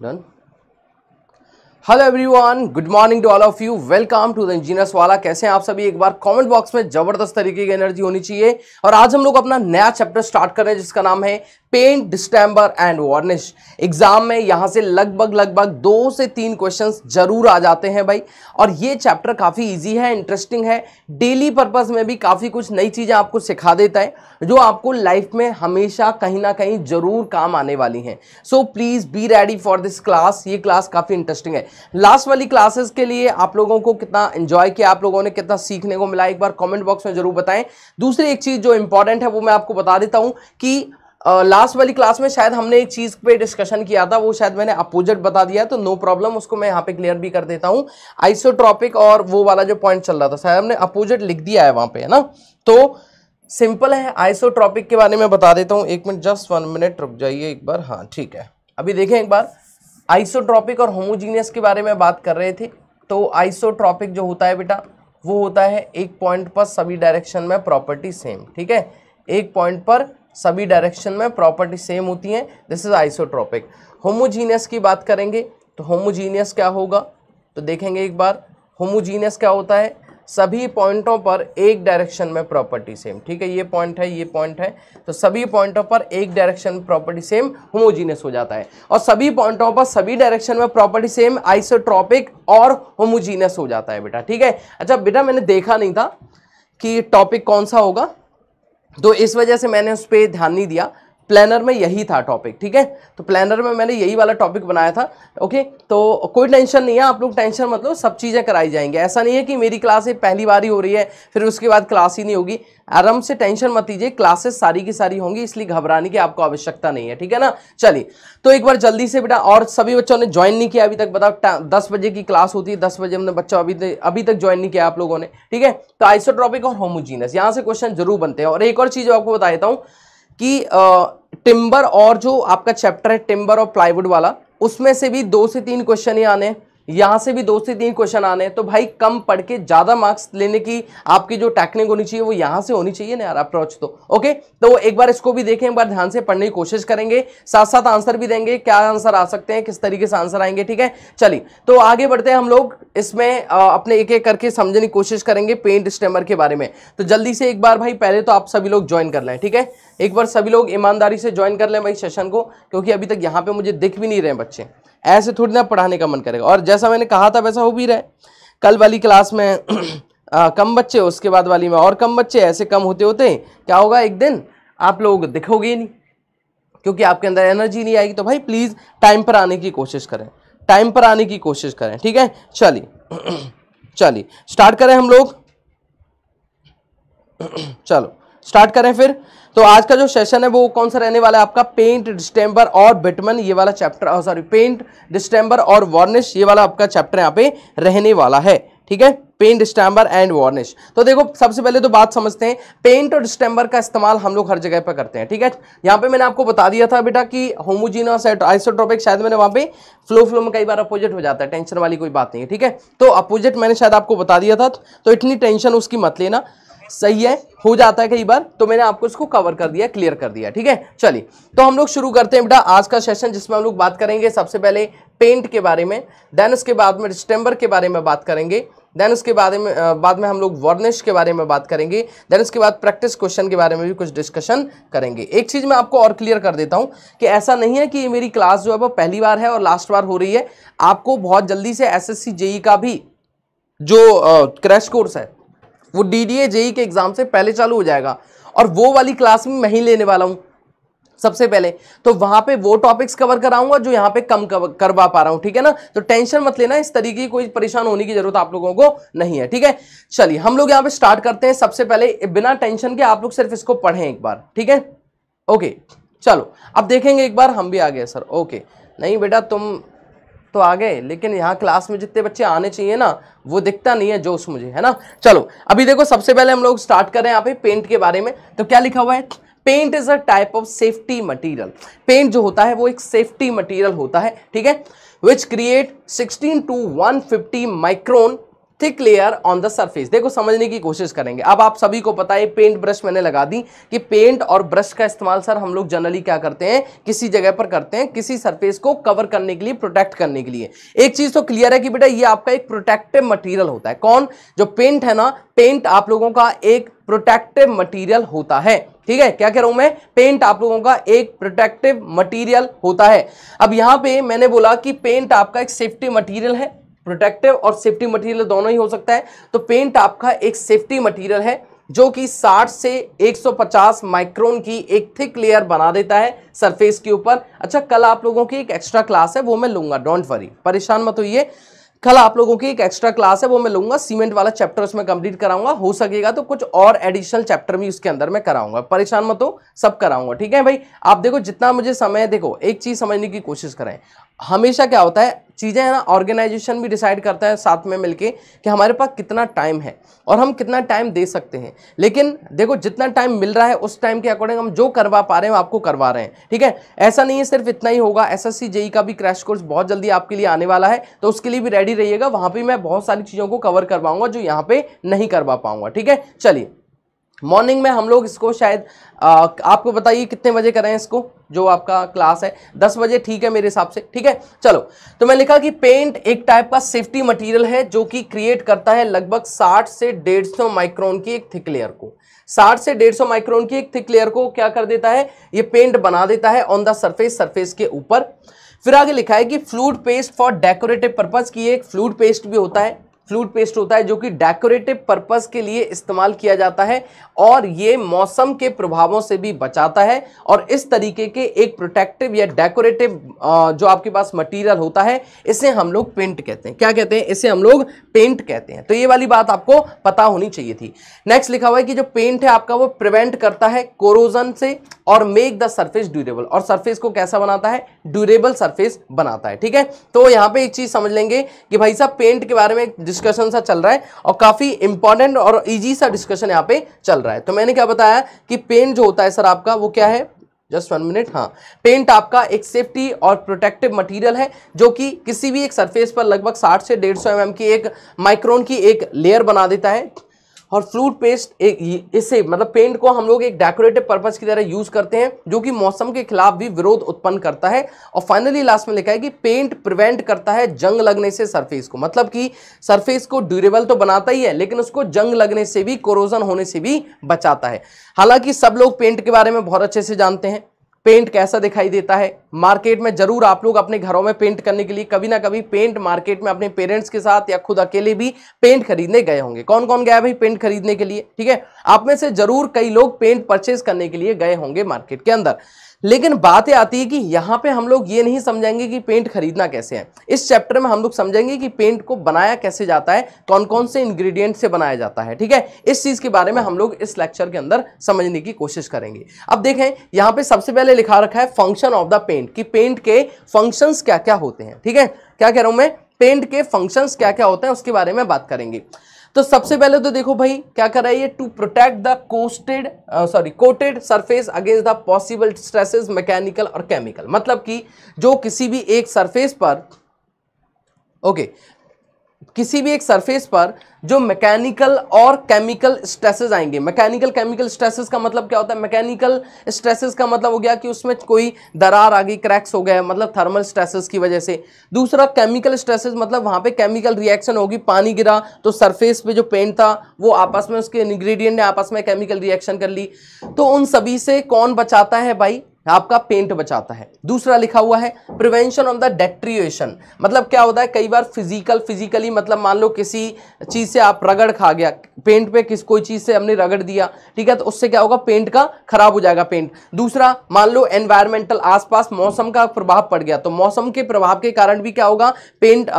Done. Hello everyone good morning to all of you welcome to the engineers वाला कैसे हैं आप सभी एक बार कमेंट बॉक्स में जबरदस्त तरीके की एनर्जी होनी चाहिए और आज हम लोग अपना नया चैप्टर स्टार्ट कर रहे हैं जिसका नाम है paint distemper and varnish exam में यहाँ से लगभग लगभग दो से तीन क्वेश्चन जरूर आ जाते हैं भाई और ये चैप्टर काफ़ी ईजी है इंटरेस्टिंग है डेली पर्पज़ में भी काफ़ी कुछ नई चीज़ें आपको सिखा देता है जो आपको लाइफ में हमेशा कहीं ना कहीं जरूर काम आने वाली हैं so please be ready for this class ये क्लास काफ़ी इंटरेस्टिंग है लास्ट वाली क्लासेस के लिए आप लोगों को कितना एंजॉय किया आप लोगों ने कितना सीखने को मिला एक बार कमेंट बॉक्स में जरूर बताएं दूसरी एक चीज़ जो इंपॉर्टेंट है वो मैं आपको बता देता हूं कि लास्ट वाली क्लास में शायद हमने एक चीज़ पे डिस्कशन किया था वो शायद मैंने अपोजिट बता दिया तो नो no प्रॉब्लम उसको मैं यहाँ पे क्लियर भी कर देता हूँ आइसोट्रॉपिक और वो वाला जो पॉइंट चल रहा था शायद हमने अपोजिट लिख दिया है वहां पे है ना तो सिंपल है आइसोट्रॉपिक के बारे में बता देता हूँ एक मिनट जस्ट वन मिनट रुक जाइए एक बार हाँ ठीक है अभी देखें एक बार आइसोट्रॉपिक और होमोजीनियस के बारे में बात कर रहे थे तो आइसोट्रॉपिक जो होता है बेटा वो होता है एक पॉइंट पर सभी डायरेक्शन में प्रॉपर्टी सेम ठीक है एक पॉइंट पर सभी डायरेक्शन में प्रॉपर्टी सेम होती हैं दिस इज आइसोट्रॉपिक होमोजीनियस की बात करेंगे तो होमोजीनियस क्या होगा तो देखेंगे एक बार होमोजीनियस क्या होता है सभी पॉइंटों पर एक डायरेक्शन में प्रॉपर्टी सेम ठीक है ये पॉइंट है ये पॉइंट है तो सभी पॉइंटों पर एक डायरेक्शन में प्रॉपर्टी सेम होमोजीनियस हो जाता है और सभी पॉइंटों पर सभी डायरेक्शन में प्रॉपर्टी सेम आइसोट्रॉपिक और होमोजीनियस हो जाता है बेटा ठीक है अच्छा बेटा मैंने देखा नहीं था कि टॉपिक कौन सा होगा तो इस वजह से मैंने उस पर ध्यान नहीं दिया प्लानर में यही था टॉपिक ठीक है तो प्लानर में मैंने यही वाला टॉपिक बनाया था ओके तो कोई टेंशन नहीं है आप लोग टेंशन मतलब सब चीज़ें कराई जाएंगी ऐसा नहीं है कि मेरी क्लास पहली बार ही हो रही है फिर उसके बाद क्लास ही नहीं होगी आराम से टेंशन मत लीजिए क्लासेस सारी की सारी होंगी इसलिए घबराने की आपको आवश्यकता नहीं है ठीक है ना चलिए तो एक बार जल्दी से बेटा और सभी बच्चों ने ज्वाइन नहीं किया अभी तक बताओ दस बजे की क्लास होती है दस बजे हमने बच्चों अभी अभी तक ज्वाइन नहीं किया आप लोगों ने ठीक है तो आइसोट्रॉपिक और होमोजीनस यहाँ से क्वेश्चन जरूर बनते हैं और एक और चीज़ आपको बता देता हूँ कि टिम्बर और जो आपका चैप्टर है टिम्बर और प्लाईवुड वाला उसमें से भी दो से तीन क्वेश्चन ही आने यहाँ से भी दो से तीन क्वेश्चन आने तो भाई कम पढ़ के ज़्यादा मार्क्स लेने की आपकी जो टेक्निक होनी चाहिए वो यहाँ से होनी चाहिए ना यार अप्रोच तो ओके तो एक बार इसको भी देखें एक बार ध्यान से पढ़ने की कोशिश करेंगे साथ साथ आंसर भी देंगे क्या आंसर आ सकते हैं किस तरीके से आंसर आएंगे ठीक है चलिए तो आगे बढ़ते हैं हम लोग इसमें अपने एक एक करके समझने की कोशिश करेंगे पेंट स्टेमर के बारे में तो जल्दी से एक बार भाई पहले तो आप सभी लोग ज्वाइन कर लें ठीक है एक बार सभी लोग ईमानदारी से ज्वाइन कर लें भाई सेशन को क्योंकि अभी तक यहाँ पे मुझे दिख भी नहीं रहे बच्चे ऐसे थोड़ी ना पढ़ाने का मन करेगा और जैसा मैंने कहा था वैसा हो भी रहा है कल वाली क्लास में आ, कम बच्चे उसके बाद वाली में और कम बच्चे ऐसे कम होते होते क्या होगा एक दिन आप लोग दिखोगे ही नहीं क्योंकि आपके अंदर एनर्जी नहीं आएगी तो भाई प्लीज़ टाइम पर आने की कोशिश करें टाइम पर आने की कोशिश करें ठीक है चलिए चलिए स्टार्ट करें हम लोग चलो स्टार्ट करें फिर तो आज का जो सेशन है वो कौन सा रहने वाला है आपका पेंट डिस्टेंबर और बिटमन ये वाला चैप्टर सॉरी पेंट डिस्टेंबर और वार्निश ये वाला आपका चैप्टर यहाँ पे रहने वाला है ठीक है पेंट स्टैम्बर एंड वार्निश तो देखो सबसे पहले तो बात समझते हैं पेंट और स्टैम्बर का इस्तेमाल हम लोग हर जगह पर करते हैं ठीक है यहाँ पे मैंने आपको बता दिया था बेटा कि होमोजीनस आइसोट्रोपिक शायद मैंने वहाँ पे फ्लो फ्लो में कई बार अपोजिट हो जाता है टेंशन वाली कोई बात नहीं है ठीक है तो अपोजिट मैंने शायद आपको बता दिया था तो इतनी टेंशन उसकी मत लेना सही है हो जाता है कई बार तो मैंने आपको इसको कवर कर दिया क्लियर कर दिया ठीक है चलिए तो हम लोग शुरू करते हैं बेटा आज का सेशन जिसमें हम लोग बात करेंगे सबसे पहले पेंट के बारे में देन उसके बाद में डिस्टेंबर के बारे में बात करेंगे देन उसके बाद में बाद में हम लोग वर्निश के बारे में बात करेंगे देन उसके बाद प्रैक्टिस क्वेश्चन के बारे में भी कुछ डिस्कशन करेंगे एक चीज़ मैं आपको और क्लियर कर देता हूँ कि ऐसा नहीं है कि ये मेरी क्लास जो है वो पहली बार है और लास्ट बार हो रही है आपको बहुत जल्दी से एस एस e का भी जो क्रैश कोर्स है वो डी डी ए जेई के एग्ज़ाम से पहले चालू हो जाएगा और वो वाली क्लास में मैं ही लेने वाला हूँ सबसे पहले तो वहां पे वो टॉपिक्स कवर कराऊंगा जो यहाँ पे कम करवा पा रहा हूं ठीक है ना तो टेंशन मत लेना इस तरीके की कोई परेशान होने की जरूरत आप लोगों को नहीं है ठीक है चलिए हम लोग यहाँ पे स्टार्ट करते हैं सबसे पहले बिना टेंशन के आप लोग सिर्फ इसको पढ़ें एक बार ठीक है ओके चलो अब देखेंगे एक बार हम भी आ गए सर ओके नहीं बेटा तुम तो आ गए लेकिन यहाँ क्लास में जितने बच्चे आने चाहिए ना वो दिखता नहीं है जोश मुझे है ना चलो अभी देखो सबसे पहले हम लोग स्टार्ट कर रहे हैं यहाँ पे पेंट के बारे में तो क्या लिखा हुआ है paint is a type of safety material paint जो होता है वो एक सेफ्टी मटीरियल होता है ठीक है which create 16 to 150 micron thick layer on the surface देखो समझने की कोशिश करेंगे अब आप सभी को पता है पेंट ब्रश मैंने लगा दी कि पेंट और ब्रश का इस्तेमाल सर हम लोग जनरली क्या करते हैं किसी जगह पर करते हैं किसी सरफेस को कवर करने के लिए प्रोटेक्ट करने के लिए एक चीज़ तो क्लियर है कि बेटा ये आपका एक प्रोटेक्टिव मटीरियल होता है कौन जो पेंट है ना पेंट आप लोगों का एक प्रोटेक्टिव मटीरियल होता है ठीक है क्या कह रहा हूं मैं पेंट आप लोगों का एक प्रोटेक्टिव मटीरियल होता है अब यहां पे मैंने बोला कि पेंट आपका एक सेफ्टी मटीरियल है प्रोटेक्टिव और सेफ्टी मटेरियल दोनों ही हो सकता है तो पेंट आपका एक सेफ्टी मटेरियल है जो कि 60 से 150 माइक्रोन की एक थिक लेयर बना देता है सरफेस के ऊपर अच्छा कल आप लोगों की एक एक्स्ट्रा क्लास है वो मैं लूंगा डोंट वरी परेशान मत होइए कल आप लोगों की एक एक्स्ट्रा क्लास है वो मैं लूंगा सीमेंट वाला चैप्टर उसमें कंप्लीट कराऊंगा हो सकेगा तो कुछ और एडिशनल चैप्टर भी उसके अंदर मैं कराऊंगा परेशान मत हो सब कराऊंगा ठीक है भाई आप देखो जितना मुझे समय देखो एक चीज समझने की कोशिश करें हमेशा क्या होता है चीज़ें हैं ना ऑर्गेनाइजेशन भी डिसाइड करता है साथ में मिलके कि हमारे पास कितना टाइम है और हम कितना टाइम दे सकते हैं लेकिन देखो जितना टाइम मिल रहा है उस टाइम के अकॉर्डिंग हम जो करवा पा रहे हैं आपको करवा रहे हैं ठीक है ऐसा नहीं है सिर्फ इतना ही होगा एस एस e e का भी क्रैश कोर्स बहुत जल्दी आपके लिए आने वाला है तो उसके लिए भी रेडी रहिएगा वहाँ पर मैं बहुत सारी चीज़ों को कवर करवाऊंगा जो यहाँ पर नहीं करवा पाऊंगा ठीक है चलिए मॉर्निंग में हम लोग इसको शायद आ, आपको बताइए कितने बजे करें इसको जो आपका क्लास है दस बजे ठीक है मेरे हिसाब से ठीक है चलो तो मैं लिखा कि पेंट एक टाइप का सेफ्टी मटेरियल है जो कि क्रिएट करता है लगभग साठ से डेढ़ सौ माइक्रोन की एक थिक लेयर को साठ से डेढ़ सौ माइक्रोन की एक थिक लेयर को क्या कर देता है ये पेंट बना देता है ऑन द सर्फेस सरफेस के ऊपर फिर आगे लिखा है कि fluid paste for decorative purpose की एक फ्लूड पेस्ट भी होता है फ्लूड पेस्ट होता है जो कि डेकोरेटिव पर्पस के लिए इस्तेमाल किया जाता है और ये मौसम के प्रभावों से भी बचाता है और इस तरीके के एक प्रोटेक्टिव या डेकोरेटिव जो आपके पास मटेरियल होता है इसे हम लोग पेंट कहते हैं क्या कहते हैं इसे हम लोग पेंट कहते हैं तो ये वाली बात आपको पता होनी चाहिए थी नेक्स्ट लिखा हुआ है कि जो पेंट है आपका वो प्रिवेंट करता है कोरोजन से और मेक द सर्फेस ड्यूरेबल और सर्फेस को कैसा बनाता है ड्यूरेबल सर्फेस बनाता है ठीक है तो यहाँ पर एक चीज़ समझ लेंगे कि भाई साहब पेंट के बारे में डिस्कशन सा चल रहा है और काफ़ी इंपॉर्टेंट और इजी सा डिस्कशन यहाँ पे चल रहा है तो मैंने क्या बताया कि पेन जो होता है सर आपका वो क्या है जस्ट वन मिनट हाँ पेंट आपका एक सेफ्टी और प्रोटेक्टिव मटेरियल है जो कि किसी भी एक सरफेस पर लगभग 60 से 150 सौ mm की एक माइक्रोन की एक लेयर बना देता है और फ्लूट पेस्ट एक इससे मतलब पेंट को हम लोग एक डेकोरेटिव पर्पज की तरह यूज करते हैं जो कि मौसम के खिलाफ भी विरोध उत्पन्न करता है और फाइनली लास्ट में लिखा है कि पेंट प्रिवेंट करता है जंग लगने से सरफेस को मतलब कि सरफेस को ड्यूरेबल तो बनाता ही है लेकिन उसको जंग लगने से भी कोरोजन होने से भी बचाता है हालांकि सब लोग पेंट के बारे में बहुत अच्छे से जानते हैं पेंट कैसा दिखाई देता है मार्केट में ज़रूर आप लोग अपने घरों में पेंट करने के लिए कभी ना कभी पेंट मार्केट में अपने पेरेंट्स के साथ या खुद अकेले भी पेंट खरीदने गए होंगे कौन कौन गया भाई पेंट खरीदने के लिए ठीक है आप में से ज़रूर कई लोग पेंट परचेज करने के लिए गए होंगे मार्केट के अंदर लेकिन बात आती है कि यहाँ पे हम लोग ये नहीं समझेंगे कि पेंट खरीदना कैसे है इस चैप्टर में हम लोग समझेंगे कि पेंट को बनाया कैसे जाता है कौन कौन से इंग्रेडिएंट से बनाया जाता है ठीक है इस चीज़ के बारे में हम लोग इस लेक्चर के अंदर समझने की कोशिश करेंगे अब देखें यहाँ पे सबसे पहले लिखा रखा है फंक्शन ऑफ द पेंट कि पेंट के फंक्शंस क्या क्या होते हैं ठीक है क्या कह रहा हूँ मैं पेंट के फंक्शंस क्या क्या होते हैं उसके बारे में बात करेंगे तो सबसे पहले तो देखो भाई क्या कर रहा है ये to protect the costed sorry coated surface against the possible stresses mechanical और केमिकल मतलब कि जो किसी भी एक सरफेस पर ओके okay, किसी भी एक सरफेस पर जो मैकेनिकल और केमिकल स्ट्रेसेस आएंगे मैकेनिकल केमिकल स्ट्रेसेस का मतलब क्या होता है मैकेनिकल स्ट्रेसेस का मतलब हो गया कि उसमें कोई दरार आ गई क्रैक्स हो गया मतलब थर्मल स्ट्रेसेस की वजह से दूसरा केमिकल स्ट्रेसेस मतलब वहाँ पे केमिकल रिएक्शन होगी पानी गिरा तो सरफेस पे जो पेंट था वो आपस में उसके इन्ग्रीडियंट ने आपस में केमिकल रिएक्शन कर ली तो उन सभी से कौन बचाता है भाई आपका पेंट बचाता है दूसरा लिखा हुआ है प्रिवेंशन ऑफ द डेट्रिएशन मतलब क्या होता है कई बार फिजिकल फिजिकली मतलब मान लो किसी चीज़ से आप रगड़ खा गया पेंट पे किस कोई चीज़ से हमने रगड़ दिया ठीक है तो उससे क्या होगा पेंट का खराब हो जाएगा पेंट दूसरा मान लो एनवायरमेंटल आसपास मौसम का प्रभाव पड़ गया तो मौसम के प्रभाव के कारण भी क्या होगा पेंट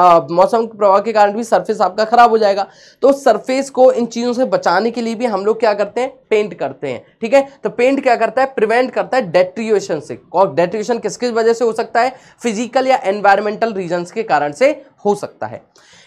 मौसम के प्रभाव के कारण भी सर्फेस आपका खराब हो जाएगा तो सर्फेस को इन चीज़ों से बचाने के लिए भी हम लोग क्या करते हैं पेंट करते हैं ठीक है तो पेंट क्या करता है प्रिवेंट करता है डेट्रियो डेटिवेशन से और डेटिवेशन किस किस वजह से हो सकता है फिजिकल या एनवायरमेंटल रीजन के कारण से हो सकता है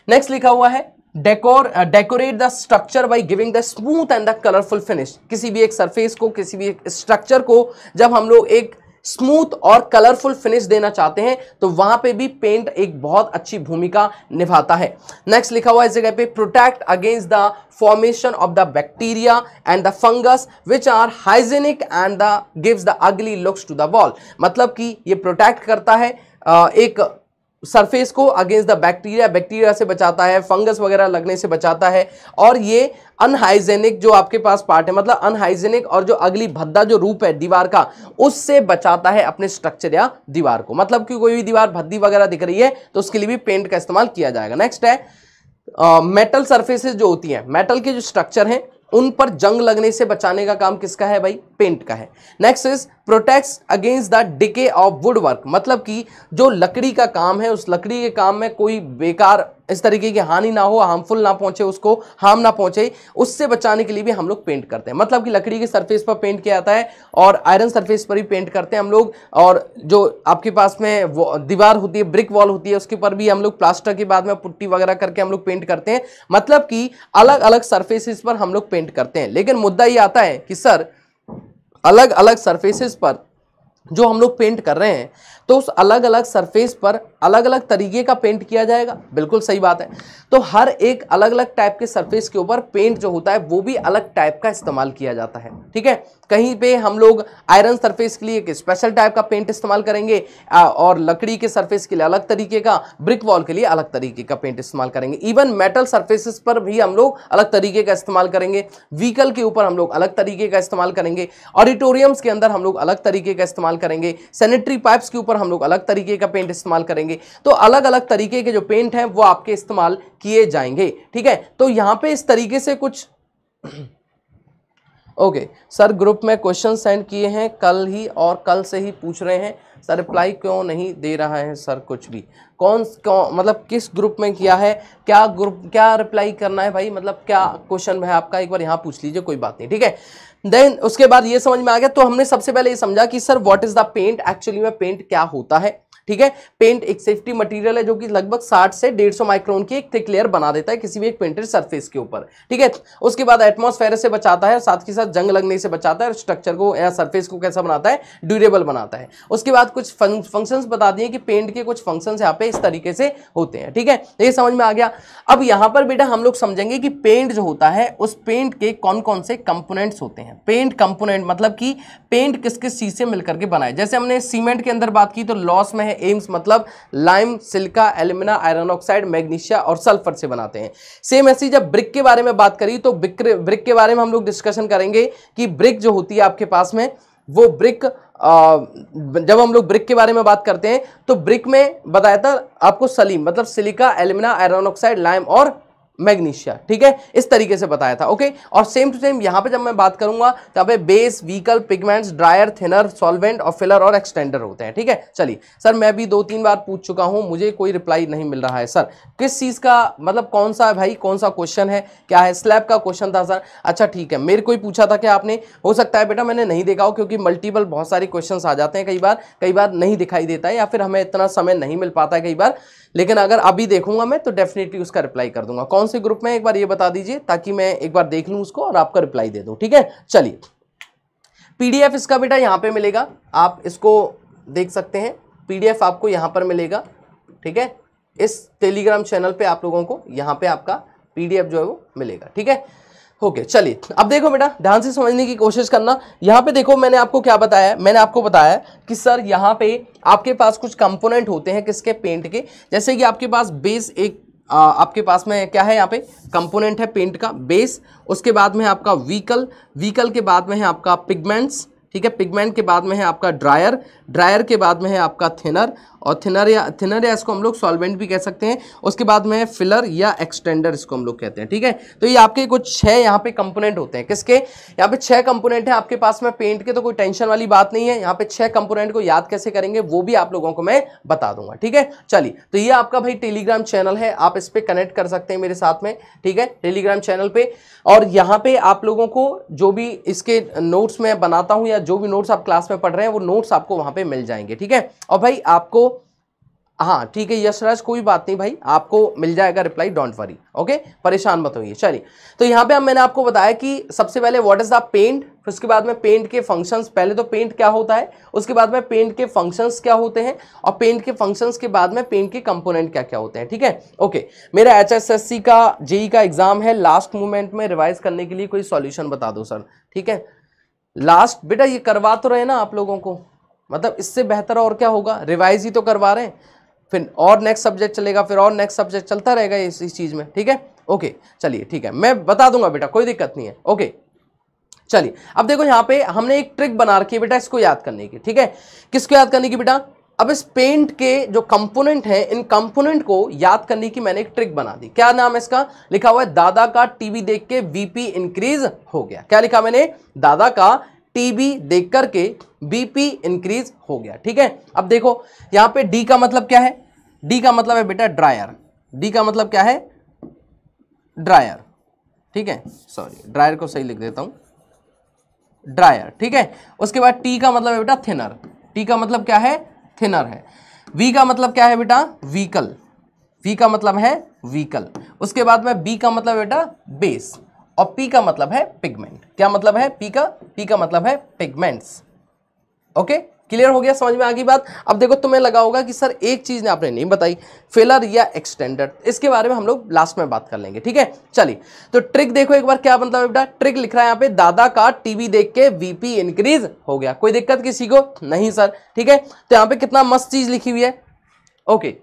नेक्स्ट लिखा हुआ है decor decorate the structure by giving the smooth and the colourful finish किसी भी एक सरफेस को किसी भी एक स्ट्रक्चर को जब हम लोग एक स्मूथ और कलरफुल फिनिश देना चाहते हैं तो वहां पे भी पेंट एक बहुत अच्छी भूमिका निभाता है नेक्स्ट लिखा हुआ इस जगह पे protect against the formation of the bacteria and the fungus which are hygienic and the gives the ugly looks to the wall मतलब कि ये प्रोटेक्ट करता है एक सरफेस को अगेंस्ट द बैक्टीरिया बैक्टीरिया से बचाता है फंगस वगैरह लगने से बचाता है और ये अनहाइजेनिक जो आपके पास पार्ट है मतलब अनहाइजेनिक और जो अगली भद्दा जो रूप है दीवार का उससे बचाता है अपने स्ट्रक्चर या दीवार को मतलब कि कोई भी दीवार भद्दी वगैरह दिख रही है तो उसके लिए भी पेंट का इस्तेमाल किया जाएगा नेक्स्ट है मेटल uh, सर्फेसेज जो होती हैं मेटल के जो स्ट्रक्चर हैं उन पर जंग लगने से बचाने का काम किसका है भाई पेंट का है next is protect against the decay of wood work मतलब कि जो लकड़ी का काम है उस लकड़ी के काम में कोई बेकार इस तरीके की हानि ना हो हार्मफुल ना पहुंचे उसको हार्म ना पहुंचे उससे बचाने के लिए भी हम लोग पेंट करते हैं मतलब कि लकड़ी के सरफेस पर पेंट किया जाता है और आयरन सरफेस पर भी पेंट करते हैं हम लोग और जो आपके पास में दीवार होती है ब्रिक वॉल होती है उसके ऊपर भी हम लोग प्लास्टर के बाद में पुट्टी वगैरह करके हम लोग पेंट करते हैं मतलब कि अलग अलग सर्फेसिस पर हम लोग पेंट करते हैं लेकिन मुद्दा ये आता है कि सर अलग अलग सर्फेसिस पर जो हम लोग पेंट कर रहे हैं तो उस अलग अलग सरफेस पर अलग अलग तरीके का पेंट किया जाएगा बिल्कुल सही बात है तो हर एक अलग अलग टाइप के सरफेस के ऊपर पेंट जो होता है वो भी अलग टाइप का इस्तेमाल किया जाता है ठीक है कहीं पे हम लोग आयरन सरफेस के लिए एक स्पेशल टाइप का पेंट इस्तेमाल करेंगे और लकड़ी के सरफेस के लिए अलग तरीके का ब्रिक वॉल के लिए अलग तरीके का पेंट इस्तेमाल करेंगे इवन मेटल सर्फेसिस पर भी हम लोग अलग तरीके का इस्तेमाल करेंगे व्हीकल के ऊपर हम लोग अलग तरीके का इस्तेमाल करेंगे ऑडिटोरियम्स के अंदर हम लोग अलग तरीके का इस्तेमाल करेंगे सैनिटरी पाइप्स के ऊपर हम लोग अलग तरीके का पेंट इस्तेमाल करेंगे तो अलग अलग तरीके के जो पेंट हैं वो आपके इस्तेमाल किए जाएंगे ठीक है तो यहाँ पे इस तरीके से कुछ ओके सर ग्रुप में क्वेश्चन सेंड किए हैं कल ही और कल से ही पूछ रहे हैं सर रिप्लाई क्यों नहीं दे रहा है सर कुछ भी कौन कौन मतलब किस ग्रुप में किया है क्या ग्रुप क्या रिप्लाई करना है भाई मतलब क्या क्वेश्चन है आपका एक बार यहाँ पूछ लीजिए कोई बात नहीं ठीक है देन उसके बाद ये समझ में आ गया तो हमने सबसे पहले ये समझा कि sir what is the paint actually में पेंट क्या होता है ठीक है पेंट एक सेफ्टी मटेरियल है जो कि लगभग 60 से 150 माइक्रोन की एक थिक लेयर बना देता है किसी भी एक पेंटेड सरफेस के ऊपर ठीक है उसके बाद एटमोसफेयर से बचाता है साथ ही साथ जंग लगने से बचाता है स्ट्रक्चर को या सर्फेस को कैसा बनाता है ड्यूरेबल बनाता है उसके बाद कुछ फंक्शन बता दिए कि पेंट के कुछ फंक्शन यहाँ पे इस तरीके से होते हैं ठीक है तो ये समझ में आ गया अब यहाँ पर बेटा हम लोग समझेंगे कि पेंट जो होता है उस पेंट के कौन कौन से कंपोनेंट्स होते हैं पेंट कंपोनेंट मतलब कि पेंट किस किस चीज से मिलकर के बनाए जैसे हमने सीमेंट के अंदर बात की तो लॉस में है एम्स मतलब lime silica alumina iron oxide magnesia और सल्फर से बनाते हैं सेम ऐसी जब ब्रिक के बारे में बात करी तो ब्रिक के बारे में हम लोग डिस्कशन करेंगे कि ब्रिक जो होती है आपके पास में वो ब्रिक जब हम लोग ब्रिक के बारे में बात करते हैं तो ब्रिक में बताया था आपको सलीम मतलब silica alumina iron oxide lime और मैग्नीशिया ठीक है इस तरीके से बताया था ओके और सेम टू सेम यहाँ पे जब मैं बात करूंगा तब base vehicle pigments drier thinner solvent और फिलर और एक्सटेंडर होते हैं ठीक है चलिए सर मैं भी दो तीन बार पूछ चुका हूँ मुझे कोई रिप्लाई नहीं मिल रहा है सर किस चीज़ का मतलब कौन सा भाई कौन सा क्वेश्चन है क्या है स्लैब का क्वेश्चन था सर अच्छा ठीक है मेरे को ही पूछा था कि आपने हो सकता है बेटा मैंने नहीं देखा हो क्योंकि मल्टीपल बहुत सारे क्वेश्चन आ जाते हैं कई बार कई बार नहीं दिखाई देता है या फिर हमें इतना समय नहीं मिल पाता है कई बार लेकिन अगर अभी देखूंगा मैं तो डेफिनेटली उसका रिप्लाई कर दूंगा कौन से ग्रुप में एक बार ये बता दीजिए ताकि मैं एक बार देख लूँ उसको और आपका रिप्लाई दे दूँ ठीक है चलिए पीडीएफ इसका बेटा यहाँ पे मिलेगा आप इसको देख सकते हैं पीडीएफ आपको यहाँ पर मिलेगा ठीक है इस टेलीग्राम चैनल पर आप लोगों को यहाँ पर आपका पी जो है वो मिलेगा ठीक है ओके okay, चलिए अब देखो बेटा ध्यान से समझने की कोशिश करना यहाँ पे देखो मैंने आपको क्या बताया है मैंने आपको बताया कि सर यहाँ पे आपके पास कुछ कंपोनेंट होते हैं किसके पेंट के जैसे कि आपके पास बेस एक आ, आपके पास में क्या है यहाँ पे कंपोनेंट है पेंट का बेस उसके बाद में है आपका व्हीकल व्हीकल के बाद में है आपका पिगमेंट्स ठीक है पिगमेंट के बाद में है आपका ड्रायर ड्रायर के बाद में है आपका थिनर और थिनर या थिनर या इसको हम लोग सॉल्वेंट भी कह सकते हैं उसके बाद में है फिलर या एक्सटेंडर इसको हम लोग कहते हैं ठीक है तो ये आपके कुछ छह यहाँ पे कंपोनेंट होते हैं किसके यहाँ पे छह कंपोनेंट है आपके पास में पेंट के तो कोई टेंशन वाली बात नहीं है यहाँ पे छह कंपोनेंट को याद कैसे करेंगे वो भी आप लोगों को मैं बता दूंगा ठीक है चलिए तो ये आपका भाई टेलीग्राम चैनल है आप इस पर कनेक्ट कर सकते हैं मेरे साथ में ठीक है टेलीग्राम चैनल पर और यहाँ पे आप लोगों को जो भी इसके नोट्स मैं बनाता हूँ या जो भी नोट्स आप क्लास में पढ़ रहे हैं वो नोट्स आपको वहाँ पर पे मिल जाएंगे ठीक है और भाई आपको हाँ ठीक है यशराज कोई बात नहीं भाई आपको मिल जाएगा रिप्लाई डोंट वरी ओके परेशान मत होइए चलिए तो यहाँ पे हम मैंने आपको बताया कि सबसे पहले व्हाट इज़ द पेंट फिर उसके बाद में पेंट के फंक्शंस पहले तो पेंट क्या होता है उसके बाद में पेंट के फंक्शंस क्या होते हैं और पेंट के फंक्शंस के बाद में पेंट के कंपोनेंट क्या क्या होते हैं ठीक है ओके मेरा एच का जेई e का एग्जाम है लास्ट मोमेंट में रिवाइज करने के लिए कोई सॉल्यूशन बता दो सर ठीक है लास्ट बेटा ये करवा तो रहे ना आप लोगों को मतलब इससे बेहतर और क्या होगा रिवाइज ही तो करवा रहे हैं फिर और नेक्स्ट सब्जेक्ट चलेगा फिर और नेक्स्ट सब्जेक्ट चलता रहेगा इस, इस चीज़ में ठीक है ओके चलिए ठीक है मैं बता दूंगा बेटा कोई दिक्कत नहीं है ओके चलिए अब देखो यहाँ पे हमने एक ट्रिक बना रखी है बेटा इसको याद करने की ठीक है किसको याद करने की बेटा अब इस पेंट के जो कंपोनेंट हैं इन कंपोनेंट को याद करने की मैंने एक ट्रिक बना दी क्या नाम है इसका लिखा हुआ है दादा का टीवी देख के वीपी इंक्रीज हो गया क्या लिखा मैंने दादा का टीबी देख करके बीपी इंक्रीज हो गया ठीक है अब देखो यहां पे डी का मतलब क्या है डी का मतलब है बेटा ड्रायर डी का मतलब क्या है ड्रायर ठीक है सॉरी ड्रायर को सही लिख देता हूं ड्रायर ठीक है उसके बाद टी का मतलब है बेटा थिनर टी का मतलब क्या है थिनर है वी का मतलब क्या है बेटा व्हीकल वी का मतलब है व्हीकल उसके बाद में बी का मतलब बेटा बेस और पी का मतलब है पिगमेंट क्या मतलब है पी का पी का मतलब है पिगमेंट्स ओके क्लियर हो गया समझ में आ गई बात अब देखो तुम्हें लगा होगा कि सर एक चीज़ ने आपने नहीं बताई फेलर या एक्सटेंडर इसके बारे में हम लोग लास्ट में बात कर लेंगे ठीक है चलिए तो ट्रिक देखो एक बार क्या मतलब बेटा ट्रिक लिख रहा है यहाँ पे दादा का टीवी देख के वीपी इंक्रीज हो गया कोई दिक्कत किसी को नहीं सर ठीक है तो यहाँ पे कितना मस्त चीज़ लिखी हुई है ओके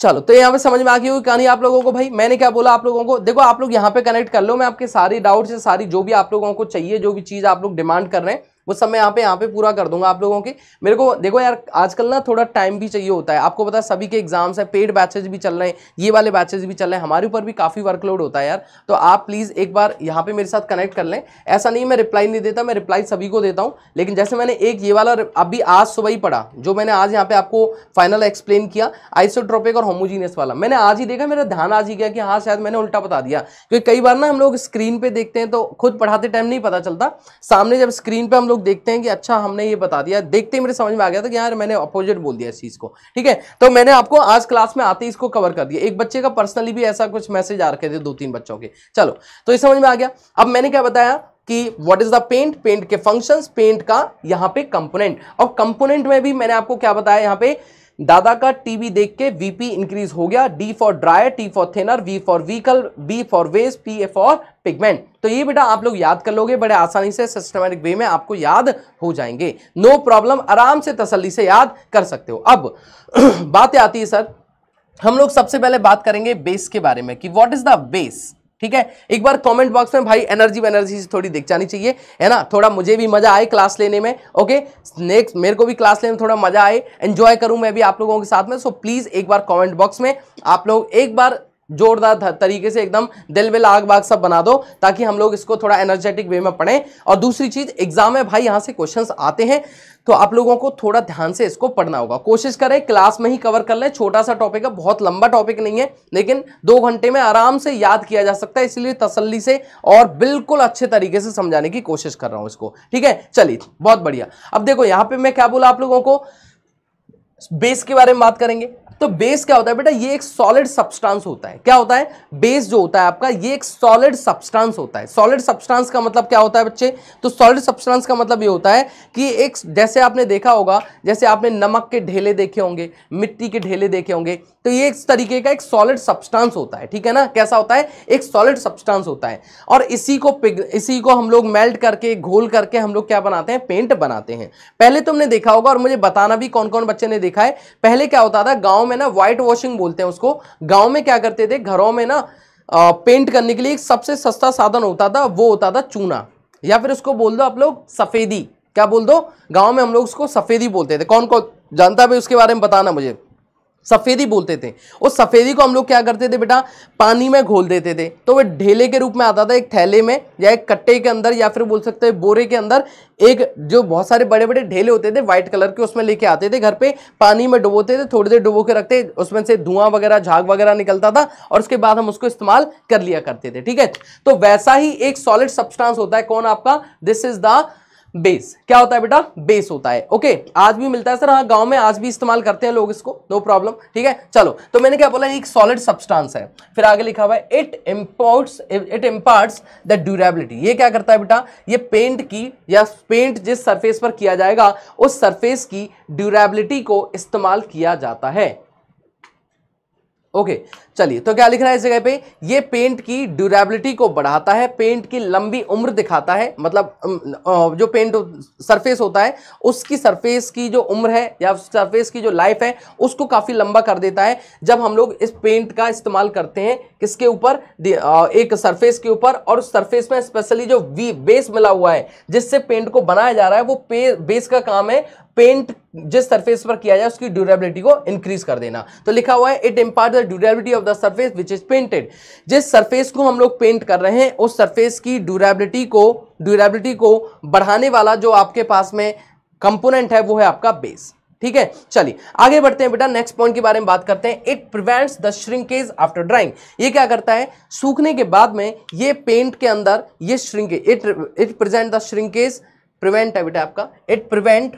चलो तो यहाँ पे समझ में आ गई होगी कहानी आप लोगों को भाई मैंने क्या बोला आप लोगों को देखो आप लोग यहाँ पे कनेक्ट कर लो मैं आपके सारी डाउट्स सारी जो भी आप लोगों को चाहिए जो भी चीज़ आप लोग डिमांड कर रहे हैं वो सब मैं यहाँ पे यहाँ पे पूरा कर दूंगा आप लोगों के मेरे को देखो यार आजकल ना थोड़ा टाइम भी चाहिए होता है आपको पता है सभी के एग्जाम्स है पेड बैचेज भी चल रहे हैं ये वाले बैचेज भी चल रहे हैं हमारे ऊपर भी काफ़ी वर्कलोड होता है यार तो आप प्लीज़ एक बार यहाँ पर मेरे साथ कनेक्ट कर लें ऐसा नहीं मैं रिप्लाई नहीं देता मैं रिप्लाई सभी को देता हूँ लेकिन जैसे मैंने एक ये वाला अभी आज सुबह ही पढ़ा जो मैंने आज यहाँ पे आपको फाइनल एक्सप्लेन किया आइसोट्रोपिक और होमोजीनियस वाला मैंने आज ही देखा मेरा ध्यान आज ही गया कि हाँ शायद मैंने उल्टा बता दिया क्योंकि कई बार ना हम लोग स्क्रीन पे देखते हैं तो खुद पढ़ाते टाइम नहीं पता चलता सामने जब स्क्रीन पर हम लोग लोग देखते हैं कि अच्छा हमने ये बता दिया देखते ही मेरे समझ में आ गया था कि यार मैंने अपोजिट बोल दिया इस चीज़ को ठीक है तो मैंने आपको आज क्लास में आते ही इसको कवर कर दिया एक बच्चे का पर्सनली भी ऐसा कुछ मैसेज आ रखे थे दो तीन बच्चों के चलो तो ये समझ में आ गया अब मैंने क्या बताया कि what is the paint paint के फंक्शंस पेंट का यहाँ पे कंपोनेंट और कंपोनेंट में भी मैंने आपको क्या बताया यहाँ पे दादा का टीवी देख के वीपी इंक्रीज हो गया D for drier T for thinner V for vehicle B for west P A for pigment तो ये बेटा आप लोग याद कर लोगे बड़े आसानी से सिस्टमेटिक वे में आपको याद हो जाएंगे नो no प्रॉब्लम आराम से तसल्ली से याद कर सकते हो अब बातें आती है सर हम लोग सबसे पहले बात करेंगे बेस के बारे में कि व्हाट इज द बेस ठीक है एक बार कमेंट बॉक्स में भाई एनर्जी वेनर्जी से थोड़ी दिख जानी चाहिए है ना थोड़ा मुझे भी मजा आए क्लास लेने में ओके नेक्स्ट मेरे को भी क्लास लेने में थोड़ा मजा आए एंजॉय करूं मैं भी आप लोगों के साथ में सो प्लीज़ एक बार कमेंट बॉक्स में आप लोग एक बार जोरदार तरीके से एकदम दिल बिल आग बाग सब बना दो ताकि हम लोग इसको थोड़ा एनर्जेटिक वे में पढ़ें और दूसरी चीज़ एग्जाम में भाई यहां से क्वेश्चंस आते हैं तो आप लोगों को थोड़ा ध्यान से इसको पढ़ना होगा कोशिश करें क्लास में ही कवर कर लें छोटा सा टॉपिक है बहुत लंबा टॉपिक नहीं है लेकिन दो घंटे में आराम से याद किया जा सकता है इसलिए तसल्ली से और बिल्कुल अच्छे तरीके से समझाने की कोशिश कर रहा हूँ इसको ठीक है चलिए बहुत बढ़िया अब देखो यहाँ पे मैं क्या बोला आप लोगों को बेस के बारे में बात करेंगे तो बेस क्या होता है बेटा ये एक सॉलिड सब्सटेंस होता है क्या होता है बेस जो होता है आपका ये एक सॉलिड सब्सटेंस होता है सॉलिड सब्सटेंस का मतलब क्या होता है बच्चे तो सॉलिड सब्सटेंस का मतलब ये होता है कि एक जैसे आपने देखा होगा जैसे आपने नमक के ढेले देखे होंगे मिट्टी के ढेले देखे होंगे तो ये एक तरीके का एक सॉलिड सब्सटेंस होता है ठीक है ना कैसा होता है एक सॉलिड सब्सटेंस होता है और इसी को इसी को हम लोग मेल्ट करके घोल करके हम लोग क्या बनाते हैं पेंट बनाते हैं पहले तुमने देखा होगा और मुझे बताना भी कौन कौन बच्चे ने देखा है पहले क्या होता था गांव में ना व्हाइट वॉशिंग बोलते हैं उसको गांव में क्या करते थे घरों में ना पेंट करने के लिए एक सबसे सस्ता साधन होता था वो होता था चूना या फिर उसको बोल दो आप लोग सफ़ेदी क्या बोल दो गाँव में हम लोग उसको सफ़ेदी बोलते थे कौन कौन जानता भाई उसके बारे में बताना मुझे सफ़ेदी बोलते थे उस सफ़ेदी को हम लोग क्या करते थे बेटा पानी में घोल देते थे तो वह ढेले के रूप में आता था एक थैले में या एक कट्टे के अंदर या फिर बोल सकते हैं बोरे के अंदर एक जो बहुत सारे बड़े बड़े ढेले होते थे व्हाइट कलर के उसमें लेके आते थे घर पे पानी में डुबोते थे थोड़ी देर डुबो के रखते उसमें से धुआं वगैरह झाग वगैरह निकलता था और उसके बाद हम उसको इस्तेमाल कर लिया करते थे ठीक है तो वैसा ही एक सॉलिड सब्सटांस होता है कौन आपका दिस इज द बेस क्या होता है बेटा बेस होता है ओके आज भी मिलता है सर हाँ गांव में आज भी इस्तेमाल करते हैं लोग इसको नो प्रॉब्लम ठीक है चलो तो मैंने क्या बोला एक सॉलिड सब्सटेंस है फिर आगे लिखा हुआ है it imports it imparts the durability ये क्या करता है बेटा ये पेंट की या पेंट जिस सरफेस पर किया जाएगा उस सरफेस की ड्यूरेबिलिटी को इस्तेमाल किया जाता है ओके चलिए तो क्या लिख रहा है इस जगह पे ये पेंट की ड्यूरेबिलिटी को बढ़ाता है पेंट की लंबी उम्र दिखाता है मतलब जो पेंट सरफेस होता है उसकी सरफेस की जो उम्र है या सरफेस की जो लाइफ है उसको काफ़ी लंबा कर देता है जब हम लोग इस पेंट का इस्तेमाल करते हैं किसके ऊपर एक सरफेस के ऊपर और सरफेस में स्पेशली जो वी बेस मिला हुआ है जिससे पेंट को बनाया जा रहा है वो बेस का काम है पेंट जिस सरफेस पर किया जाए उसकी ड्यूरेबिलिटी को इंक्रीज कर देना तो लिखा हुआ है it impart the durability of the surface which is painted जिस सरफेस को हम लोग पेंट कर रहे हैं उस सरफेस की ड्यूरेबिलिटी को ड्यूरेबिलिटी को बढ़ाने वाला जो आपके पास में कंपोनेंट है वो है आपका बेस ठीक है चलिए आगे बढ़ते हैं बेटा नेक्स्ट पॉइंट के बारे में बात करते हैं it prevents the shrinkage after drying ये क्या करता है सूखने के बाद में ये पेंट के अंदर ये shrinkage it it present the shrinkage prevent है बेटा आपका it prevent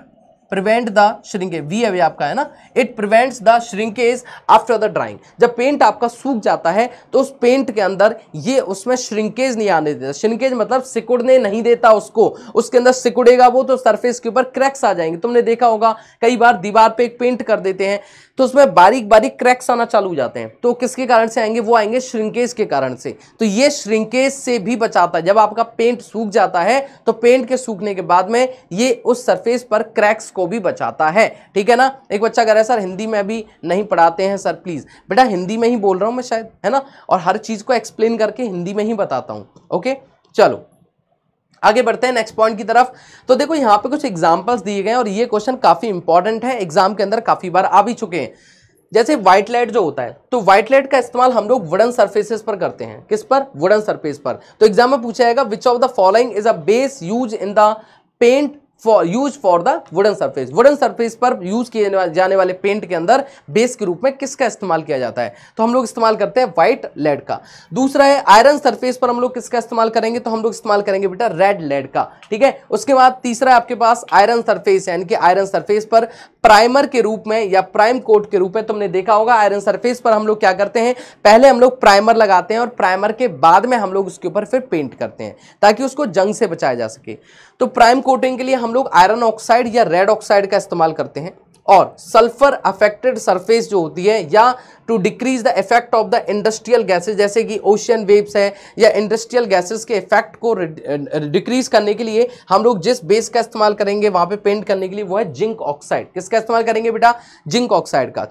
prevent the shrinkage we away आपका है ना it prevents the shrinkage after the drying जब पेंट आपका सूख जाता है तो उस पेंट के अंदर ये उसमें श्रिंकेज नहीं आने देता श्रिंकेज मतलब सिकुड़ने नहीं देता उसको उसके अंदर सिकुड़ेगा वो तो सरफेस के ऊपर क्रैक्स आ जाएंगे तुमने देखा होगा कई बार दीवार पे एक पेंट कर देते हैं तो उसमें बारीक बारीक क्रैक्स आना चालू हो जाते हैं तो किसके कारण से आएंगे वो आएंगे श्रिंकेज के कारण से तो ये श्रिंकेज से भी बचाता है जब आपका पेंट सूख जाता है तो पेंट के सूखने के बाद में ये उस सरफेस पर क्रैक्स को भी बचाता है ठीक है ना एक बच्चा कह रहा है सर हिंदी में भी नहीं पढ़ाते हैं सर प्लीज़ बेटा हिंदी में ही बोल रहा हूँ मैं शायद है ना और हर चीज़ को एक्सप्लेन करके हिंदी में ही बताता हूँ ओके चलो आगे बढ़ते हैं नेक्स्ट पॉइंट की तरफ तो देखो यहाँ पे कुछ एग्जाम्पल्स दिए गए हैं और ये क्वेश्चन काफ़ी इंपॉर्टेंट है एग्जाम के अंदर काफ़ी बार आ भी चुके हैं जैसे व्हाइट लाइट जो होता है तो व्हाइट लाइट का इस्तेमाल हम लोग वुडन सर्फेसिस पर करते हैं किस पर वुडन सर्फेस पर तो एग्जाम में पूछा जाएगा which of the following is a base use in the paint for use for the wooden surface wooden surface पर यूज किए जाने वाले पेंट के अंदर बेस के रूप में किसका इस्तेमाल किया जाता है तो हम लोग इस्तेमाल करते हैं व्हाइट लेड का दूसरा है आयरन सरफेस पर हम लोग किसका इस्तेमाल करेंगे तो हम लोग इस्तेमाल करेंगे बेटा रेड लेड का ठीक है उसके बाद तीसरा आपके पास आयरन सरफेस यानी कि आयरन सरफेस पर प्राइमर के रूप में या प्राइम कोट के रूप में तुमने देखा होगा आयरन सरफेस पर हम लोग क्या करते हैं पहले हम लोग प्राइमर लगाते हैं और प्राइमर के बाद में हम लोग उसके ऊपर फिर पेंट करते हैं ताकि उसको जंग से बचाया जा सके तो प्राइम कोटिंग के लिए हम लोग आयरन ऑक्साइड या रेड ऑक्साइड का इस्तेमाल करते हैं और सल्फर अफेक्टेड सरफेस जो होती है या to decrease the effect of the industrial gases जैसे कि ओशियन वेव्स है या इंडस्ट्रियल गैसेस के इफेक्ट को डिक्रीज uh, करने के लिए हम लोग जिस बेस का इस्तेमाल करेंगे वहां पे पेंट करने के लिए वो है जिंक ऑक्साइड किसका इस्तेमाल करेंगे बेटा जिंक ऑक्साइड का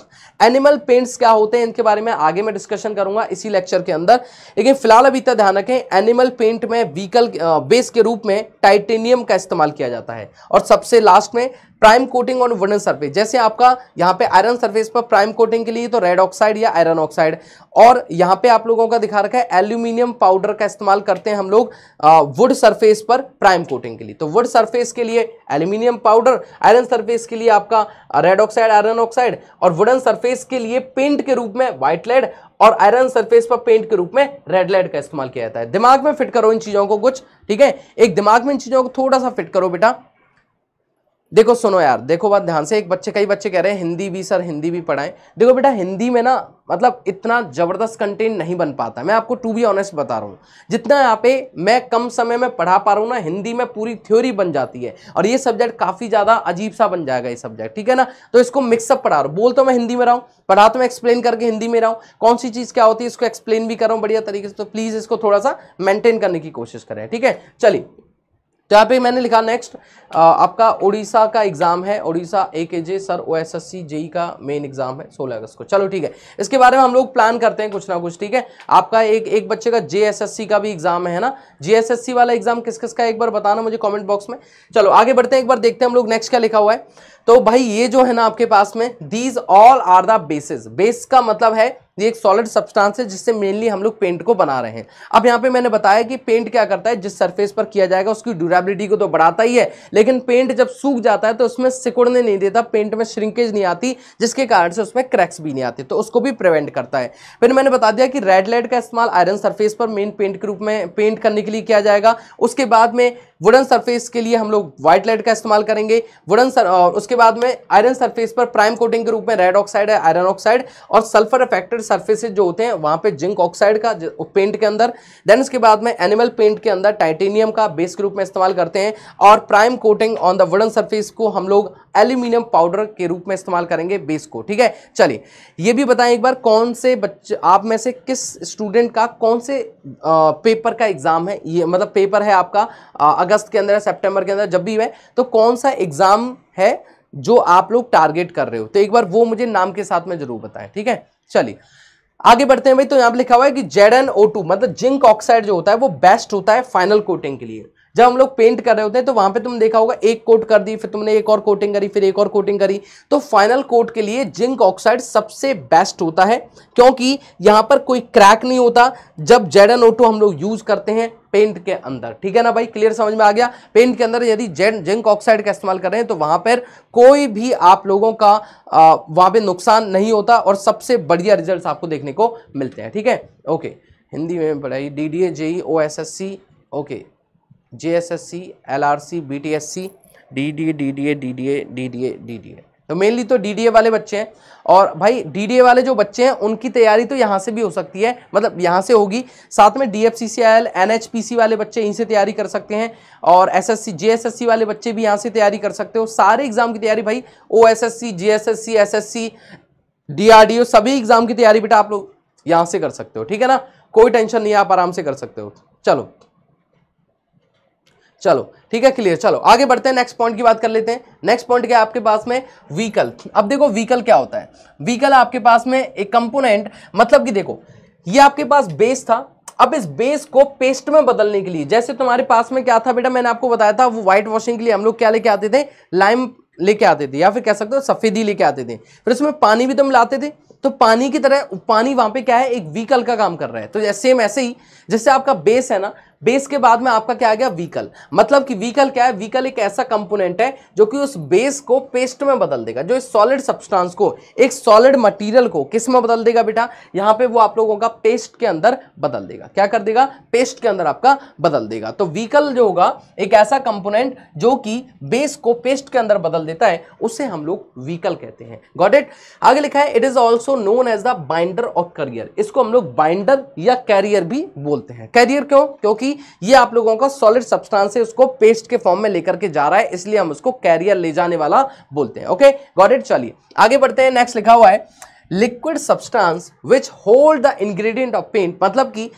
एनिमल पेंट्स क्या होते हैं इनके बारे में आगे मैं डिस्कशन करूंगा इसी लेक्चर के अंदर लेकिन फिलहाल अभी तक ध्यान रखें एनिमल पेंट में व्हीकल बेस uh, के रूप में टाइटेनियम का इस्तेमाल किया जाता है और सबसे लास्ट में prime coating on wooden surface जैसे आपका यहाँ पे आयरन सरफेस पर प्राइम कोटिंग के लिए तो रेड ऑक्साइड या आयरन ऑक्साइड और यहाँ पे आप लोगों का दिखा रखा है एल्यूमिनियम पाउडर का इस्तेमाल करते हैं हम लोग वुड सरफेस पर प्राइम कोटिंग के लिए तो वुड सरफेस के लिए एल्यूमिनियम पाउडर आयरन सरफेस के लिए आपका रेड ऑक्साइड आयरन ऑक्साइड और वुडन सरफेस के लिए पेंट के रूप में व्हाइट लेड और आयरन सरफेस पर पेंट के रूप में रेड लेड का इस्तेमाल किया जाता है दिमाग में फिट करो इन चीज़ों को कुछ ठीक है एक दिमाग में इन चीज़ों को थोड़ा सा फिट करो बेटा देखो सुनो यार देखो बात ध्यान से एक बच्चे कई बच्चे कह रहे हैं हिंदी भी सर हिंदी भी पढ़ाएं देखो बेटा हिंदी में ना मतलब इतना ज़बरदस्त कंटेंट नहीं बन पाता मैं आपको टू बी ऑनेस्ट बता रहा हूँ जितना यहाँ पे मैं कम समय में पढ़ा पा रहा हूँ ना हिंदी में पूरी थ्योरी बन जाती है और ये सब्जेक्ट काफ़ी ज़्यादा अजीब सा बन जाएगा ये सब्जेक्ट ठीक है ना तो इसको मिक्सअप पढ़ा रहा हूँ बोल तो मैं हिंदी में रहा हूँ पढ़ा तो मैं एक्सप्लेन करके हिंदी में रहा हूँ कौन सी चीज़ क्या होती है इसको एक्सप्लेन भी कर रहा हूँ बढ़िया तरीके से तो प्लीज़ इसको थोड़ा सा मेंटेन करने की कोशिश करें ठीक है चलिए तो यहाँ पे मैंने लिखा नेक्स्ट आपका उड़ीसा का एग्जाम है उड़ीसा ए के J sir O S S C JE का मेन एग्जाम है 16 अगस्त को चलो ठीक है इसके बारे में हम लोग प्लान करते हैं कुछ ना कुछ ठीक है आपका एक एक बच्चे का जे एस एस सी का भी एग्जाम है ना जे एस एस सी वाला एग्जाम किस किस का एक बार बताना मुझे कॉमेंट बॉक्स में चलो आगे बढ़ते हैं एक बार देखते हैं हम लोग नेक्स्ट क्या लिखा हुआ है तो भाई ये जो है ना आपके पास में these all are the basis base का मतलब है ये एक सॉलिड सब्सटेंस है जिससे मेनली हम लोग पेंट को बना रहे हैं अब यहाँ पे मैंने बताया कि पेंट क्या करता है जिस सरफेस पर किया जाएगा उसकी ड्यूरेबिलिटी को तो बढ़ाता ही है लेकिन पेंट जब सूख जाता है तो उसमें सिकुड़ने नहीं देता पेंट में श्रिंकेज नहीं आती जिसके कारण से उसमें क्रैक्स भी नहीं आते तो उसको भी प्रिवेंट करता है फिर मैंने बता दिया कि रेड लाइट का इस्तेमाल आयरन सर्फेस पर मेन पेंट के रूप में पेंट करने के लिए किया जाएगा उसके बाद में वुडन सरफेस के लिए हम लोग व्हाइट लेड का इस्तेमाल करेंगे वुडन सर और उसके बाद में आयरन सरफेस पर प्राइम कोटिंग के रूप में रेड ऑक्साइड है आयरन ऑक्साइड और सल्फर अफेक्टेड सर्फेसिस जो होते हैं वहाँ पे जिंक ऑक्साइड का पेंट के अंदर देन उसके बाद में एनिमल पेंट के अंदर टाइटेनियम का बेस के रूप में इस्तेमाल करते हैं और prime coating on the wooden surface को हम लोग एल्यूमिनियम पाउडर के रूप में इस्तेमाल करेंगे बेस को ठीक है चलिए ये भी बताएं एक बार कौन से बच्चे आप में से किस स्टूडेंट का कौन से आ, पेपर का एग्ज़ाम है ये मतलब पेपर है आपका आ, अगस्त के अंदर सेप्टेम्बर के अंदर जब भी है तो कौन सा एग्ज़ाम है जो आप लोग टारगेट कर रहे हो तो एक बार वो मुझे नाम के साथ में जरूर बताएं ठीक है चलिए आगे बढ़ते हैं भाई तो यहां पे लिखा हुआ है कि जेड एन ओ टू मतलब जिंक ऑक्साइड जो होता है वो बेस्ट होता है फाइनल कोटिंग के लिए जब हम लोग पेंट कर रहे होते हैं तो वहां पे तुम देखा होगा एक कोट कर दी फिर तुमने एक और कोटिंग करी फिर एक और कोटिंग करी तो फाइनल कोट के लिए जिंक ऑक्साइड सबसे बेस्ट होता है क्योंकि यहां पर कोई क्रैक नहीं होता जब जेड एन ओटो हम लोग यूज करते हैं पेंट के अंदर ठीक है ना भाई क्लियर समझ में आ गया पेंट के अंदर यदि जेड जिंक ऑक्साइड का इस्तेमाल कर रहे हैं तो वहां पर कोई भी आप लोगों का वहां पर नुकसान नहीं होता और सबसे बढ़िया रिजल्ट आपको देखने को मिलते हैं ठीक है ओके हिंदी में पढ़ाई D D A JE O S S C okay J S S C L R C B T S C D D A D D A D D A D D A D D A तो mainly तो D D ए वाले बच्चे हैं और भाई D D ए वाले जो बच्चे हैं उनकी तैयारी तो यहाँ से भी हो सकती है मतलब यहाँ से होगी साथ में D F C C L N H P C वाले बच्चे यहीं से तैयारी कर सकते हैं और S S C J S S C वाले बच्चे भी यहाँ से तैयारी कर सकते हो सारे एग्जाम की तैयारी भाई O S S C J S S C S S C D R D O सभी एग्जाम की तैयारी बेटा आप लोग यहाँ से कर सकते हो ठीक है ना कोई टेंशन नहीं आप आराम से कर सकते हो चलो चलो ठीक है क्लियर चलो आगे बढ़ते हैं नेक्स्ट पॉइंट की बात कर लेते हैं नेक्स्ट पॉइंट क्या आपके पास में व्हीकल अब देखो व्हीकल क्या होता है व्हीकल आपके पास में एक कंपोनेंट मतलब कि देखो ये आपके पास बेस था अब इस बेस को पेस्ट में बदलने के लिए जैसे तुम्हारे पास में क्या था बेटा मैंने आपको बताया था वो व्हाइट वॉशिंग के लिए हम लोग क्या लेके आते थे लाइम लेके आते थे या फिर कह सकते हो सफेदी लेके आते थे फिर उसमें पानी भी तुम लाते थे तो पानी की तरह पानी वहां पे क्या है एक व्हीकल का काम कर रहा है तो सेम ऐसे ही जैसे आपका बेस है ना बेस के बाद में आपका क्या आ गया व्हीकल मतलब कि व्हीकल क्या है व्हीकल एक ऐसा कंपोनेंट है जो कि उस बेस को पेस्ट में बदल देगा जो इस सॉलिड सब्सटेंस को एक सॉलिड मटेरियल को किस में बदल देगा बेटा यहां पे वो आप लोगों का पेस्ट के अंदर बदल देगा क्या कर देगा पेस्ट के अंदर आपका बदल देगा तो व्हीकल जो होगा एक ऐसा कंपोनेंट जो कि बेस को पेस्ट के अंदर बदल देता है उसे हम लोग व्हीकल कहते हैं गॉट इट आगे लिखा है it is also known as the binder of carrier इसको हम लोग बाइंडर या कैरियर भी बोलते हैं कैरियर क्यों क्योंकि कि ये आप लोगों का सॉलिड सब्सटेंस है उसको पेस्ट के फॉर्म में लेकर के जा रहा है इसलिए हम उसको कैरियर ले जाने वाला बोलते हैं ओके गॉट इट चलिए आगे बढ़ते हैं नेक्स्ट लिखा हुआ है liquid substance which hold the ingredient of paint मतलब कि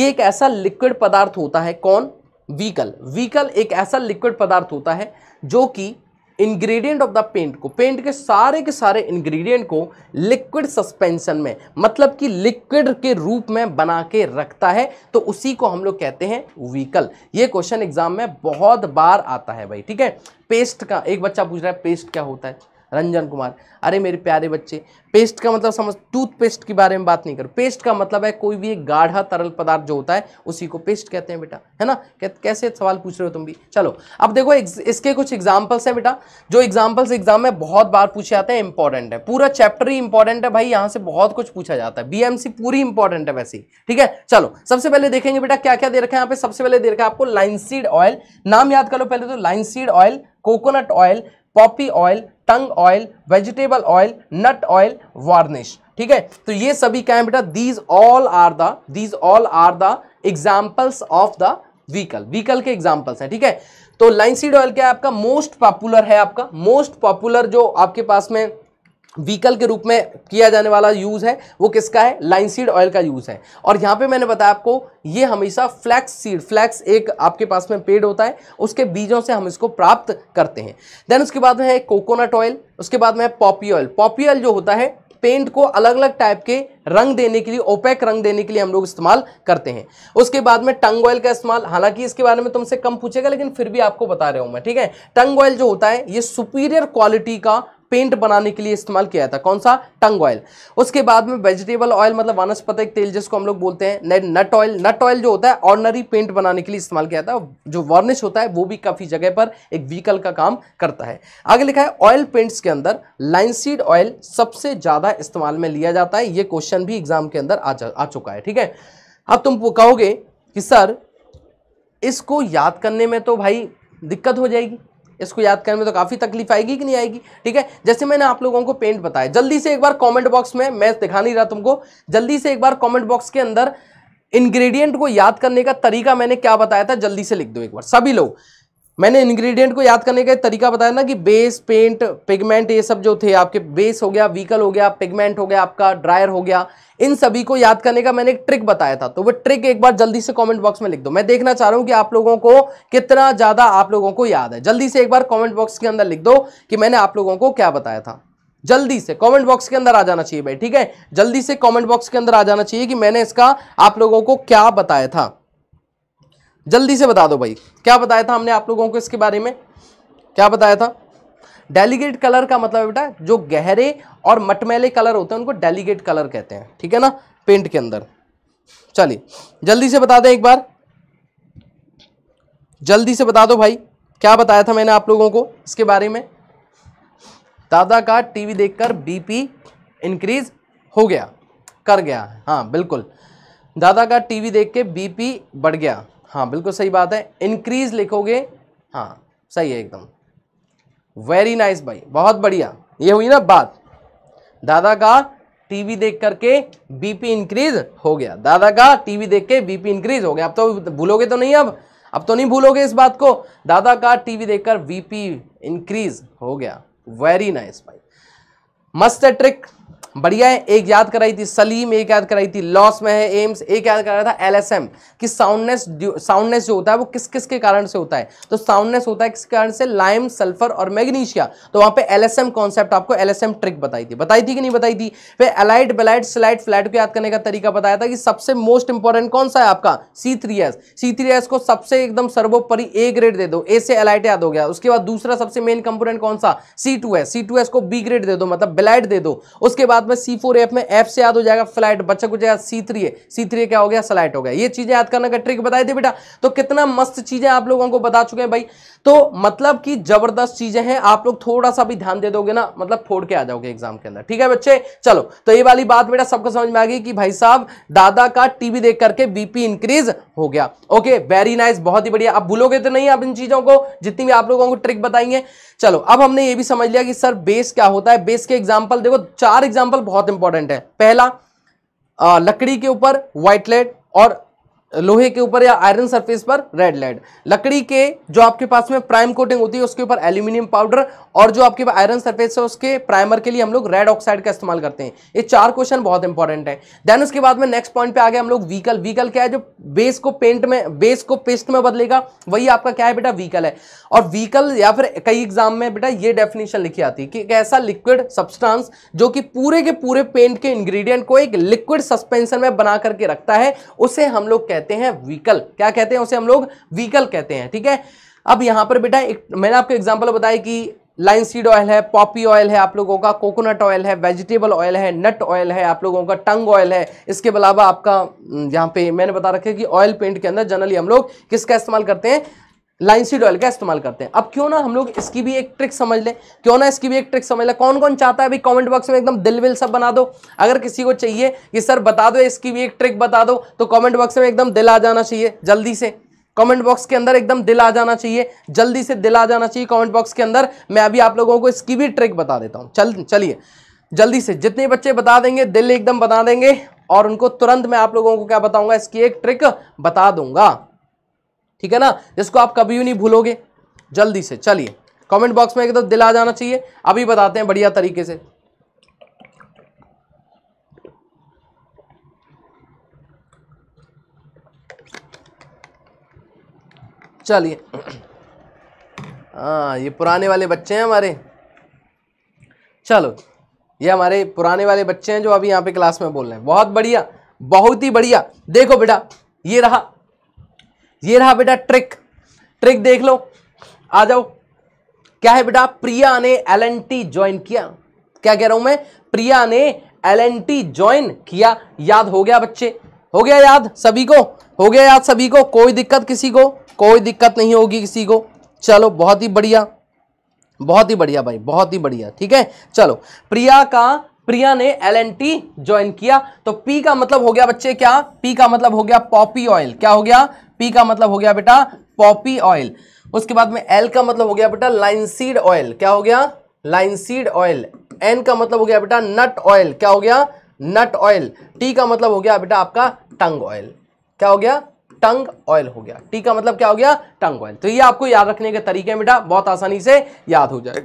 ये एक ऐसा लिक्विड पदार्थ होता है कौन व्हीकल व्हीकल एक ऐसा लिक्विड पदार्थ होता है जो कि इंग्रेडिएंट ऑफ द पेंट को पेंट के सारे के सारे इंग्रेडिएंट को लिक्विड सस्पेंशन में मतलब कि लिक्विड के रूप में बना के रखता है तो उसी को हम लोग कहते हैं व्हीकल ये क्वेश्चन एग्जाम में बहुत बार आता है भाई ठीक है पेस्ट का एक बच्चा पूछ रहा है पेस्ट क्या होता है रंजन कुमार अरे मेरे प्यारे बच्चे पेस्ट का मतलब समझ टूथपेस्ट के बारे में बात नहीं करो पेस्ट का मतलब है कोई भी एक गाढ़ा तरल पदार्थ जो होता है उसी को पेस्ट कहते हैं बेटा है ना कैसे सवाल पूछ रहे हो तुम भी चलो अब देखो इसके कुछ एग्जाम्पल्स हैं बेटा जो एग्जाम्पल्स एग्जाम में बहुत बार पूछे जाते हैं इंपॉर्टेंट है पूरा चैप्टर ही इंपॉर्टेंट है भाई यहाँ से बहुत कुछ पूछा जाता है बी पूरी इंपॉर्टेंट है वैसे ठीक है चलो सबसे पहले देखेंगे बेटा क्या क्या दे रखा है यहाँ पे सबसे पहले दे रखा है आपको लाइनसीड ऑयल नाम याद कर लो पहले तो linseed oil coconut oil poppy oil tung oil vegetable oil nut oil varnish ठीक है तो ये सभी क्या है बेटा these all are the these all are the examples of the vehicle vehicle के एग्जाम्पल्स हैं ठीक है तो लाइनसीड ऑयल क्या है आपका मोस्ट पॉपुलर है आपका मोस्ट पॉपुलर जो आपके पास में व्हीकल के रूप में किया जाने वाला यूज़ है वो किसका है लाइन सीड ऑयल का यूज़ है और यहाँ पे मैंने बताया आपको ये हमेशा फ्लैक्स सीड फ्लैक्स एक आपके पास में पेड़ होता है उसके बीजों से हम इसको प्राप्त करते हैं देन उसके बाद में है कोकोनट ऑयल उसके बाद में है पॉपी ऑयल पॉपी ऑयल जो होता है पेंट को अलग अलग टाइप के रंग देने के लिए ओपेक रंग देने के लिए हम लोग इस्तेमाल करते हैं उसके बाद में टंग ऑयल का इस्तेमाल हालांकि इसके बारे में तुमसे कम पूछेगा लेकिन फिर भी आपको बता रहा हूं मैं ठीक है टंग ऑयल जो होता है ये सुपीरियर क्वालिटी का पेंट बनाने के लिए इस्तेमाल किया था कौन सा टंग ऑयल उसके बाद में वेजिटेबल ऑयल मतलब वनस्पतिक तेल जिसको हम लोग बोलते हैं नट ऑयल नट ऑयल जो होता है ऑर्डनरी पेंट बनाने के लिए इस्तेमाल किया था जो वार्निश होता है वो भी काफ़ी जगह पर एक व्हीकल का काम करता है आगे लिखा है ऑयल पेंट्स के अंदर लाइनसीड ऑयल सबसे ज़्यादा इस्तेमाल में लिया जाता है ये क्वेश्चन भी एग्जाम के अंदर आ, आ चुका है ठीक है अब तुम कहोगे कि सर इसको याद करने में तो भाई दिक्कत हो जाएगी इसको याद करने में तो काफ़ी तकलीफ आएगी कि नहीं आएगी ठीक है जैसे मैंने आप लोगों को पेंट बताया जल्दी से एक बार कॉमेंट बॉक्स में मैं दिखा नहीं रहा तुमको जल्दी से एक बार कॉमेंट बॉक्स के अंदर इंग्रेडिएंट को याद करने का तरीका मैंने क्या बताया था जल्दी से लिख दो एक बार सभी लोग मैंने इंग्रेडिएंट को याद करने का तरीका बताया ना कि बेस पेंट पिगमेंट ये सब जो थे आपके बेस हो गया व्हीकल हो गया पिगमेंट हो गया आपका ड्रायर हो गया इन सभी को याद करने का मैंने एक ट्रिक बताया था तो वो ट्रिक एक बार जल्दी से कमेंट बॉक्स में लिख दो मैं देखना चाह रहा हूँ कि आप लोगों को कितना ज़्यादा आप लोगों को याद है जल्दी से एक बार कॉमेंट बॉक्स के अंदर लिख दो कि मैंने आप लोगों को क्या बताया था जल्दी से कमेंट बॉक्स के अंदर आ जाना चाहिए भाई ठीक है जल्दी से कमेंट बॉक्स के अंदर आ जाना चाहिए कि मैंने इसका आप लोगों को क्या बताया था जल्दी से बता दो भाई क्या बताया था हमने आप लोगों को इसके बारे में क्या बताया था डेलीगेट कलर का मतलब बेटा जो गहरे और मटमैले कलर होते हैं उनको डेलीगेट कलर कहते हैं ठीक है ना पेंट के अंदर चलिए जल्दी से बता दें एक बार जल्दी से बता दो भाई क्या बताया था मैंने आप लोगों को इसके बारे में दादा का टीवी देखकर बीपी इंक्रीज हो गया कर गया हाँ बिल्कुल दादा का टीवी देख के बीपी बढ़ गया हाँ बिल्कुल सही बात है इंक्रीज लिखोगे हाँ सही है एकदम वेरी नाइस भाई बहुत बढ़िया ये हुई ना बात दादा का टीवी देख करके बीपी इंक्रीज हो गया दादा का टीवी देख के बीपी इंक्रीज हो गया अब तो भूलोगे तो नहीं अब अब तो नहीं भूलोगे इस बात को दादा का टीवी देखकर बीपी इंक्रीज हो गया वेरी नाइस भाई मस्त है ट्रिक बढ़िया है एक याद कराई थी सलीम एक याद कराई थी लॉस में है एम्स एक याद कराया था एलएसएम कि साउंडनेस साउंडनेस जो होता है वो किस किस के कारण से होता है तो साउंडनेस होता है किस कारण से लाइम सल्फर और मैग्नीशिया तो वहां पे एलएसएम कॉन्सेप्ट आपको एलएसएम ट्रिक बताई थी बताई थी कि नहीं बताई थी फिर एलाइट बेलाइट स्लाइट फ्लैट को याद करने का तरीका बताया था कि सबसे मोस्ट इंपॉर्टेंट कौन सा है आपका C three S C three S को सबसे एकदम सर्वोपरि ए ग्रेड दे दो ए से एलाइट याद हो गया उसके बाद दूसरा सबसे मेन कंपोनेंट कौन सा C two S C two S को बी ग्रेड दे दो मतलब बेलाइट दे दो उसके बाद बाद में सी फोर एफ में एफ से याद हो जाएगा फ्लाइट बच्चा कुछ जाएगा सी थ्री है सी थ्री क्या हो गया स्लैट हो गया ये चीजें याद करने का ट्रिक बताई थी बेटा तो कितना मस्त चीजें आप लोगों को बता चुके हैं भाई तो मतलब कि जबरदस्त चीजें हैं आप लोग थोड़ा सा भी ध्यान दे दोगे ना मतलब फोड़ के आ जाओगे एग्जाम के अंदर ठीक है बच्चे चलो तो ये वाली बात बेटा सबको समझ में आ गई कि भाई साहब दादा का टीवी देख करके बीपी इंक्रीज हो गया ओके वेरी नाइस बहुत ही बढ़िया आप भूलोगे तो नहीं आप इन चीजों को जितनी भी आप लोगों को ट्रिक बताएंगे चलो अब हमने ये भी समझ लिया कि सर बेस क्या होता है बेस के एग्जाम्पल देखो चार एग्जाम्पल बहुत इंपॉर्टेंट है पहला आ, लकड़ी के ऊपर व्हाइटलेट और लोहे के ऊपर या आयरन सरफेस पर रेड लेड लकड़ी के जो आपके पास में प्राइम कोटिंग होती है उसके ऊपर एल्यूमिनियम पाउडर और जो आपके पास आयरन सरफेस है उसके प्राइमर के लिए हम लोग रेड ऑक्साइड का इस्तेमाल करते हैं ये चार क्वेश्चन बहुत इंपॉर्टेंट है देन उसके बाद में नेक्स्ट पॉइंट पे आ हम लोग व्हीकल व्हीकल क्या है जो बेस को पेंट में बेस को पेस्ट में बदलेगा वही आपका क्या है बेटा व्हीकल है और व्हीकल या फिर कई एग्जाम में बेटा ये डेफिनेशन लिखी आती है कि ऐसा लिक्विड सब्सटांस जो कि पूरे के पूरे पेंट के इंग्रेडिएंट को एक लिक्विड सस्पेंशन में बना करके रखता है उसे हम लोग कहते कहते हैं व्हीकल क्या कहते हैं उसे हम लोग व्हीकल कहते हैं ठीक है अब यहां पर बेटा एक मैंने आपको एग्जाम्पल बताया कि लाइन सीड ऑयल है पॉपी ऑयल है आप लोगों का कोकोनट ऑयल है वेजिटेबल ऑयल है नट ऑयल है आप लोगों का टंग ऑयल है इसके अलावा आपका हम्म, यहाँ पे मैंने बता रखा है कि ऑयल पेंट के अंदर जनरली हम लोग किसका इस्तेमाल करते हैं लाइनसीड ऑयल का इस्तेमाल करते हैं अब क्यों ना हम लोग इसकी भी एक ट्रिक समझ लें क्यों ना इसकी भी एक ट्रिक समझ लें कौन कौन चाहता है अभी कमेंट बॉक्स में एकदम दिल विल सब बना दो अगर किसी को चाहिए कि सर बता दो इसकी भी एक ट्रिक बता दो तो कमेंट बॉक्स में एकदम दिल आ जाना चाहिए जल्दी से कमेंट बॉक्स के अंदर एकदम दिल आ जाना चाहिए जल्दी से दिल आ जाना चाहिए कॉमेंट बॉक्स के अंदर मैं अभी आप लोगों को इसकी भी ट्रिक बता देता हूँ चल चलिए जल्दी से जितने बच्चे बता देंगे दिल एकदम बता देंगे और उनको तुरंत मैं आप लोगों को क्या बताऊंगा इसकी एक ट्रिक बता दूंगा ठीक है ना जिसको आप कभी भी नहीं भूलोगे जल्दी से चलिए कमेंट बॉक्स में एकदम दिल आ जाना चाहिए अभी बताते हैं बढ़िया तरीके से चलिए हाँ ये पुराने वाले बच्चे हैं हमारे चलो ये हमारे पुराने वाले बच्चे हैं जो अभी यहाँ पे क्लास में बोल रहे हैं बहुत बढ़िया बहुत ही बढ़िया देखो बेटा ये रहा ये रहा बेटा ट्रिक ट्रिक देख लो आ जाओ क्या है बेटा प्रिया ने एल एन टी ज्वाइन किया क्या कह रहा हूं मैं प्रिया ने एल एन टी ज्वाइन किया याद हो गया बच्चे हो गया याद सभी को हो गया याद सभी को कोई दिक्कत किसी को कोई दिक्कत नहीं होगी किसी को चलो बहुत ही बढ़िया बहुत ही बढ़िया भाई बहुत ही बढ़िया ठीक है चलो प्रिया का प्रिया ने एल एन टी ज्वाइन किया तो पी का मतलब हो गया बच्चे क्या पी का मतलब हो गया पॉपी ऑयल क्या हो गया पी का मतलब हो गया बेटा पॉपी ऑयल उसके बाद में एल का मतलब हो गया बेटा लाइनसीड ऑयल क्या हो गया लाइनसीड ऑयल एन का मतलब हो गया बेटा नट ऑयल क्या हो गया नट ऑयल टी का मतलब हो गया बेटा आपका टंग ऑयल क्या हो गया टंग ऑयल हो गया टी का मतलब क्या हो गया टंग ऑयल तो ये आपको याद रखने के तरीके बेटा बहुत आसानी से याद हो जाए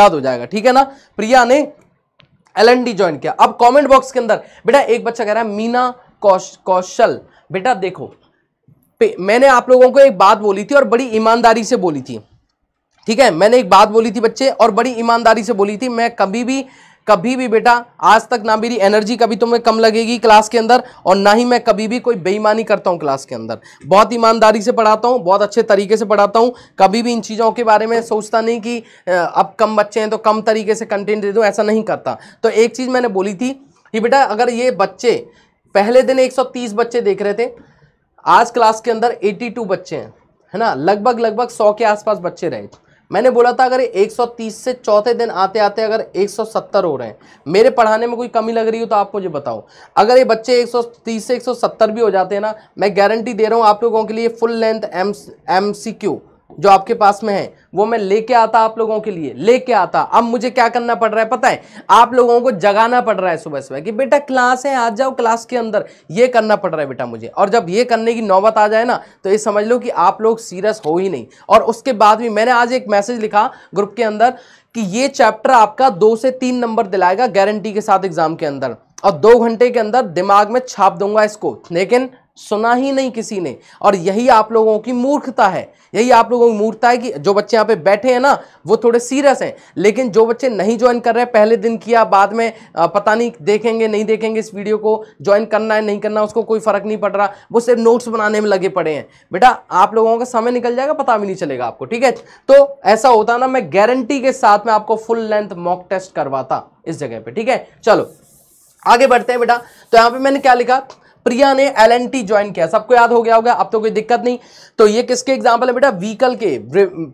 याद हो जाएगा ठीक है ना प्रिया ने एल एन डी ज्वाइन किया अब कमेंट बॉक्स के अंदर बेटा एक बच्चा कह रहा है मीना कौश कौशल बेटा देखो मैंने आप लोगों को एक बात बोली थी और बड़ी ईमानदारी से बोली थी ठीक है मैंने एक बात बोली थी बच्चे और बड़ी ईमानदारी से बोली थी मैं कभी भी कभी भी बेटा आज तक ना मेरी एनर्जी कभी तुम्हें कम लगेगी क्लास के अंदर और ना ही मैं कभी भी कोई बेईमानी करता हूँ क्लास के अंदर बहुत ईमानदारी से पढ़ाता हूँ बहुत अच्छे तरीके से पढ़ाता हूँ कभी भी इन चीज़ों के बारे में सोचता नहीं कि अब कम बच्चे हैं तो कम तरीके से कंटेंट दे दूँ ऐसा नहीं करता तो एक चीज़ मैंने बोली थी कि बेटा अगर ये बच्चे पहले दिन एक बच्चे देख रहे थे आज क्लास के अंदर 82 बच्चे हैं है ना लगभग लगभग 100 के आसपास बच्चे रहे मैंने बोला था अगर 130 से चौथे दिन आते आते अगर 170 हो रहे हैं मेरे पढ़ाने में कोई कमी लग रही हो तो आप मुझे बताओ अगर ये बच्चे 130 से 170 भी हो जाते हैं ना मैं गारंटी दे रहा हूँ आप लोगों के लिए full length M M C Q जो आपके पास में है वो मैं लेके आता आप लोगों के लिए लेके आता अब मुझे क्या करना पड़ रहा है पता है आप लोगों को जगाना पड़ रहा है सुबह सुबह कि बेटा क्लास है आ जाओ क्लास के अंदर ये करना पड़ रहा है बेटा मुझे और जब ये करने की नौबत आ जाए ना तो ये समझ लो कि आप लोग सीरियस हो ही नहीं और उसके बाद भी मैंने आज एक मैसेज लिखा ग्रुप के अंदर कि ये चैप्टर आपका दो से तीन नंबर दिलाएगा गारंटी के साथ एग्जाम के अंदर और दो घंटे के अंदर दिमाग में छाप दूंगा इसको लेकिन सुना ही नहीं किसी ने और यही आप लोगों की मूर्खता है यही आप लोगों की मूर्खता है कि जो बच्चे यहाँ पे बैठे हैं ना वो थोड़े सीरियस हैं लेकिन जो बच्चे नहीं ज्वाइन कर रहे हैं पहले दिन किया बाद में पता नहीं देखेंगे नहीं देखेंगे इस वीडियो को ज्वाइन करना है नहीं करना उसको कोई फ़र्क नहीं पड़ रहा वो सिर्फ नोट्स बनाने में लगे पड़े हैं बेटा आप लोगों का समय निकल जाएगा पता भी नहीं चलेगा आपको ठीक है तो ऐसा होता ना मैं गारंटी के साथ में आपको फुल लेंथ मॉक टेस्ट करवाता इस जगह पर ठीक है चलो आगे बढ़ते हैं बेटा तो यहाँ पे मैंने क्या लिखा प्रिया ने एल एन टी ज्वाइन किया सबको याद हो गया होगा अब तो कोई दिक्कत नहीं तो ये किसके एग्जाम्पल है बेटा व्हीकल के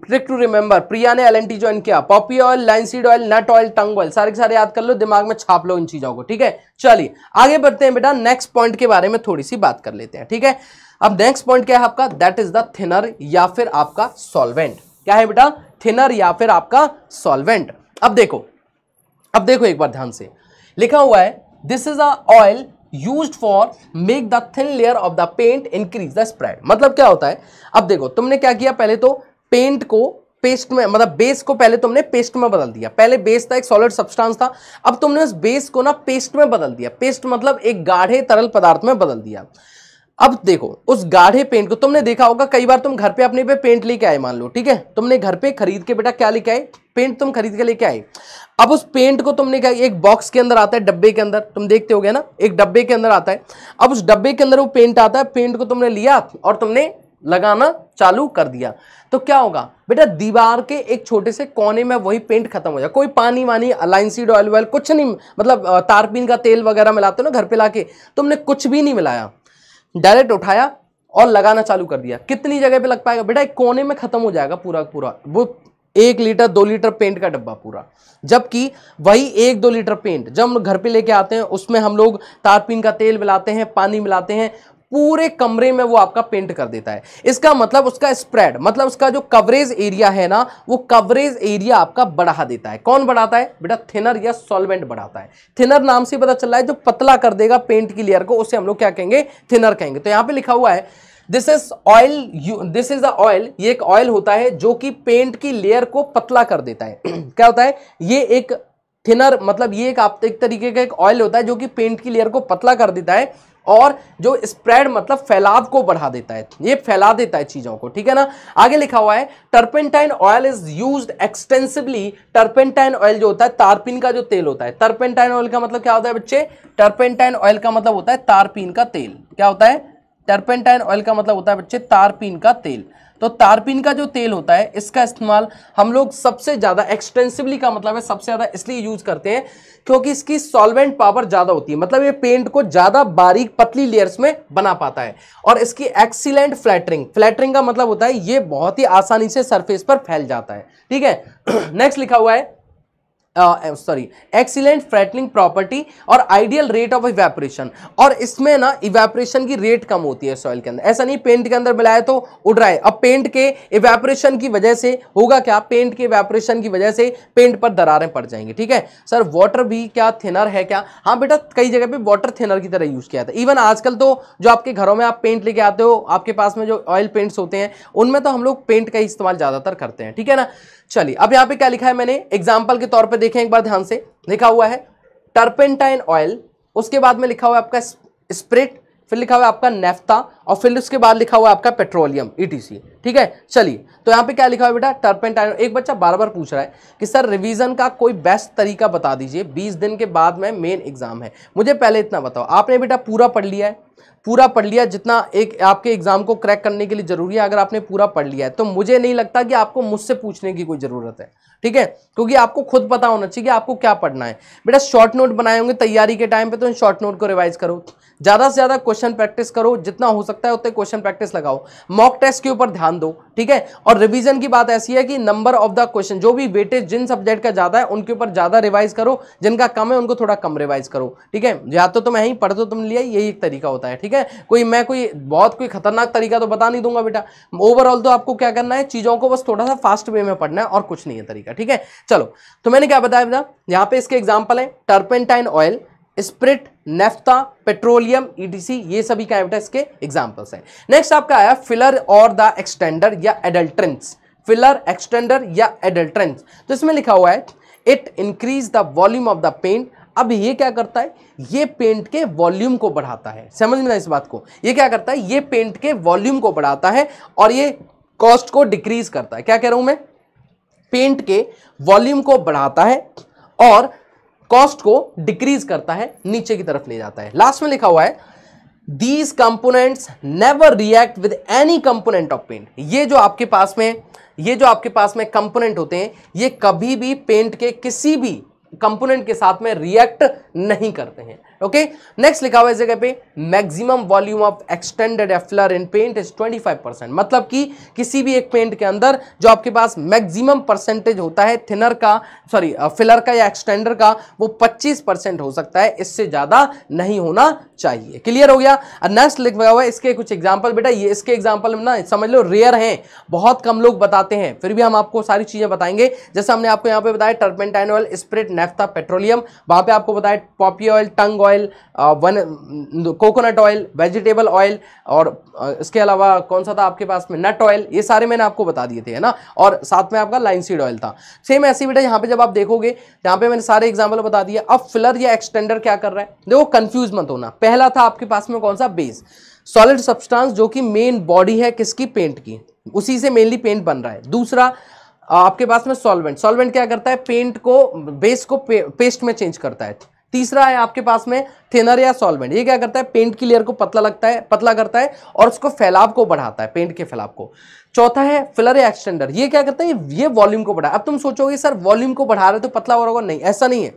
ट्रिक टू रिमेंबर प्रिया ने एल एन टी ज्वाइन किया poppy oil linseed oil nut oil tung oil सारे के सारे याद कर लो दिमाग में छाप लो इन चीजों को ठीक है चलिए आगे बढ़ते हैं बेटा नेक्स्ट पॉइंट के बारे में थोड़ी सी बात कर लेते हैं ठीक है अब नेक्स्ट पॉइंट क्या है आपका दैट इज द थिनर या फिर आपका सॉल्वेंट क्या है बेटा थिनर या फिर आपका सॉल्वेंट अब देखो अब देखो एक बार ध्यान से लिखा हुआ है this is a oil use for make the thin layer of the paint increase the spread मतलब क्या होता है अब देखो तुमने क्या किया पहले तो पेंट को पेस्ट में मतलब बेस को पहले तुमने पेस्ट में बदल दिया पहले बेस था एक सॉलिड सब्सटेंस था अब तुमने उस बेस को ना पेस्ट में बदल दिया पेस्ट मतलब एक गाढ़े तरल पदार्थ में बदल दिया अब देखो उस गाढ़े पेंट को तुमने देखा होगा कई बार तुम घर पे अपने पे पेंट लेके आए मान लो ठीक है तुमने घर पे खरीद के बेटा क्या लेके आए पेंट तुम खरीद के लेके आए अब उस पेंट को तुमने क्या एक बॉक्स के अंदर आता है डब्बे के अंदर तुम देखते हो ना एक डब्बे के अंदर आता है अब उस डब्बे के अंदर वो पेंट आता है पेंट को तुमने लिया और तुमने लगाना चालू कर दिया तो क्या होगा बेटा दीवार के एक छोटे से कोने में वही पेंट खत्म हो जाए कोई पानी वानी अलाइनसीड ऑयल वॉयल कुछ नहीं मतलब तारपीन का तेल वगैरह मिलाते हो ना घर पे लाके तुमने कुछ भी नहीं मिलाया डायरेक्ट उठाया और लगाना चालू कर दिया कितनी जगह पे लग पाएगा बेटा एक कोने में ख़त्म हो जाएगा पूरा पूरा वो एक लीटर दो लीटर पेंट का डब्बा पूरा जबकि वही एक दो लीटर पेंट जब हम घर पे लेके आते हैं उसमें हम लोग तारपीन का तेल मिलाते हैं पानी मिलाते हैं पूरे कमरे में वो आपका पेंट कर देता है इसका मतलब उसका स्प्रेड मतलब उसका जो कवरेज एरिया है ना वो कवरेज एरिया आपका बढ़ा देता है कौन बढ़ाता है बेटा थिनर या सॉल्वेंट बढ़ाता है थिनर नाम से पता चल रहा है जो पतला कर देगा पेंट की लेयर को उसे हम लोग क्या कहेंगे थिनर कहेंगे तो यहां पर लिखा हुआ है this is oil this is a oil ये एक ऑयल होता है जो कि पेंट की लेयर को पतला कर देता है क्या होता है ये एक थिनर मतलब ये एक आप एक तरीके का एक ऑयल होता है जो कि पेंट की लेयर को पतला कर देता है और जो स्प्रेड मतलब फैलाव को बढ़ा देता है ये फैला देता है चीजों को ठीक है ना आगे लिखा हुआ है turpentine oil is use extensively turpentine oil जो होता है तारपीन का जो तेल होता है टर्पेंटाइन ऑयल का मतलब क्या होता है बच्चे टर्पेंटाइन ऑयल का मतलब होता है तारपीन का तेल क्या होता है टर्पेंटाइन ऑयल का मतलब होता है बच्चे तारपीन का तेल तो तारपीन का जो तेल होता है इसका इस्तेमाल हम लोग सबसे ज़्यादा एक्सटेंसिवली का मतलब है सबसे ज़्यादा इसलिए यूज करते हैं क्योंकि इसकी सॉल्वेंट पावर ज़्यादा होती है मतलब ये पेंट को ज़्यादा बारीक पतली लेयर्स में बना पाता है और इसकी एक्सीलेंट फ्लैटरिंग फ्लैटरिंग का मतलब होता है ये बहुत ही आसानी से सरफेस पर फैल जाता है ठीक है नेक्स्ट लिखा हुआ है सॉरी एक्सीलेंट फ्रेटनिंग प्रॉपर्टी और आइडियल रेट ऑफ इवेपोरेशन और इसमें ना इवेपोरेशन की रेट कम होती है सॉइल के अंदर ऐसा नहीं पेंट के अंदर मिलाए तो उड़ रहा है अब पेंट के इवेपोरेशन की वजह से होगा क्या पेंट के इवेपोरेशन की वजह से पेंट पर दरारें पड़ जाएंगी ठीक है सर वाटर भी क्या थिनर है क्या हाँ बेटा कई जगह पर वाटर थिनर की तरह यूज़ किया जाता है इवन आजकल तो जो आपके घरों में आप पेंट लेके आते हो आपके पास में जो ऑयल पेंट्स होते हैं उनमें तो हम लोग पेंट का ही इस्तेमाल ज़्यादातर करते हैं ठीक है ना चलिए अब यहां पे क्या लिखा है मैंने एग्जाम्पल के तौर पर देखें एक बार ध्यान से लिखा हुआ है टर्पेंटाइन ऑयल उसके बाद में लिखा हुआ है आपका स्प्रिट फिर लिखा हुआ है आपका नेफ्ता और फिर उसके बाद लिखा हुआ है आपका पेट्रोलियम ईटीसी ठीक है चलिए तो यहाँ पे क्या लिखा हुआ है बेटा टर्पेंटाइन एक बच्चा बार बार पूछ रहा है कि सर रिवीजन का कोई बेस्ट तरीका बता दीजिए 20 दिन के बाद में मेन एग्जाम है मुझे पहले इतना बताओ आपने बेटा पूरा पढ़ लिया है पूरा पढ़ लिया जितना एक आपके एग्ज़ाम को क्रैक करने के लिए ज़रूरी है अगर आपने पूरा पढ़ लिया है तो मुझे नहीं लगता कि आपको मुझसे पूछने की कोई ज़रूरत है ठीक है क्योंकि आपको खुद पता होना चाहिए कि आपको क्या पढ़ना है बेटा शॉर्ट नोट बनाए होंगे तैयारी के टाइम पे तो इन शॉर्ट नोट को रिवाइज करो ज़्यादा से ज़्यादा क्वेश्चन प्रैक्टिस करो जितना हो सकता है उतने क्वेश्चन प्रैक्टिस लगाओ मॉक टेस्ट के ऊपर ध्यान दो ठीक है और रिवीजन की बात ऐसी है कि नंबर ऑफ द क्वेश्चन जो भी वेटेज जिन सब्जेक्ट का ज्यादा है उनके ऊपर ज्यादा रिवाइज करो जिनका कम है उनको थोड़ा कम रिवाइज करो ठीक है या तो तुम यहीं पढ़ दो तो तुम लिया यही एक तरीका होता है ठीक है कोई मैं कोई बहुत कोई खतरनाक तरीका तो बता नहीं दूंगा बेटा ओवरऑल तो आपको क्या करना है चीजों को बस थोड़ा सा फास्ट वे में पढ़ना है और कुछ नहीं है तरीका ठीक है चलो तो मैंने क्या बताया बेटा यहाँ पे इसके एग्जाम्पल है turpentine oil spirit naphtha petroleum ETC e ये सभी क्या बेटा इसके एग्जाम्पल्स हैं नेक्स्ट आपका आया फिलर और द एक्सटेंडर या एडल्ट्रेंस फिलर एक्सटेंडर या एडल्ट्रेंस तो इसमें लिखा हुआ है it increase the volume of the paint अब ये क्या करता है ये पेंट के वॉल्यूम को बढ़ाता है समझ में इस बात को ये क्या करता है ये पेंट के वॉल्यूम को बढ़ाता है और ये कॉस्ट को डिक्रीज करता है क्या कह रहा हूं मैं पेंट के वॉल्यूम को बढ़ाता है और कॉस्ट को डिक्रीज करता है नीचे की तरफ ले जाता है लास्ट में लिखा हुआ है these components never react with any component of paint ये जो आपके पास में ये जो आपके पास में कंपोनेंट होते हैं ये कभी भी पेंट के किसी भी कंपोनेंट के साथ में रिएक्ट नहीं करते हैं ओके नेक्स्ट लिखा हुआ इस जगह पे maximum volume of extended filler in paint is 25 percent मतलब कि किसी भी एक पेंट के अंदर जो आपके पास मैक्सिमम परसेंटेज होता है थिनर का सॉरी फिलर का या एक्सटेंडर का वो 25 परसेंट हो सकता है इससे ज़्यादा नहीं होना चाहिए क्लियर हो गया नेक्स्ट लिखा हुआ है इसके कुछ एग्जाम्पल बेटा ये इसके एग्जाम्पल ना समझ लो रेयर है बहुत कम लोग बताते हैं फिर भी हम आपको सारी चीज़ें बताएंगे जैसे हमने आपको यहाँ पे बताया turpentine oil spirit naphtha petroleum वहां पर आपको बताया poppy oil tung oil one coconut oil vegetable oil और uh, इसके अलावा कौन सा था आपके पास में नट ऑयल ये सारे मैंने आपको बता दिए थे है ना और साथ में आपका लाइन सीड ऑयल था सेम ऐसी बेटा यहाँ पे जब आप देखोगे यहाँ पे मैंने सारे एग्जाम्पल बता दिए अब फिलर या एक्सटेंडर क्या कर रहा है देखो कन्फ्यूज मत होना पहला था आपके पास में कौन सा बेस सॉलिड सब्सटांस जो कि मेन बॉडी है किसकी पेंट की उसी से मेनली पेंट बन रहा है दूसरा uh, आपके पास में सॉल्वेंट सॉल्वेंट क्या करता है पेंट को बेस को पे, पेस्ट में चेंज करता है तीसरा है आपके पास में थेनर या सॉल्वेंट ये क्या करता है पेंट की लेयर को पतला लगता है पतला करता है और उसको फैलाव को बढ़ाता है पेंट के फैलाव को चौथा है फिलर या एक्सटेंडर ये क्या करता है ये वॉल्यूम को बढ़ा अब तुम सोचोगे सर वॉल्यूम को बढ़ा रहे तो पतला हो रहा होगा नहीं ऐसा नहीं है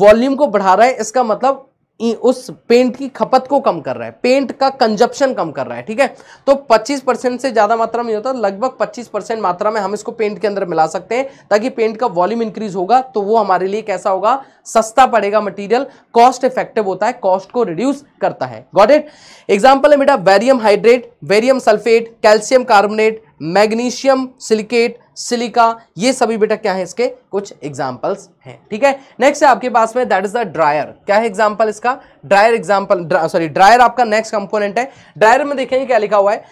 वॉल्यूम को बढ़ा रहा है इसका मतलब उस पेंट की खपत को कम कर रहा है पेंट का कंजप्शन कम कर रहा है ठीक है तो 25 परसेंट से ज़्यादा मात्रा में होता है लगभग 25 परसेंट मात्रा में हम इसको पेंट के अंदर मिला सकते हैं ताकि पेंट का वॉल्यूम इंक्रीज होगा तो वो हमारे लिए कैसा होगा सस्ता पड़ेगा मटेरियल कॉस्ट इफेक्टिव होता है कॉस्ट को रिड्यूस करता है गॉट इट एग्जाम्पल है बेटा barium hydrate barium sulphate calcium carbonate magnesium silicate silica ये सभी बेटा क्या है इसके कुछ एग्जाम्पल्स हैं ठीक है नेक्स्ट है आपके पास में दैट इज द ड्रायर क्या है एग्जाम्पल इसका ड्रायर एग्जाम्पल सॉरी ड्रायर आपका नेक्स्ट कंपोनेंट है ड्रायर में देखेंगे क्या लिखा हुआ है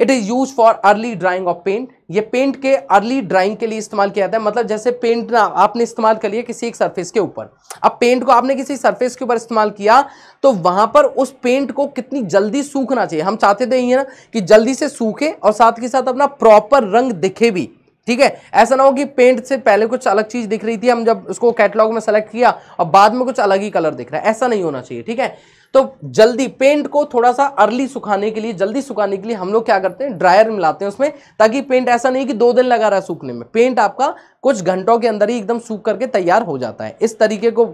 it is use for early drying of paint ये पेंट के अर्ली ड्राइंग के लिए इस्तेमाल किया जाता है मतलब जैसे पेंट ना आपने इस्तेमाल कर लिया किसी एक सरफेस के ऊपर अब पेंट को आपने किसी सरफेस के ऊपर इस्तेमाल किया तो वहां पर उस पेंट को कितनी जल्दी सूखना चाहिए हम चाहते थे तो ये ना कि जल्दी से सूखे और साथ के साथ अपना प्रॉपर रंग दिखे भी ठीक है ऐसा ना हो कि पेंट से पहले कुछ अलग चीज दिख रही थी हम जब उसको कैटलॉग में सेलेक्ट किया और बाद में कुछ अलग ही कलर दिख रहा है ऐसा नहीं होना चाहिए ठीक है तो जल्दी पेंट को थोड़ा सा अर्ली सुखाने के लिए जल्दी सुखाने के लिए हम लोग क्या करते हैं ड्रायर मिलाते हैं उसमें ताकि पेंट ऐसा नहीं कि दो दिन लगा रहा है सूखने में पेंट आपका कुछ घंटों के अंदर ही एकदम सूख करके तैयार हो जाता है इस तरीके को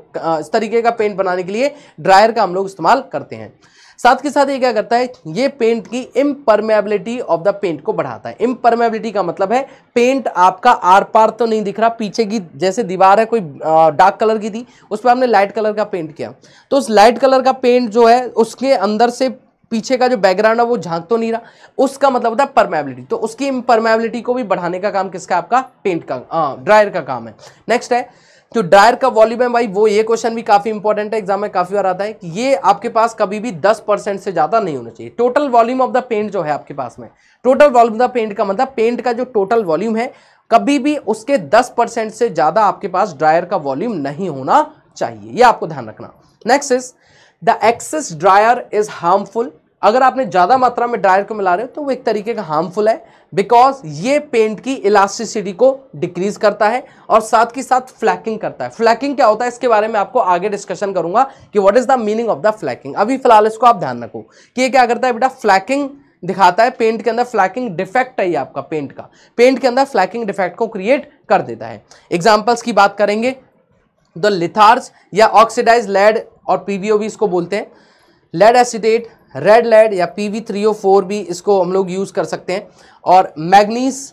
इस तरीके का पेंट बनाने के लिए ड्रायर का हम लोग इस्तेमाल करते हैं साथ के साथ ये क्या करता है ये पेंट की इम्परमेबिलिटी ऑफ द पेंट को बढ़ाता है इम्परमेबिलिटी का मतलब है पेंट आपका आर पार तो नहीं दिख रहा पीछे की जैसे दीवार है कोई डार्क कलर की थी उस पर हमने लाइट कलर का पेंट किया तो उस लाइट कलर का पेंट जो है उसके अंदर से पीछे का जो बैकग्राउंड है वो झांक तो नहीं रहा उसका मतलब होता है परमेबिलिटी तो उसकी इम्परमेबिलिटी को भी बढ़ाने का काम किसका आपका पेंट का ड्रायर का काम है नेक्स्ट है तो ड्रायर का वॉल्यूम है भाई वो ये क्वेश्चन भी काफी इंपॉर्टेंट है एग्जाम में काफी बार आता है कि ये आपके पास कभी भी 10 परसेंट से ज्यादा नहीं होना चाहिए total volume of the paint जो है आपके पास में total volume of the paint का मतलब पेंट का जो टोटल वॉल्यूम है कभी भी उसके दस परसेंट से ज्यादा आपके पास ड्रायर का वॉल्यूम नहीं होना चाहिए यह आपको ध्यान रखना next is the excess dryer is harmful अगर आपने ज़्यादा मात्रा में ड्रायर को मिला रहे हो तो वो एक तरीके का हार्मफुल है बिकॉज ये पेंट की इलास्टिसिटी को डिक्रीज करता है और साथ ही साथ फ्लैकिंग करता है फ्लैकिंग क्या होता है इसके बारे में आपको आगे डिस्कशन करूंगा कि what is the meaning of the flaking अभी फिलहाल इसको आप ध्यान रखो कि ये क्या करता है बेटा फ्लैकिंग दिखाता है पेंट के अंदर फ्लैकिंग डिफेक्ट है ये आपका पेंट का पेंट के अंदर फ्लैकिंग डिफेक्ट को क्रिएट कर देता है एग्जाम्पल्स की बात करेंगे द लिथार्स या ऑक्सीडाइज लेड और पीवीओ भी इसको बोलते हैं लेड एसिडेट रेड लेड या P V three O four भी इसको हम लोग यूज़ कर सकते हैं और manganese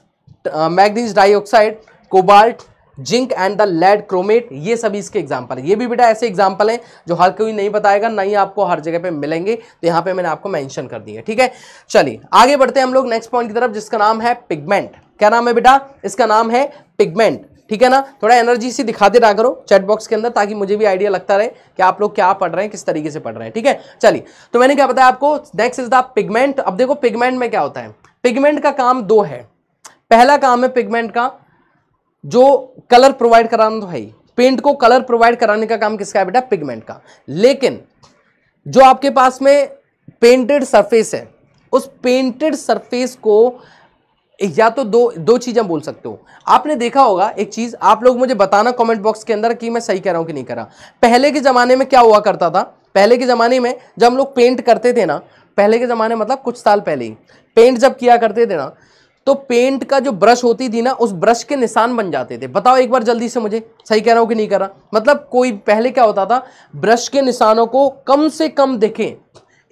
manganese dioxide cobalt zinc and the lead chromate ये सभी इसके एग्जाम्पल है ये भी बेटा ऐसे एग्जाम्पल हैं जो हर कोई नहीं बताएगा ना ही आपको हर जगह पे मिलेंगे तो यहाँ पे मैंने आपको मेंशन कर दिया ठीक है चलिए आगे बढ़ते हैं हम लोग नेक्स्ट पॉइंट की तरफ जिसका नाम है पिगमेंट क्या नाम है बेटा इसका नाम है पिगमेंट ठीक है ना थोड़ा एनर्जी से दिखाते रहा करो चैट बॉक्स के अंदर ताकि मुझे भी आइडिया लगता रहे कि आप लोग क्या पढ़ रहे हैं किस तरीके से पढ़ रहे हैं ठीक है चलिए तो मैंने क्या बताया आपको नेक्स्ट इज द पिगमेंट अब देखो पिगमेंट में क्या होता है पिगमेंट का काम दो है पहला काम है पिगमेंट का जो कलर प्रोवाइड कराना तो है ही पेंट को कलर प्रोवाइड कराने का काम किसका है बेटा पिगमेंट का लेकिन जो आपके पास में पेंटेड सरफेस है उस पेंटेड सरफेस को या तो दो दो चीज़ें बोल सकते हो आपने देखा होगा एक चीज़ आप लोग मुझे बताना कमेंट बॉक्स के अंदर कि मैं सही कह रहा हूँ कि नहीं कह रहा पहले के ज़माने में क्या हुआ करता था पहले के ज़माने में जब हम लोग पेंट करते थे ना पहले के ज़माने मतलब कुछ साल पहले ही पेंट जब किया करते थे ना तो पेंट का जो ब्रश होती थी ना उस ब्रश के निशान बन जाते थे बताओ एक बार जल्दी से मुझे सही कह रहा हूँ कि नहीं कह रहा मतलब कोई पहले क्या होता था ब्रश के निशानों को कम से कम देखें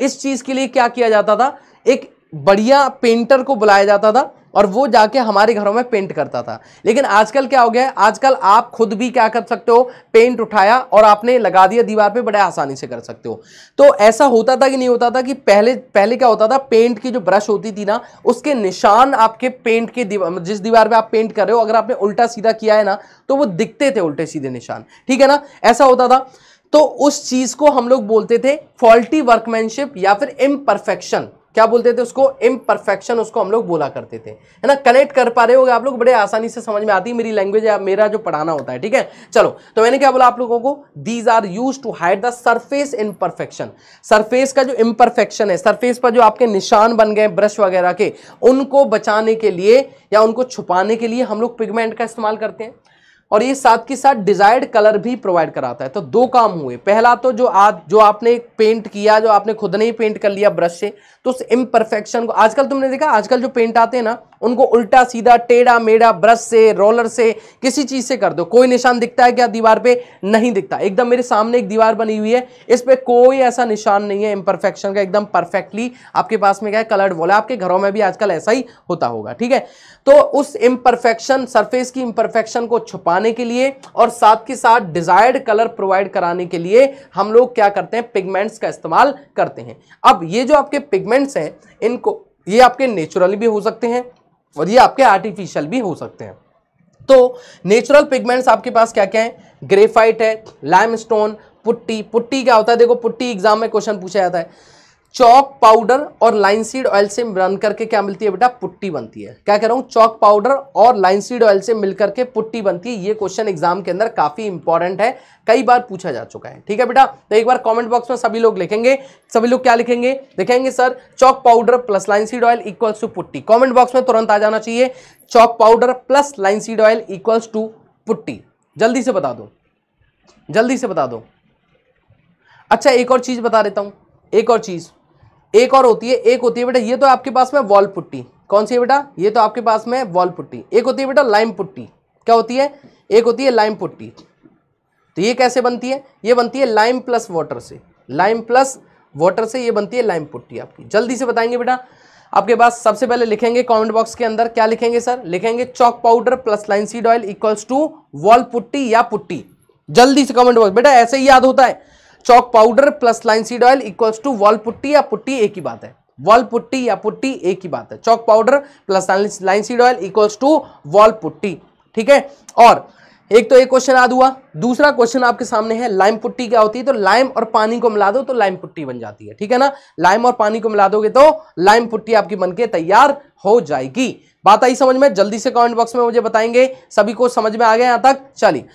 इस चीज़ के लिए क्या किया जाता था एक बढ़िया पेंटर को बुलाया जाता था और वो जाके हमारे घरों में पेंट करता था लेकिन आजकल क्या हो गया है आजकल आप खुद भी क्या कर सकते हो पेंट उठाया और आपने लगा दिया दीवार पे बड़े आसानी से कर सकते हो तो ऐसा होता था कि नहीं होता था कि पहले पहले क्या होता था पेंट की जो ब्रश होती थी ना उसके निशान आपके पेंट के दीवार जिस दीवार पर आप पेंट कर रहे हो अगर आपने उल्टा सीधा किया है ना तो वो दिखते थे उल्टे सीधे निशान ठीक है ना ऐसा होता था तो उस चीज़ को हम लोग बोलते थे फॉल्टी वर्कमैनशिप या फिर इम्परफेक्शन क्या बोलते थे उसको इम्परफेक्शन उसको हम लोग बोला करते थे है ना कनेक्ट कर पा रहे हो आप लोग बड़े आसानी से समझ में आती है मेरी लैंग्वेज या मेरा जो पढ़ाना होता है ठीक है चलो तो मैंने क्या बोला आप लोगों को these are use to hide the surface imperfection surface का जो इम्परफेक्शन है सरफेस पर जो आपके निशान बन गए ब्रश वगैरह के उनको बचाने के लिए या उनको छुपाने के लिए हम लोग पिगमेंट का इस्तेमाल करते हैं और ये साथ के साथ डिजायर्ड कलर भी प्रोवाइड कराता है तो दो काम हुए पहला तो जो आज जो आपने पेंट किया जो आपने खुद ने ही पेंट कर लिया ब्रश से तो उस इम्परफेक्शन को आजकल तुमने देखा आजकल जो पेंट आते हैं ना उनको उल्टा सीधा टेढ़ा मेढ़ा ब्रश से रोलर से किसी चीज़ से कर दो कोई निशान दिखता है क्या दीवार पे नहीं दिखता एकदम मेरे सामने एक दीवार बनी हुई है इस पर कोई ऐसा निशान नहीं है इम्परफेक्शन का एकदम परफेक्टली आपके पास में क्या है कलर्ड वॉल है आपके घरों में भी आजकल ऐसा ही होता होगा ठीक है तो उस इम्परफेक्शन सरफेस की इम्परफेक्शन को छुपाने के लिए और साथ के साथ डिजायर्ड कलर प्रोवाइड कराने के लिए हम लोग क्या करते हैं पिगमेंट्स का इस्तेमाल करते हैं अब ये जो आपके पिगमेंट्स हैं इनको ये आपके नेचुरली भी हो सकते हैं और ये आपके आर्टिफिशियल भी हो सकते हैं तो नेचुरल पिगमेंट्स आपके पास क्या क्या है ग्रेफाइट है लाइमस्टोन पुट्टी पुट्टी क्या होता है देखो पुट्टी एग्जाम में क्वेश्चन पूछा जाता है चौक पाउडर और लाइन सीड ऑयल से रन करके क्या मिलती है बेटा पुट्टी बनती है क्या कह रहा हूँ चौक पाउडर और लाइन सीड ऑयल से मिलकर के पुट्टी बनती है ये क्वेश्चन एग्जाम के अंदर काफी इंपॉर्टेंट है कई बार पूछा जा चुका है ठीक है बेटा तो एक बार कॉमेंट बॉक्स में सभी लोग लिखेंगे सभी लोग क्या लिखेंगे लिखेंगे sir chalk powder plus linseed oil equals to putty comment box में तुरंत आ जाना चाहिए chalk powder plus linseed oil equals to putty जल्दी से बता दो जल्दी से बता दो अच्छा एक और चीज बता देता हूं एक और चीज़ एक और होती है एक होती है बेटा ये तो आपके पास में वॉल पुट्टी कौन सी है बेटा ये तो आपके पास में वॉल पुट्टी एक होती है बेटा लाइम पुट्टी क्या होती है एक होती है लाइम पुट्टी तो ये कैसे बनती है ये बनती है लाइम प्लस वाटर से लाइम प्लस वाटर से ये बनती है लाइम पुट्टी आपकी जल्दी से बताएंगे बेटा आपके पास सबसे पहले लिखेंगे कमेंट बॉक्स के अंदर क्या लिखेंगे सर लिखेंगे chalk powder plus linseed oil equals to wall putty या पुट्टी जल्दी से कमेंट बॉक्स बेटा ऐसे ही याद होता है chalk powder plus linseed oil equals to wall putty या पुट्टी एक ही बात है वॉल पुट्टी या पुट्टी एक ही बात है chalk powder plus linseed oil equals to wall putty ठीक है और एक तो एक क्वेश्चन याद हुआ दूसरा क्वेश्चन आपके सामने है लाइम पुट्टी क्या होती है तो लाइम और पानी को मिला दो तो लाइम पुट्टी बन जाती है ठीक है ना लाइम और पानी को मिला दोगे तो लाइम पुट्टी आपकी बनके तैयार हो जाएगी बात आई समझ में जल्दी से कमेंट बॉक्स में मुझे बताएंगे सभी को समझ में आ गया यहां तक चलिए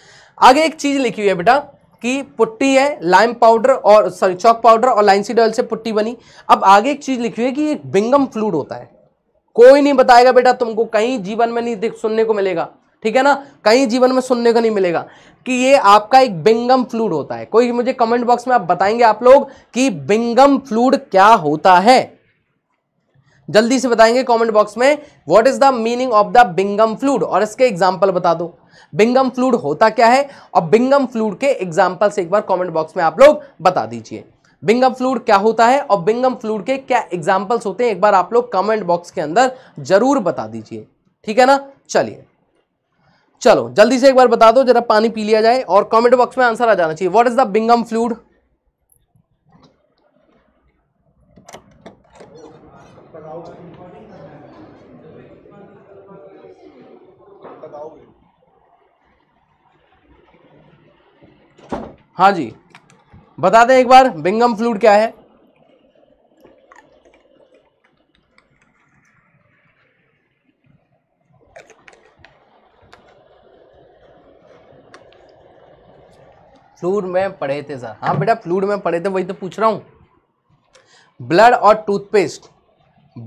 आगे एक चीज लिखी हुई है बेटा कि पुट्टी है लाइम पाउडर और सॉरी चौक पाउडर और लाइनसीड ऑयल से पुट्टी बनी अब आगे एक चीज़ लिखी है कि एक बिंगम फ्लूड होता है कोई नहीं बताएगा बेटा तुमको कहीं जीवन में नहीं सुनने को मिलेगा ठीक है ना कहीं जीवन में सुनने को नहीं मिलेगा कि ये आपका एक बिंगम फ्लूड होता है कोई मुझे कमेंट बॉक्स में आप बताएंगे आप लोग कि बिंगम फ्लूड क्या होता है जल्दी से बताएंगे कमेंट बॉक्स में what is the meaning of the Bingham fluid और इसके एग्जाम्पल बता दो बिंगम फ्लूड होता क्या है और बिंगम फ्लूड के एग्जाम्पल्स एक बार कॉमेंट बॉक्स में आप लोग बता दीजिए बिंगम फ्लूड क्या होता है और बिंगम फ्लूड के क्या एग्जाम्पल्स होते हैं एक बार आप लोग कमेंट बॉक्स के अंदर जरूर बता दीजिए ठीक है ना चलिए चलो जल्दी से एक बार बता दो जरा पानी पी लिया जाए और कमेंट बॉक्स में आंसर आ जाना चाहिए what is the Bingham fluid हाँ जी बता दें एक बार बिंगम फ्लूड क्या है फ्लूड में पढ़े थे सर हाँ बेटा फ्लूड में पढ़े थे वही तो पूछ रहा हूं ब्लड और टूथपेस्ट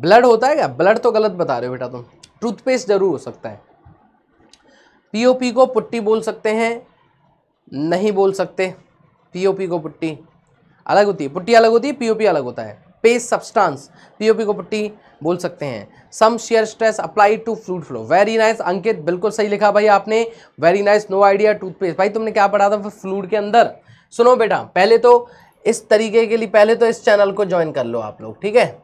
ब्लड होता है क्या ब्लड तो गलत बता रहे हो बेटा तुम टूथपेस्ट जरूर हो सकता है पीओपी को पुट्टी बोल सकते हैं नहीं बोल सकते पीओपी को पुट्टी अलग होती है पुट्टी अलग होती है पीओपी अलग होता है पेस सब्सटेंस पीओपी को पुट्टी बोल सकते हैं some shear stress apply to fluid flow very nice Ankit बिल्कुल सही लिखा भाई आपने very nice no idea toothpaste भाई तुमने क्या पढ़ा था फ्लूड के अंदर सुनो बेटा पहले तो इस तरीके के लिए पहले तो इस चैनल को ज्वाइन कर लो आप लोग ठीक है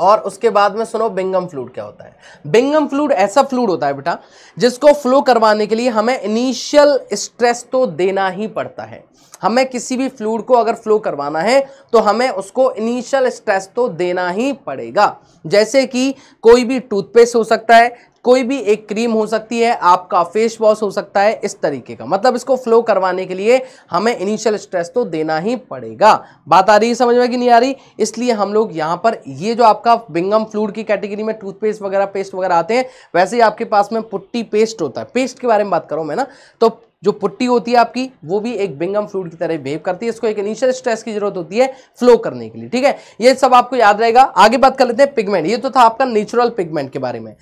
और उसके बाद में सुनो बिंगम फ्लूड क्या होता है बिंगम फ्लूड ऐसा फ्लूड होता है बेटा जिसको फ्लो करवाने के लिए हमें इनिशियल स्ट्रेस तो देना ही पड़ता है हमें किसी भी फ्लूड को अगर फ्लो करवाना है तो हमें उसको इनिशियल स्ट्रेस तो देना ही पड़ेगा जैसे कि कोई भी टूथपेस्ट हो सकता है कोई भी एक क्रीम हो सकती है आपका फेस वॉश हो सकता है इस तरीके का मतलब इसको फ्लो करवाने के लिए हमें इनिशियल स्ट्रेस तो देना ही पड़ेगा बात आ रही है समझ में कि नहीं आ रही इसलिए हम लोग यहाँ पर ये जो आपका बिंगम फ्लूड की कैटेगरी में टूथपेस्ट वगैरह पेस्ट वगैरह आते हैं वैसे ही आपके पास में पुट्टी पेस्ट होता है पेस्ट के बारे में बात करूँ मैं ना तो जो पुट्टी होती है आपकी वो भी एक बिंगम फ्लूड की तरह बिहेव करती है इसको एक इनिशियल स्ट्रेस की जरूरत होती है फ्लो करने के लिए ठीक है ये सब आपको याद रहेगा आगे बात कर लेते हैं पिगमेंट ये तो था आपका नेचुरल पिगमेंट के बारे में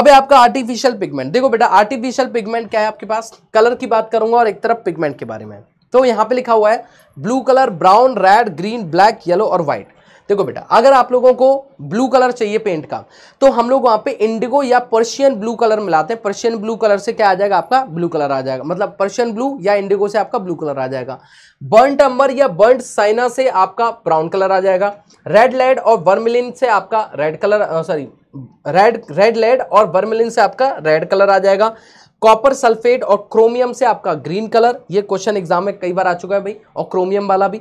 अब आपका आर्टिफिशियल पिगमेंट देखो बेटा आर्टिफिशियल पिगमेंट क्या है आपके पास कलर की बात करूंगा और एक तरफ पिगमेंट के बारे में तो यहां पर लिखा हुआ है blue colour brown red green black yellow और व्हाइट देखो बेटा अगर आप लोगों को ब्लू कलर चाहिए पेंट का तो हम लोग वहाँ पे इंडिगो या पर्शियन ब्लू कलर मिलाते हैं पर्शियन ब्लू कलर से क्या आ जाएगा आपका ब्लू कलर आ जाएगा मतलब पर्शियन ब्लू या इंडिगो से आपका ब्लू कलर आ जाएगा बर्नट अम्बर या बर्ंट साइना से आपका ब्राउन कलर आ जाएगा रेड लेड और वर्मिलिन से आपका red colour sorry red red lead और वर्मिलिन से आपका रेड कलर आ जाएगा कॉपर सल्फेट और क्रोमियम से आपका ग्रीन कलर ये क्वेश्चन एग्जाम में कई बार आ चुका है भाई और क्रोमियम वाला भी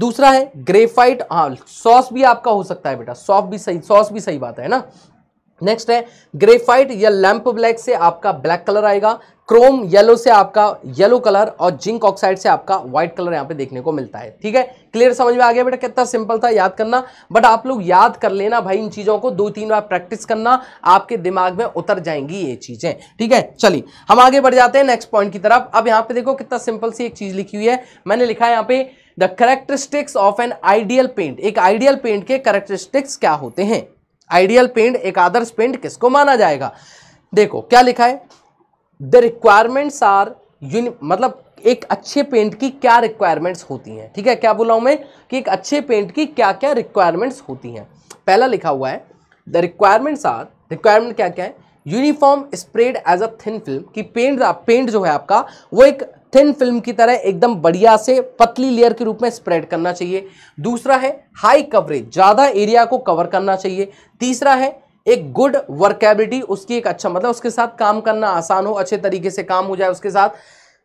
दूसरा है ग्रेफाइट हाँ सॉस भी आपका हो सकता है बेटा सॉफ्ट भी सही सॉस भी सही बात है ना नेक्स्ट है ग्रेफाइट या लैंप ब्लैक से आपका ब्लैक कलर आएगा क्रोम येलो से आपका येलो कलर और जिंक ऑक्साइड से आपका व्हाइट कलर यहाँ पे देखने को मिलता है ठीक है क्लियर समझ में आ गया बेटा कितना सिंपल था याद करना बट आप लोग याद कर लेना भाई इन चीज़ों को दो तीन बार प्रैक्टिस करना आपके दिमाग में उतर जाएंगी ये चीज़ें ठीक है चलिए हम आगे बढ़ जाते हैं नेक्स्ट पॉइंट की तरफ अब यहाँ पे देखो कितना सिंपल सी एक चीज़ लिखी हुई है मैंने लिखा है यहाँ पे the characteristics of an ideal paint एक आइडियल पेंट के करेक्टरिस्टिक्स क्या होते हैं आइडियल पेंट एक आदर्श पेंट किसको माना जाएगा देखो क्या लिखा है द रिक्वायरमेंट्स आर यूनि मतलब एक अच्छे पेंट की क्या रिक्वायरमेंट्स होती हैं ठीक है क्या बोला हूं मैं कि एक अच्छे पेंट की क्या क्या रिक्वायरमेंट्स होती हैं पहला लिखा हुआ है द रिक्वायरमेंट्स आर रिक्वायरमेंट क्या क्या है uniform spread as a thin film कि पेंट पेंट जो है आपका वो एक थिन फिल्म की तरह एकदम बढ़िया से पतली लेयर के रूप में स्प्रेड करना चाहिए दूसरा है हाई कवरेज ज़्यादा एरिया को कवर करना चाहिए तीसरा है एक गुड वर्केबिलिटी उसकी एक अच्छा मतलब उसके साथ काम करना आसान हो अच्छे तरीके से काम हो जाए उसके साथ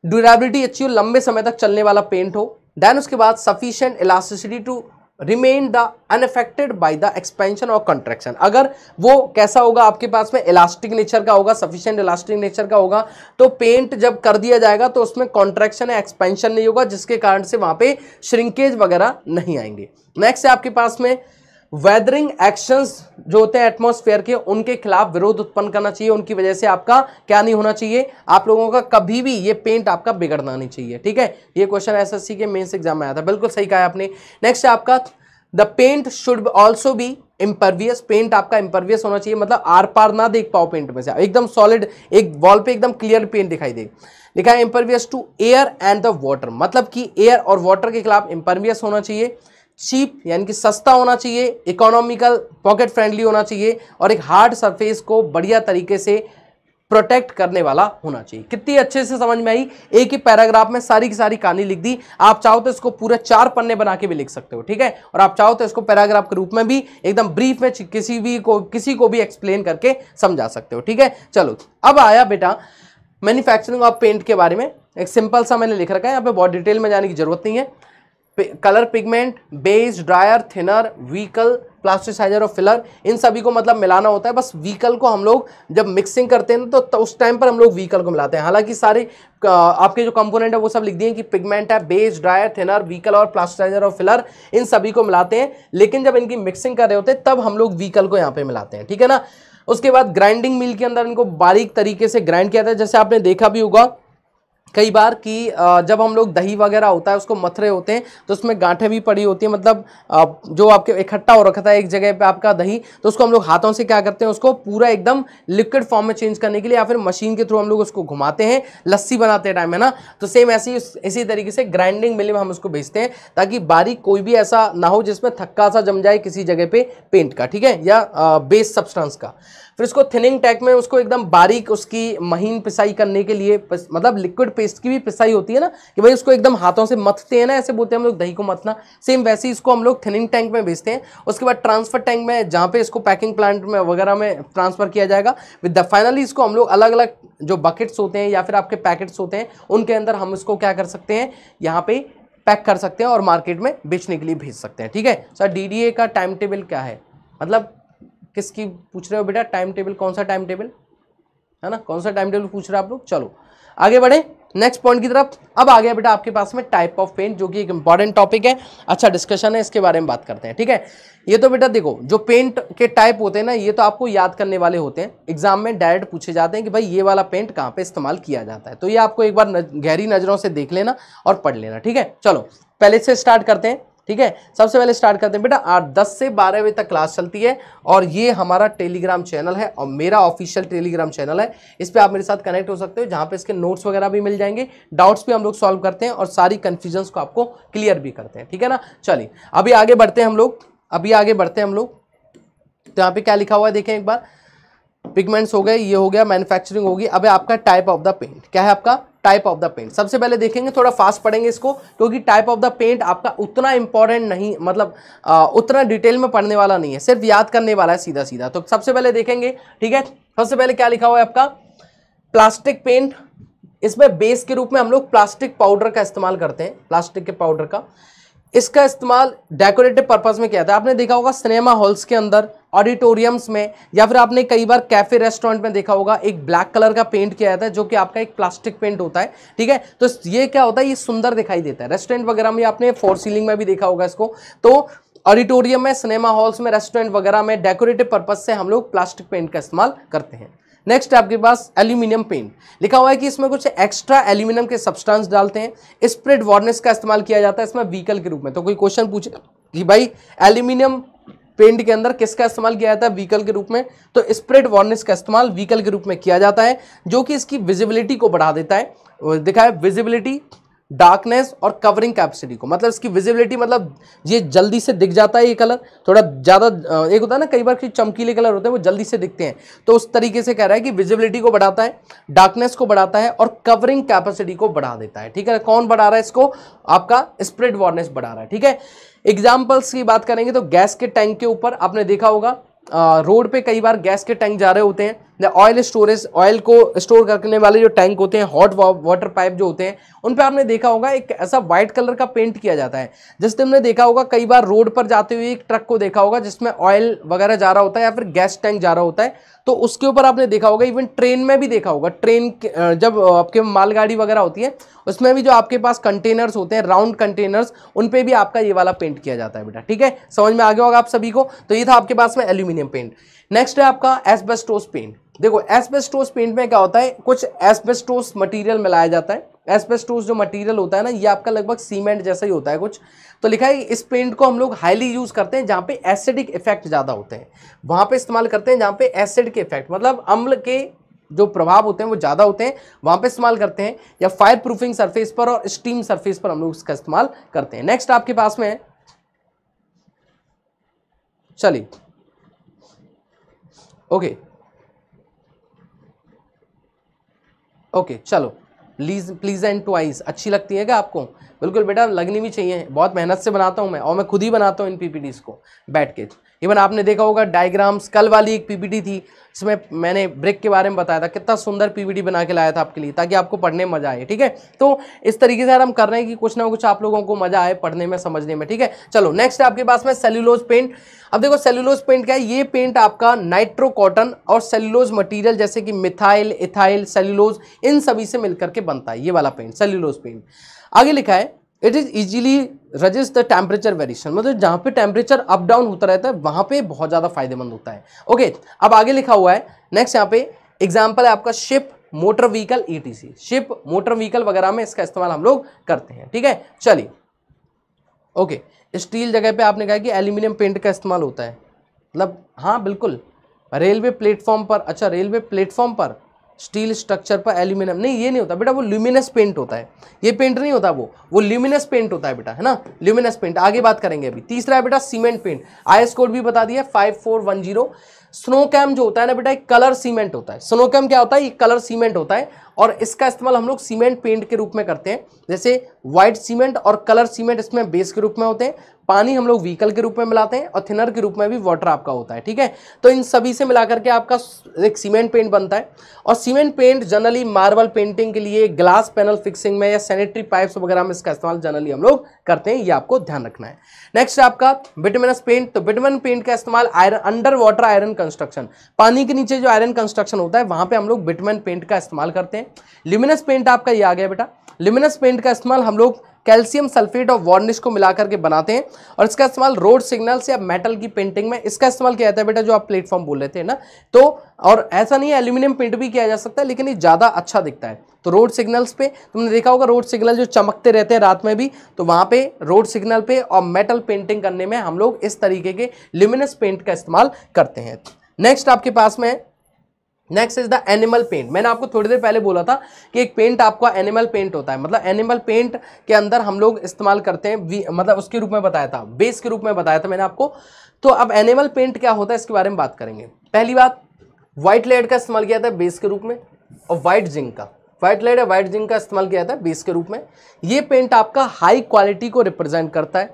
ड्यूरेबिलिटी अच्छी हो लंबे समय तक चलने वाला पेंट हो देन उसके बाद sufficient elasticity to remain the unaffected by the expansion और कंट्रेक्शन अगर वो कैसा होगा आपके पास में इलास्टिक नेचर का होगा सफिशियंट इलास्टिक नेचर का होगा तो पेंट जब कर दिया जाएगा तो उसमें कॉन्ट्रेक्शन या एक्सपेंशन नहीं होगा जिसके कारण से वहां पे श्रिंकेज वगैरह नहीं आएंगे नेक्स्ट है आपके पास में वेदरिंग एक्शंस जो होते हैं एटमॉस्फेयर के उनके खिलाफ विरोध उत्पन्न करना चाहिए उनकी वजह से आपका क्या नहीं होना चाहिए आप लोगों का कभी भी ये पेंट आपका बिगड़ना नहीं चाहिए ठीक है ये क्वेश्चन एसएससी के मेंस एग्जाम में आया था बिल्कुल सही कहा आपने नेक्स्ट आपका the paint should also be impervious paint आपका इम्परवियस होना चाहिए मतलब आर पार ना देख पाओ पेंट में से एकदम सॉलिड एक वॉल पे एकदम क्लियर पेंट दिखाई दे लिखा है impervious to air and the water मतलब कि एयर और वॉटर के खिलाफ इम्परवियस होना चाहिए चीप यानी कि सस्ता होना चाहिए इकोनॉमिकल पॉकेट फ्रेंडली होना चाहिए और एक हार्ड सरफेस को बढ़िया तरीके से प्रोटेक्ट करने वाला होना चाहिए कितनी अच्छे से समझ में आई एक ही पैराग्राफ में सारी की सारी कहानी लिख दी आप चाहो तो इसको पूरे चार पन्ने बना के भी लिख सकते हो ठीक है और आप चाहो तो इसको पैराग्राफ के रूप में भी एकदम ब्रीफ में किसी भी को किसी को भी एक्सप्लेन करके समझा सकते हो ठीक है चलो अब आया बेटा मैन्युफैक्चरिंग ऑफ पेंट के बारे में एक सिंपल सा मैंने लिख रखा है यहाँ पे बहुत डिटेल में जाने की जरूरत नहीं है colour pigment base dryer thinner vehicle plasticizer और फिलर इन सभी को मतलब मिलाना होता है बस व्हीकल को हम लोग जब मिक्सिंग करते हैं तो, तो उस टाइम पर हम लोग व्हीकल को मिलाते हैं हालांकि सारे आपके जो कंपोनेंट है वो सब लिख दिए कि पिगमेंट है बेस ड्रायर थिनर व्हीकल और प्लास्टिसाइजर और फिलर इन सभी को मिलाते हैं लेकिन जब इनकी मिक्सिंग कर रहे होते हैं तब हम लोग व्हीकल को यहाँ पर मिलाते हैं ठीक है ना उसके बाद ग्राइंडिंग मिल के अंदर इनको बारीक तरीके से ग्राइंड किया जाता है जैसे आपने देखा भी होगा कई बार कि जब हम लोग दही वगैरह होता है उसको मथरे होते हैं तो उसमें गांठें भी पड़ी होती हैं मतलब जो आपके इकट्ठा हो रखा था एक जगह पे आपका दही तो उसको हम लोग हाथों से क्या करते हैं उसको पूरा एकदम लिक्विड फॉर्म में चेंज करने के लिए या फिर मशीन के थ्रू हम लोग उसको घुमाते हैं लस्सी बनाते टाइम है ना तो सेम ऐसी इसी तरीके से ग्राइंडिंग मिले में हम उसको भेजते हैं ताकि बारीक कोई भी ऐसा ना हो जिसमें थक्का सा जम जाए किसी जगह पर पेंट का ठीक है या बेस सब्सटेंस का फिर उसको थिनिंग टैक में उसको एकदम बारीक उसकी महीन पिसाई करने के लिए मतलब लिक्विड पेस्ट की भी पिसाई होती है ना कि भाई उसको एकदम हाथों से मथते हैं ना ऐसे बोलते हैं हम लोग दही को मथना सेम वैसे ही इसको हम लोग थिनिंग टैंक में भेजते हैं उसके बाद ट्रांसफर टैंक में जहाँ पे इसको पैकिंग प्लांट में वगैरह में ट्रांसफर किया जाएगा विद द फाइनली इसको हम लोग अलग अलग जो बकेट्स होते हैं या फिर आपके पैकेट्स होते हैं उनके अंदर हम इसको क्या कर सकते हैं यहाँ पे पैक कर सकते हैं और मार्केट में बेचने के लिए भेज सकते हैं ठीक है सर डी का टाइम टेबल क्या है मतलब किसकी पूछ रहे हो बेटा टाइम टेबल कौन सा टाइम टेबल है ना कौन सा टाइम टेबल पूछ रहे हो आप लोग चलो आगे बढ़े नेक्स्ट पॉइंट की तरफ अब आ गया बेटा आपके पास में टाइप ऑफ पेंट जो कि एक इंपॉर्टेंट टॉपिक है अच्छा डिस्कशन है इसके बारे में बात करते हैं ठीक है ये तो बेटा देखो जो पेंट के टाइप होते हैं ना ये तो आपको याद करने वाले होते हैं एग्जाम में डायरेक्ट पूछे जाते हैं कि भाई ये वाला पेंट कहाँ पे इस्तेमाल किया जाता है तो ये आपको एक बार गहरी नज़रों से देख लेना और पढ़ लेना ठीक है चलो पहले से स्टार्ट करते हैं ठीक है सबसे पहले स्टार्ट करते हैं बेटा आठ दस से बारह बजे तक क्लास चलती है और ये हमारा टेलीग्राम चैनल है और मेरा ऑफिशियल टेलीग्राम चैनल है इस पर आप मेरे साथ कनेक्ट हो सकते हो जहाँ पे इसके नोट्स वगैरह भी मिल जाएंगे डाउट्स भी हम लोग सॉल्व करते हैं और सारी कन्फ्यूजन्स को आपको क्लियर भी करते हैं ठीक है ना चलिए अभी आगे बढ़ते हैं हम लोग अभी आगे बढ़ते हैं हम लोग तो यहाँ पे क्या लिखा हुआ है देखें एक बार पिगमेंट्स हो गए ये हो गया मैन्युफैक्चरिंग होगी अब आपका टाइप ऑफ द पेंट क्या है आपका टाइप ऑफ द पेंट सबसे पहले देखेंगे थोड़ा फास्ट पढ़ेंगे इसको क्योंकि टाइप ऑफ द पेंट आपका उतना इंपॉर्टेंट नहीं मतलब आ, उतना डिटेल में पढ़ने वाला नहीं है सिर्फ याद करने वाला है सीधा सीधा तो सबसे पहले देखेंगे ठीक है सबसे पहले क्या लिखा हुआ है आपका प्लास्टिक पेंट इसमें बेस के रूप में हम लोग प्लास्टिक पाउडर का इस्तेमाल करते हैं प्लास्टिक के पाउडर का इसका इस्तेमाल डेकोरेटिव पर्पज़ में किया था आपने देखा होगा सिनेमा हॉल्स के अंदर ऑडिटोरियम्स में या फिर आपने कई बार कैफ़े रेस्टोरेंट में देखा होगा एक ब्लैक कलर का पेंट किया जाता है जो कि आपका एक प्लास्टिक पेंट होता है ठीक है तो ये क्या होता है ये सुंदर दिखाई देता है रेस्टोरेंट वगैरह में आपने फोर सीलिंग में भी देखा होगा इसको तो ऑडिटोरियम में सिनेमा हॉल्स में रेस्टोरेंट वगैरह में डेकोरेटिव पर्पज से हम लोग प्लास्टिक पेंट का इस्तेमाल करते हैं नेक्स्ट आपके पास एल्यूमिनियम पेंट लिखा हुआ है कि इसमें कुछ एक्स्ट्रा एल्यूमिनियम के सब्सटेंस डालते हैं स्प्रेड वार्निस का इस्तेमाल किया जाता है इसमें व्हीकल के रूप में तो कोई क्वेश्चन पूछे कि भाई एल्यूमिनियम पेंट के अंदर किसका इस्तेमाल किया जाता है व्हीकल के रूप में तो स्प्रेड वार्निश का इस्तेमाल व्हीकल के रूप में किया जाता है जो कि इसकी विजिबिलिटी को बढ़ा देता है दिखाए है विजिबिलिटी डार्कनेस और कवरिंग कैपेसिटी को मतलब इसकी विजिबिलिटी मतलब ये जल्दी से दिख जाता है ये कलर थोड़ा ज़्यादा एक होता है ना कई बार चमकीले कलर होते हैं वो जल्दी से दिखते हैं तो उस तरीके से कह रहा है कि विजिबिलिटी को बढ़ाता है डार्कनेस को बढ़ाता है और कवरिंग कैपेसिटी को बढ़ा देता है ठीक है कौन बढ़ा रहा है इसको आपका स्प्रेड वार्नेस बढ़ा रहा है ठीक है एग्जाम्पल्स की बात करेंगे तो गैस के टैंक के ऊपर आपने देखा होगा रोड पे कई बार गैस के टैंक जा रहे होते हैं द ऑयल स्टोरेज ऑयल को स्टोर करने वाले जो टैंक होते हैं हॉट वाटर पाइप जो होते हैं उन पर आपने देखा होगा एक ऐसा व्हाइट कलर का पेंट किया जाता है जिससे हमने देखा होगा कई बार रोड पर जाते हुए एक ट्रक को देखा होगा जिसमें ऑयल वगैरह जा रहा होता है या फिर गैस टैंक जा रहा होता है तो उसके ऊपर आपने देखा होगा इवन ट्रेन में भी देखा होगा ट्रेन जब आपके मालगाड़ी वगैरह होती है उसमें भी जो आपके पास कंटेनर्स होते हैं राउंड कंटेनर्स उन पर भी आपका ये वाला पेंट किया जाता है बेटा ठीक है समझ में आ गया होगा आप सभी को तो ये था आपके पास में एल्यूमिनियम पेंट नेक्स्ट है आपका एसबेस्टोस पेंट देखो एस्बेस्टोस पेंट में क्या होता है कुछ एस्बेस्टोस मटेरियल मिलाया जाता है एस्बेस्टोस जो मटेरियल होता है ना ये आपका लगभग सीमेंट जैसा ही होता है कुछ तो लिखा है इस पेंट को हम लोग हाईली यूज़ करते हैं जहाँ पे एसिडिक इफेक्ट ज़्यादा होते हैं वहाँ पे इस्तेमाल करते हैं जहाँ पे एसिड के इफेक्ट मतलब अम्ल के जो प्रभाव होते हैं वो ज़्यादा होते हैं वहाँ पे इस्तेमाल करते हैं या फायर प्रूफिंग सरफेस पर और स्टीम सरफेस पर हम लोग इसका इस्तेमाल करते हैं नेक्स्ट आपके पास में है चलिए ओके ओके चलो प्लीज प्लीज एंड ट्वाइस अच्छी लगती है क्या आपको बिल्कुल बेटा लगनी भी चाहिए बहुत मेहनत से बनाता हूँ मैं और मैं खुद ही बनाता हूँ इन पीपीटीज को बैठ के इवन आपने देखा होगा डायग्राम्स कल वाली एक पीपीटी थी इसमें मैंने ब्रेक के बारे में बताया था कितना सुंदर पीपीटी बना के लाया था आपके लिए ताकि आपको पढ़ने में मजा आए ठीक है तो इस तरीके से हम कर रहे हैं कि कुछ ना कुछ आप लोगों को मजा आए पढ़ने में समझने में ठीक है चलो नेक्स्ट आपके पास में सेल्यूलोज पेंट अब देखो सेल्यूलोज पेंट क्या है ये पेंट आपका नाइट्रो कॉटन और सेल्यूलोज मटीरियल जैसे कि मिथाइल इथाइल सेल्यूलोज इन सभी से मिलकर के बनता है ये वाला पेंट सेल्यूलोज पेंट आगे लिखा है it is easily resist the temperature variation मतलब जहां पे टेम्परेचर अप डाउन होता रहता है वहां पे बहुत ज़्यादा फायदेमंद होता है ओके okay, अब आगे लिखा हुआ है नेक्स्ट यहाँ पे एग्जाम्पल है आपका ship motor vehicle ETC ship motor vehicle वगैरह में इसका इस्तेमाल हम लोग करते हैं ठीक है चलिए ओके स्टील जगह पे आपने कहा कि एल्यूमिनियम पेंट का इस्तेमाल होता है मतलब हाँ बिल्कुल रेलवे प्लेटफॉर्म पर अच्छा रेलवे प्लेटफॉर्म पर स्टील स्ट्रक्चर पर एल्यूमिनियम नहीं ये नहीं होता बेटा वो ल्यूमिनस पेंट होता है ये पेंट नहीं होता वो वो ल्यूमिनस पेंट होता है बेटा है ना ल्यूमिनस पेंट आगे बात करेंगे अभी तीसरा है बेटा cement paint I S code भी बता दिया five four one zero Snowcem जो होता है ना बेटा एक कलर सीमेंट होता है स्नो कैम क्या होता है एक कलर सीमेंट होता है और इसका इस्तेमाल हम लोग सीमेंट पेंट के रूप में करते हैं जैसे व्हाइट सीमेंट और कलर सीमेंट इसमें बेस के रूप में होते हैं पानी हम लोग व्हीकल के रूप में मिलाते हैं और थिनर के रूप में भी वाटर आपका होता है ठीक है तो इन सभी से मिला करके आपका एक सीमेंट पेंट बनता है और cement paint generally marble painting के लिए ग्लास पैनल फिक्सिंग में या सैनिटरी पाइप्स वगैरह में इसका इस्तेमाल जनरली हम लोग करते हैं ये आपको ध्यान रखना है नेक्स्ट आपका विटमिनस पेंट तो विटमिन पेंट का इस्तेमाल iron under water iron construction पानी के नीचे जो आयरन कंस्ट्रक्शन होता है वहां पे हम लोग बिटमेन पेंट का इस्तेमाल करते हैं लिमिनस पेंट आपका ये आ गया बेटा लिमिनस पेंट का इस्तेमाल हम लोग कैल्शियम सल्फेट और वार्निश को मिलाकर के बनाते हैं और इसका इस्तेमाल रोड सिग्नल्स या मेटल की पेंटिंग में इसका इस्तेमाल किया जाता है बेटा जो आप प्लेटफॉर्म बोल रहे थे ना तो और ऐसा नहीं है एल्यूमिनियम पेंट भी किया जा सकता है लेकिन ये ज़्यादा अच्छा दिखता है तो रोड सिग्नल्स पे तुमने देखा होगा रोड सिग्नल जो चमकते रहते हैं रात में भी तो वहाँ पे रोड सिग्नल पे और मेटल पेंटिंग करने में हम लोग इस तरीके के ल्यूमिनस पेंट का इस्तेमाल करते हैं नेक्स्ट आपके पास में next is the enamel paint मैंने आपको थोड़ी देर पहले बोला था कि एक पेंट आपका एनिमल पेंट होता है मतलब एनिमल पेंट के अंदर हम लोग इस्तेमाल करते हैं मतलब उसके रूप में बताया था बेस के रूप में बताया था मैंने आपको तो अब एनिमल पेंट क्या होता है इसके बारे में बात करेंगे पहली बात व्हाइट लेड का इस्तेमाल किया था बेस के रूप में और व्हाइट जिंक का व्हाइट लाइट या व्हाइट जिंक का इस्तेमाल किया जाता है बेस के रूप में ये पेंट आपका हाई क्वालिटी को रिप्रेजेंट करता है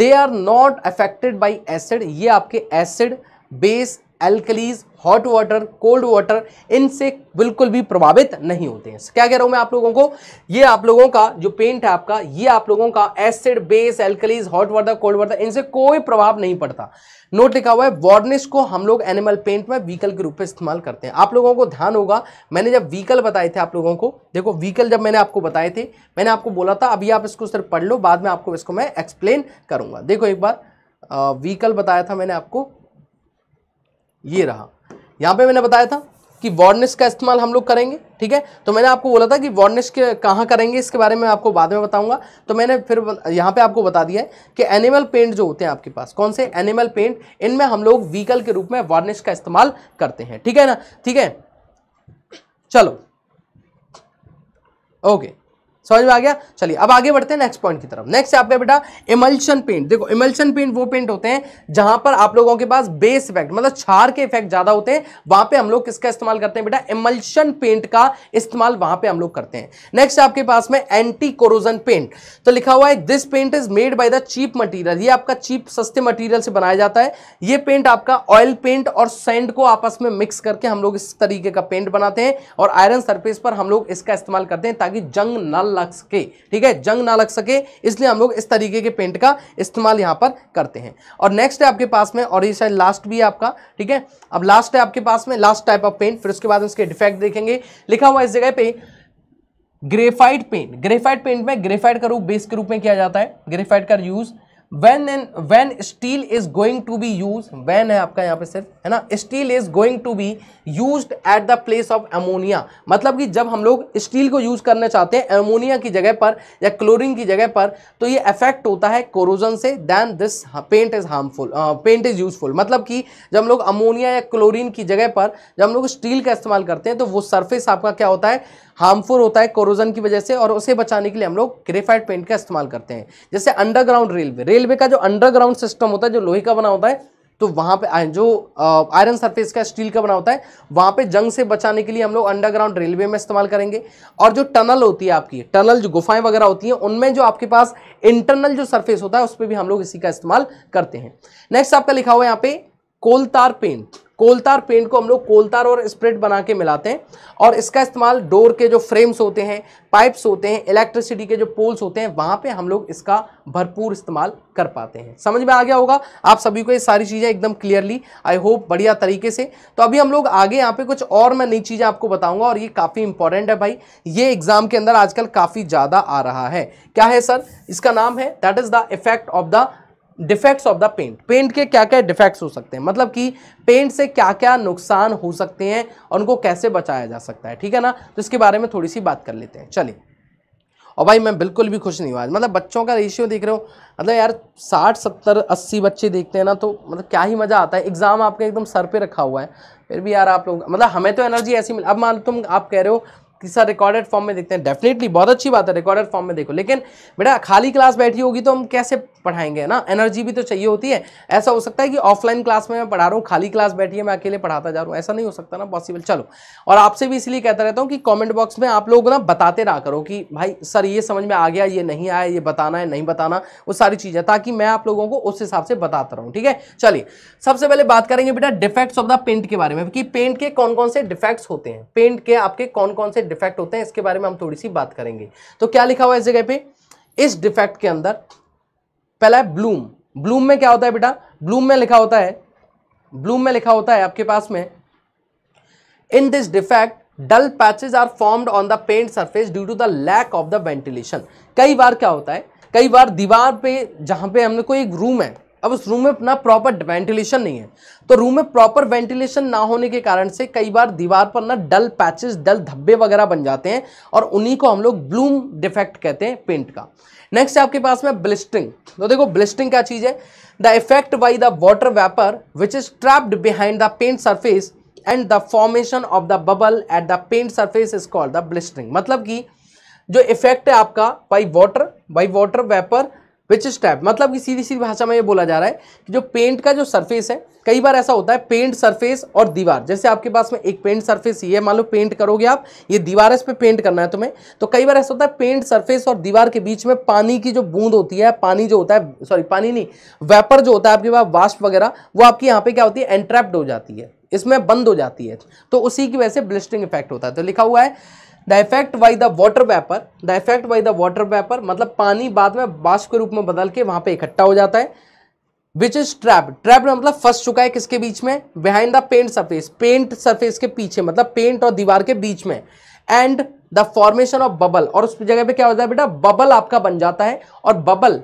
they are not affected by acid ये आपके acid base alkalis hot water cold water इनसे बिल्कुल भी प्रभावित नहीं होते हैं क्या कह रहा हूं मैं आप लोगों को ये आप लोगों का जो पेंट है आपका ये आप लोगों का acid base alkalis hot water cold water इनसे कोई प्रभाव नहीं पड़ता नोट लिखा हुआ है वार्निश को हम लोग एनिमल पेंट में व्हीकल के रूप में इस्तेमाल करते हैं आप लोगों को ध्यान होगा मैंने जब व्हीकल बताए थे आप लोगों को देखो व्हीकल जब मैंने आपको बताए थे मैंने आपको बोला था अभी आप इसको सिर्फ पढ़ लो बाद में आपको इसको मैं एक्सप्लेन करूंगा देखो एक बार व्हीकल बताया था मैंने आपको ये रहा यहाँ पे मैंने बताया था कि वार्निश का इस्तेमाल हम लोग करेंगे ठीक है तो मैंने आपको बोला था कि वार्निश के कहाँ करेंगे इसके बारे में आपको बाद में बताऊंगा तो मैंने फिर यहाँ पे आपको बता दिया है कि एनिमल पेंट जो होते हैं आपके पास कौन से एनिमल पेंट इनमें हम लोग व्हीकल के रूप में वार्निश का इस्तेमाल करते हैं ठीक है ना ठीक है चलो ओके समझ में आ गया चलिए अब आगे बढ़ते हैं नेक्स्ट पॉइंट की तरफ नेक्स्ट यहाँ बेटा इमल्शन पेंट देखो इमल्शन पेंट वो पेंट होते हैं जहां पर आप लोगों के पास बेस इफेक्ट मतलब छार के इफेक्ट ज्यादा होते हैं वहां पे हम लोग किसका इस्तेमाल करते हैं बेटा इमल्शन पेंट का इस्तेमाल वहां पे हम लोग करते हैं नेक्स्ट आपके पास में एंटी कोरोजन पेंट तो लिखा हुआ है this paint is made by the cheap material ये आपका चीप सस्ते मटीरियल से बनाया जाता है ये पेंट आपका ऑयल पेंट और सेंड को आपस में मिक्स करके हम लोग इस तरीके का पेंट बनाते हैं और आयरन सरफेस पर हम लोग इसका इस्तेमाल करते हैं ताकि जंग न लग सके ठीक है जंग ना लग सके इसलिए हम लोग इस तरीके के पेंट का इस्तेमाल यहाँ पर करते हैं और नेक्स्ट है आपके पास में और ये शायद लास्ट भी है आपका ठीक है अब लास्ट है आपके पास में लास्ट टाइप ऑफ पेंट फिर उसके बाद उसके डिफेक्ट देखेंगे लिखा हुआ इस जगह पर ग्रेफाइड पेंट ग्रेफाइड पेंट में ग्रेफाइड का रूप बेस के रूप में किया जाता है ग्रेफाइड का use when an when steel is going to be use when है आपका यहाँ पे सिर्फ है ना steel is going to be use at the place of ammonia मतलब कि जब हम लोग स्टील को यूज करना चाहते हैं एमोनिया की जगह पर या क्लोरिन की जगह पर तो ये इफेक्ट होता है कोरोजन से then this paint is harmful paint is useful मतलब कि जब हम लोग अमोनिया या क्लोरिन की जगह पर जब हम लोग स्टील का इस्तेमाल करते हैं तो वो सर्फेस आपका क्या होता है हार्मफुल होता है कोरोजन की वजह से और उसे बचाने के लिए हम लोग ग्रेफाइड पेंट का इस्तेमाल करते हैं जैसे अंडरग्राउंड रेलवे रेलवे का जो अंडरग्राउंड सिस्टम होता है जो लोहे का बना होता है तो वहाँ पे जो आयरन सरफेस का स्टील का बना होता है वहाँ पे जंग से बचाने के लिए हम लोग अंडरग्राउंड रेलवे में इस्तेमाल करेंगे और जो टनल होती है आपकी टनल जो गुफाएं वगैरह होती हैं उनमें जो आपके पास इंटरनल जो सरफेस होता है उस पर भी हम लोग इसी का इस्तेमाल करते हैं नेक्स्ट आपका लिखा हुआ है यहाँ पे कोलतार पेंट कोलतार पेंट को हम लोग कोलतार और स्प्रेड बना के मिलाते हैं और इसका इस्तेमाल डोर के जो फ्रेम्स होते हैं पाइप्स होते हैं इलेक्ट्रिसिटी के जो पोल्स होते हैं वहाँ पे हम लोग इसका भरपूर इस्तेमाल कर पाते हैं समझ में आ गया होगा आप सभी को ये सारी चीज़ें एकदम क्लियरली आई होप बढ़िया तरीके से तो अभी हम लोग आगे यहाँ पे कुछ और मैं नई चीज़ें आपको बताऊँगा और ये काफ़ी इंपॉर्टेंट है भाई ये एग्ज़ाम के अंदर आजकल काफ़ी ज़्यादा आ रहा है क्या है सर इसका नाम है that is the effect of the defects of the paint paint के क्या क्या डिफेक्ट्स हो सकते हैं मतलब कि पेंट से क्या क्या नुकसान हो सकते हैं और उनको कैसे बचाया जा सकता है ठीक है ना तो इसके बारे में थोड़ी सी बात कर लेते हैं चलिए और भाई मैं बिल्कुल भी खुश नहीं हुआ आज मतलब बच्चों का रेशियो देख रहे हो मतलब यार साठ सत्तर अस्सी बच्चे देखते हैं ना तो मतलब क्या ही मज़ा आता है एग्ज़ाम आपके एकदम सर पे रखा हुआ है फिर भी यार आप लोग मतलब हमें तो एनर्जी ऐसी मिल अब मान तुम आप कह रहे हो तीसरा रिकॉर्डेड फॉर्म में देखते हैं डेफिनेटली बहुत अच्छी बात है रिकॉर्डेड फॉर्म में देखो लेकिन बेटा खाली क्लास बैठी होगी तो हम कैसे पढ़ाएंगे ना एनर्जी भी तो चाहिए होती है ऐसा हो सकता है कि ऑफलाइन क्लास में मैं पढ़ा रहा हूँ खाली क्लास बैठी है मैं अकेले पढ़ाता जा रहा हूँ ऐसा नहीं हो सकता ना पॉसिबल चलो और आपसे भी इसलिए कहता रहता हूँ कि कॉमेंट बॉक्स में आप लोग ना बताते रहा करो कि भाई सर ये समझ में आ गया ये नहीं आया ये बताना है नहीं बताना वो सारी चीज़ें ताकि मैं आप लोगों को उस हिसाब से बताता रहूँ ठीक है चलिए सबसे पहले बात करेंगे बेटा डिफेक्ट्स ऑफ द पेंट के बारे में कि पेंट के कौन कौन से डिफेक्ट्स होते हैं पेंट के आपके कौन कौन से डिफेक्ट होते हैं इसके बारे में हम थोड़ी सी बात करेंगे तो क्या लिखा हुआ है इस जगह पे इस डिफेक्ट के अंदर पहला है ब्लूम ब्लूम में क्या होता है बेटा ब्लूम में लिखा होता है ब्लूम में लिखा होता है आपके पास में in this defect dull patches are formed on the paint surface due to the lack of the ventilation कई बार क्या होता है कई बार दीवार पे जहां पे हमने कोई एक रूम है अब उस रूम में ना प्रॉपर वेंटिलेशन नहीं है तो रूम में प्रॉपर वेंटिलेशन ना होने के कारण से कई बार दीवार पर ना डल पैचेस डल धब्बे वगैरह बन जाते हैं और उन्हीं को हम लोग ब्लूम डिफेक्ट कहते हैं पेंट का नेक्स्ट आपके पास में ब्लिस्टिंग तो देखो ब्लिस्टिंग क्या चीज़ है the effect by the water vapour which is trapped behind the paint surface and the formation of the bubble at the paint surface is called the blistering मतलब कि जो इफेक्ट है आपका by water by water vapour which स्टैप मतलब कि सीधी सीधी भाषा में ये बोला जा रहा है कि जो पेंट का जो सरफेस है कई बार ऐसा होता है पेंट सरफेस और दीवार जैसे आपके पास में एक पेंट सरफेस ये मान लो पेंट करोगे आप ये दीवार इस पर पेंट करना है तुम्हें तो कई बार ऐसा होता है पेंट सरफेस और दीवार के बीच में पानी की जो बूंद होती है पानी जो होता है सॉरी पानी नहीं वेपर जो होता है आपके पास वाष्प वगैरह वो आपकी यहाँ पे क्या होती है एंट्रैप्ड हो जाती है इसमें बंद हो जाती है तो उसी की वजह से ब्लिस्टिंग इफेक्ट होता है तो लिखा हुआ है the effect by the water vapour the effect by the water vapour मतलब पानी बाद में बाष्प के रूप में बदल के वहां पे इकट्ठा हो जाता है विच इज ट्रैप ट्रैप मतलब फंस चुका है किसके बीच में behind the paint surface paint surface के पीछे मतलब पेंट और दीवार के बीच में and the formation of bubble और उस जगह पे क्या हो जाता है बेटा बबल आपका बन जाता है और बबल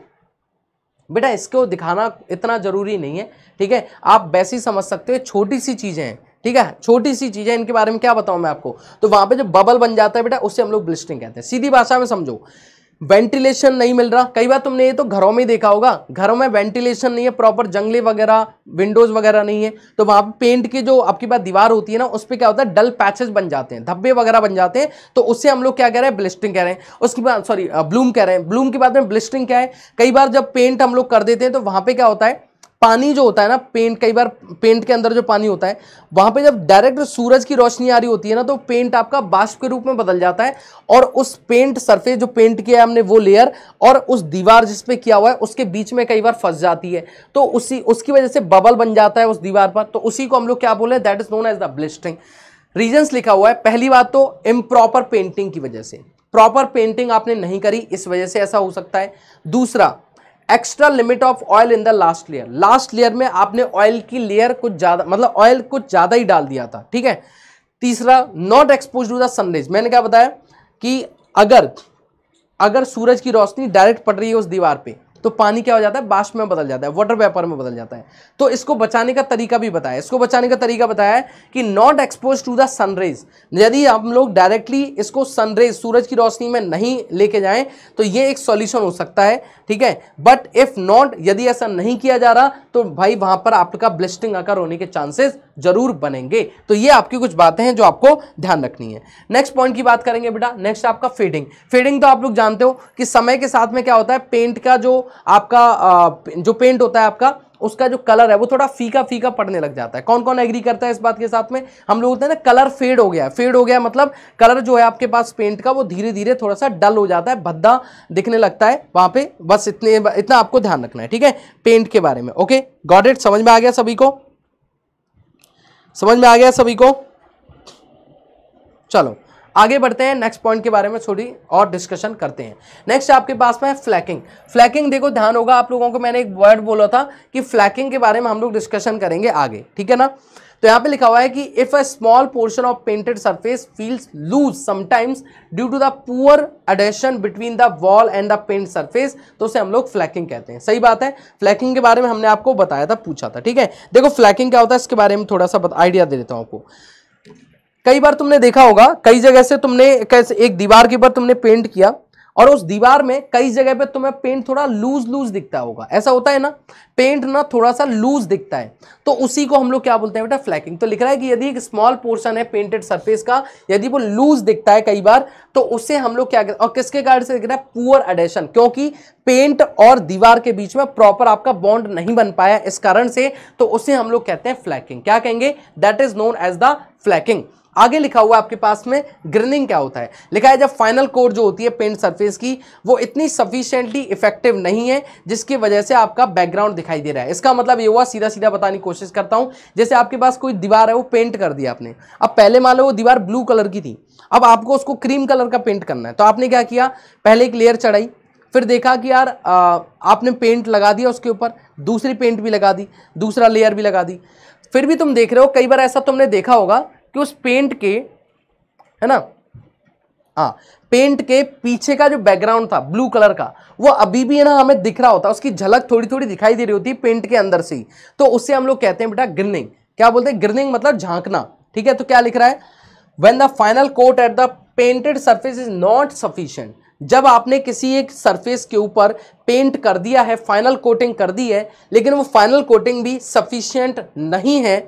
बेटा इसको दिखाना इतना जरूरी नहीं है ठीक है आप वैसे ही समझ सकते हो छोटी सी चीज़ें हैं ठीक है छोटी सी चीज है इनके बारे में क्या बताऊं मैं आपको तो वहां पे जो बबल बन जाता है बेटा उससे हम लोग ब्लिस्टिंग कहते हैं सीधी भाषा में समझो वेंटिलेशन नहीं मिल रहा कई बार तुमने ये तो घरों में देखा होगा घरों में वेंटिलेशन नहीं है प्रॉपर जंगले वगैरह विंडोज वगैरह नहीं है तो वहां पे पेंट की जो आपकी बात दीवार होती है ना उस पर क्या होता है डल पैचेस बन जाते हैं धब्बे वगैरह बन जाते हैं तो उससे हम लोग क्या कह रहे हैं ब्लिस्टिंग कह रहे हैं उसके बाद सॉरी ब्लूम uh, कह रहे हैं ब्लूम के बाद में ब्लिस्टिंग क्या है कई बार जब पेंट हम लोग कर देते हैं तो वहां पर क्या होता है पानी जो होता है ना पेंट कई बार पेंट के अंदर जो पानी होता है वहां पे जब डायरेक्ट सूरज की रोशनी आ रही होती है ना तो पेंट आपका बाष्प के रूप में बदल जाता है और उस पेंट सरफेस जो पेंट किया है हमने वो लेयर और उस दीवार जिसपे किया हुआ है उसके बीच में कई बार फंस जाती है तो उसी उसकी वजह से बबल बन जाता है उस दीवार पर तो उसी को हम लोग क्या बोले that is known as the blistering reasons लिखा हुआ है पहली बात तो इम्प्रॉपर पेंटिंग की वजह से प्रॉपर पेंटिंग आपने नहीं करी इस वजह से ऐसा हो सकता है दूसरा extra limit of oil in the last layer last layer में आपने ऑयल की लेयर कुछ ज़्यादा मतलब ऑयल कुछ ज़्यादा ही डाल दिया था ठीक है तीसरा not expose to the sunrays मैंने क्या बताया कि अगर अगर सूरज की रोशनी डायरेक्ट पड़ रही है उस दीवार पे तो पानी क्या हो जाता है बाष्प में बदल जाता है वाटर वेपर में बदल जाता है तो इसको बचाने का तरीका भी बताया इसको बचाने का तरीका बताया कि not expose to the sunrays यदि हम लोग डायरेक्टली इसको सनरेज सूरज की रोशनी में नहीं लेके जाएं तो ये एक सॉल्यूशन हो सकता है ठीक है बट इफ नॉट यदि ऐसा नहीं किया जा रहा तो भाई वहां पर आपका ब्लिस्टिंग आकर होने के चांसेस जरूर बनेंगे तो ये आपकी कुछ बातें हैं जो आपको ध्यान रखनी है नेक्स्ट पॉइंट की बात करेंगे बेटा नेक्स्ट आपका फेडिंग फेडिंग तो आप लोग जानते हो कि समय के साथ में क्या होता है पेंट का जो आपका जो पेंट होता है आपका उसका जो कलर है वो थोड़ा फीका फीका पड़ने लग जाता है कौन कौन एग्री करता है इस बात के साथ में हम लोग होते हैं ना कलर फेड हो गया फेड हो गया मतलब कलर जो है आपके पास पेंट का वो धीरे धीरे थोड़ा सा डल हो जाता है भद्दा दिखने लगता है वहां पे बस इतने इतना आपको ध्यान रखना है ठीक है पेंट के बारे में ओके गॉड इट समझ में आ गया सभी को समझ में आ गया सभी को चलो आगे बढ़ते हैं नेक्स्ट पॉइंट के बारे में थोड़ी और डिस्कशन करते हैं नेक्स्ट आपके पास में फ्लैकिंग फ्लैकिंग देखो ध्यान होगा आप लोगों को मैंने एक वर्ड बोला था कि फ्लैकिंग के बारे में हम लोग डिस्कशन करेंगे आगे ठीक है ना तो यहाँ पे लिखा हुआ है कि if a small portion of painted surface feels loose sometimes due to the poor adhesion between the wall and the paint surface तो उसे हम लोग फ्लैकिंग कहते हैं सही बात है फ्लैकिंग के बारे में हमने आपको बताया था पूछा था ठीक है देखो फ्लैकिंग क्या होता है इसके बारे में थोड़ा सा आइडिया दे देता हूँ आपको कई बार तुमने देखा होगा कई जगह से तुमने कैसे एक दीवार के ऊपर तुमने पेंट किया और उस दीवार में कई जगह पे तुम्हें पेंट थोड़ा लूज लूज दिखता होगा ऐसा होता है ना पेंट ना थोड़ा सा लूज दिखता है तो उसी को हम लोग क्या बोलते हैं बेटा फ्लैकिंग तो लिख रहा है कि यदि एक स्मॉल पोर्शन है पेंटेड सरफेस का यदि वो लूज दिखता है कई बार तो उससे हम लोग क्या और किसके कारण से दिख रहा है पुअर एडेशन क्योंकि पेंट और दीवार के बीच में प्रॉपर आपका बॉन्ड नहीं बन पाया इस कारण से तो उसे हम लोग कहते हैं फ्लैकिंग क्या कहेंगे that is known as the flaking आगे लिखा हुआ आपके पास में ग्रिनिंग क्या होता है लिखा है जब फाइनल कोर जो होती है पेंट सरफेस की वो इतनी सफिशियंटली इफेक्टिव नहीं है जिसकी वजह से आपका बैकग्राउंड दिखाई दे रहा है इसका मतलब ये हुआ सीधा सीधा बताने की कोशिश करता हूँ जैसे आपके पास कोई दीवार है वो पेंट कर दिया आपने अब पहले मान लो वो दीवार ब्लू कलर की थी अब आपको उसको क्रीम कलर का पेंट करना है तो आपने क्या किया पहले एक लेयर चढ़ाई फिर देखा कि यार आ, आपने पेंट लगा दिया उसके ऊपर दूसरी पेंट भी लगा दी दूसरा लेयर भी लगा दी फिर भी तुम देख रहे हो कई बार ऐसा तुमने देखा होगा कि उस पेंट के है ना हाँ पेंट के पीछे का जो बैकग्राउंड था ब्लू कलर का वो अभी भी ना हमें दिख रहा होता है उसकी झलक थोड़ी थोड़ी दिखाई दे रही होती है पेंट के अंदर से ही तो उससे हम लोग कहते हैं बेटा ग्रिनिंग क्या बोलते हैं ग्रिनिंग मतलब झांकना ठीक है तो क्या लिख रहा है when the final coat at the painted surface is not sufficient जब आपने किसी एक सरफेस के ऊपर पेंट कर दिया है फाइनल कोटिंग कर दी है लेकिन वो फाइनल कोटिंग भी सफिशियंट नहीं है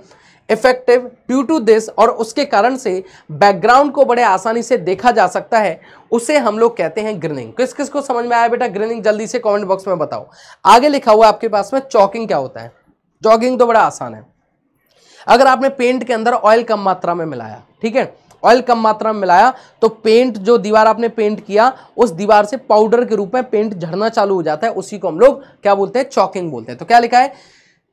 इफेक्टिव ड्यू टू दिस और उसके कारण से बैकग्राउंड को बड़े आसानी से देखा जा सकता है उसे हम लोग कहते हैं ग्रिनिंग किस किस को समझ में आया बेटा ग्रिनिंग जल्दी से कमेंट बॉक्स में बताओ आगे लिखा हुआ आपके पास में चॉकिंग क्या होता है चॉकिंग तो बड़ा आसान है अगर आपने पेंट के अंदर ऑयल कम मात्रा में मिलाया ठीक है ऑयल कम मात्रा में मिलाया तो पेंट जो दीवार आपने पेंट किया उस दीवार से पाउडर के रूप में पेंट झड़ना चालू हो जाता है उसी को हम लोग क्या बोलते हैं चॉकिंग बोलते हैं तो क्या लिखा है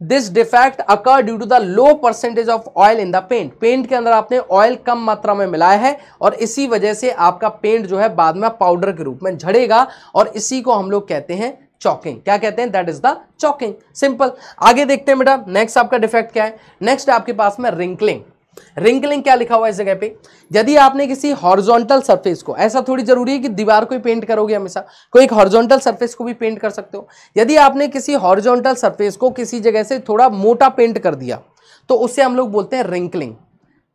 this defect occur due to the low percentage of oil in the paint paint के अंदर आपने ऑयल कम मात्रा में मिलाया है और इसी वजह से आपका पेंट जो है बाद में पाउडर के रूप में झड़ेगा और इसी को हम लोग कहते हैं चौकिंग क्या कहते हैं that is the chalking simple आगे देखते हैं बेटा नेक्स्ट आपका डिफेक्ट क्या है नेक्स्ट आपके पास में रिंकलिंग रिंकलिंग क्या लिखा हुआ है इस जगह पे यदि आपने किसी हॉर्जोंटल सरफेस को ऐसा थोड़ी जरूरी है कि दीवार को ही पेंट करोगे हमेशा कोई एक हॉर्जोंटल सरफेस को भी पेंट कर सकते हो यदि आपने किसी हॉर्जोंटल सरफेस को किसी जगह से थोड़ा मोटा पेंट कर दिया तो उससे हम लोग बोलते हैं रिंकलिंग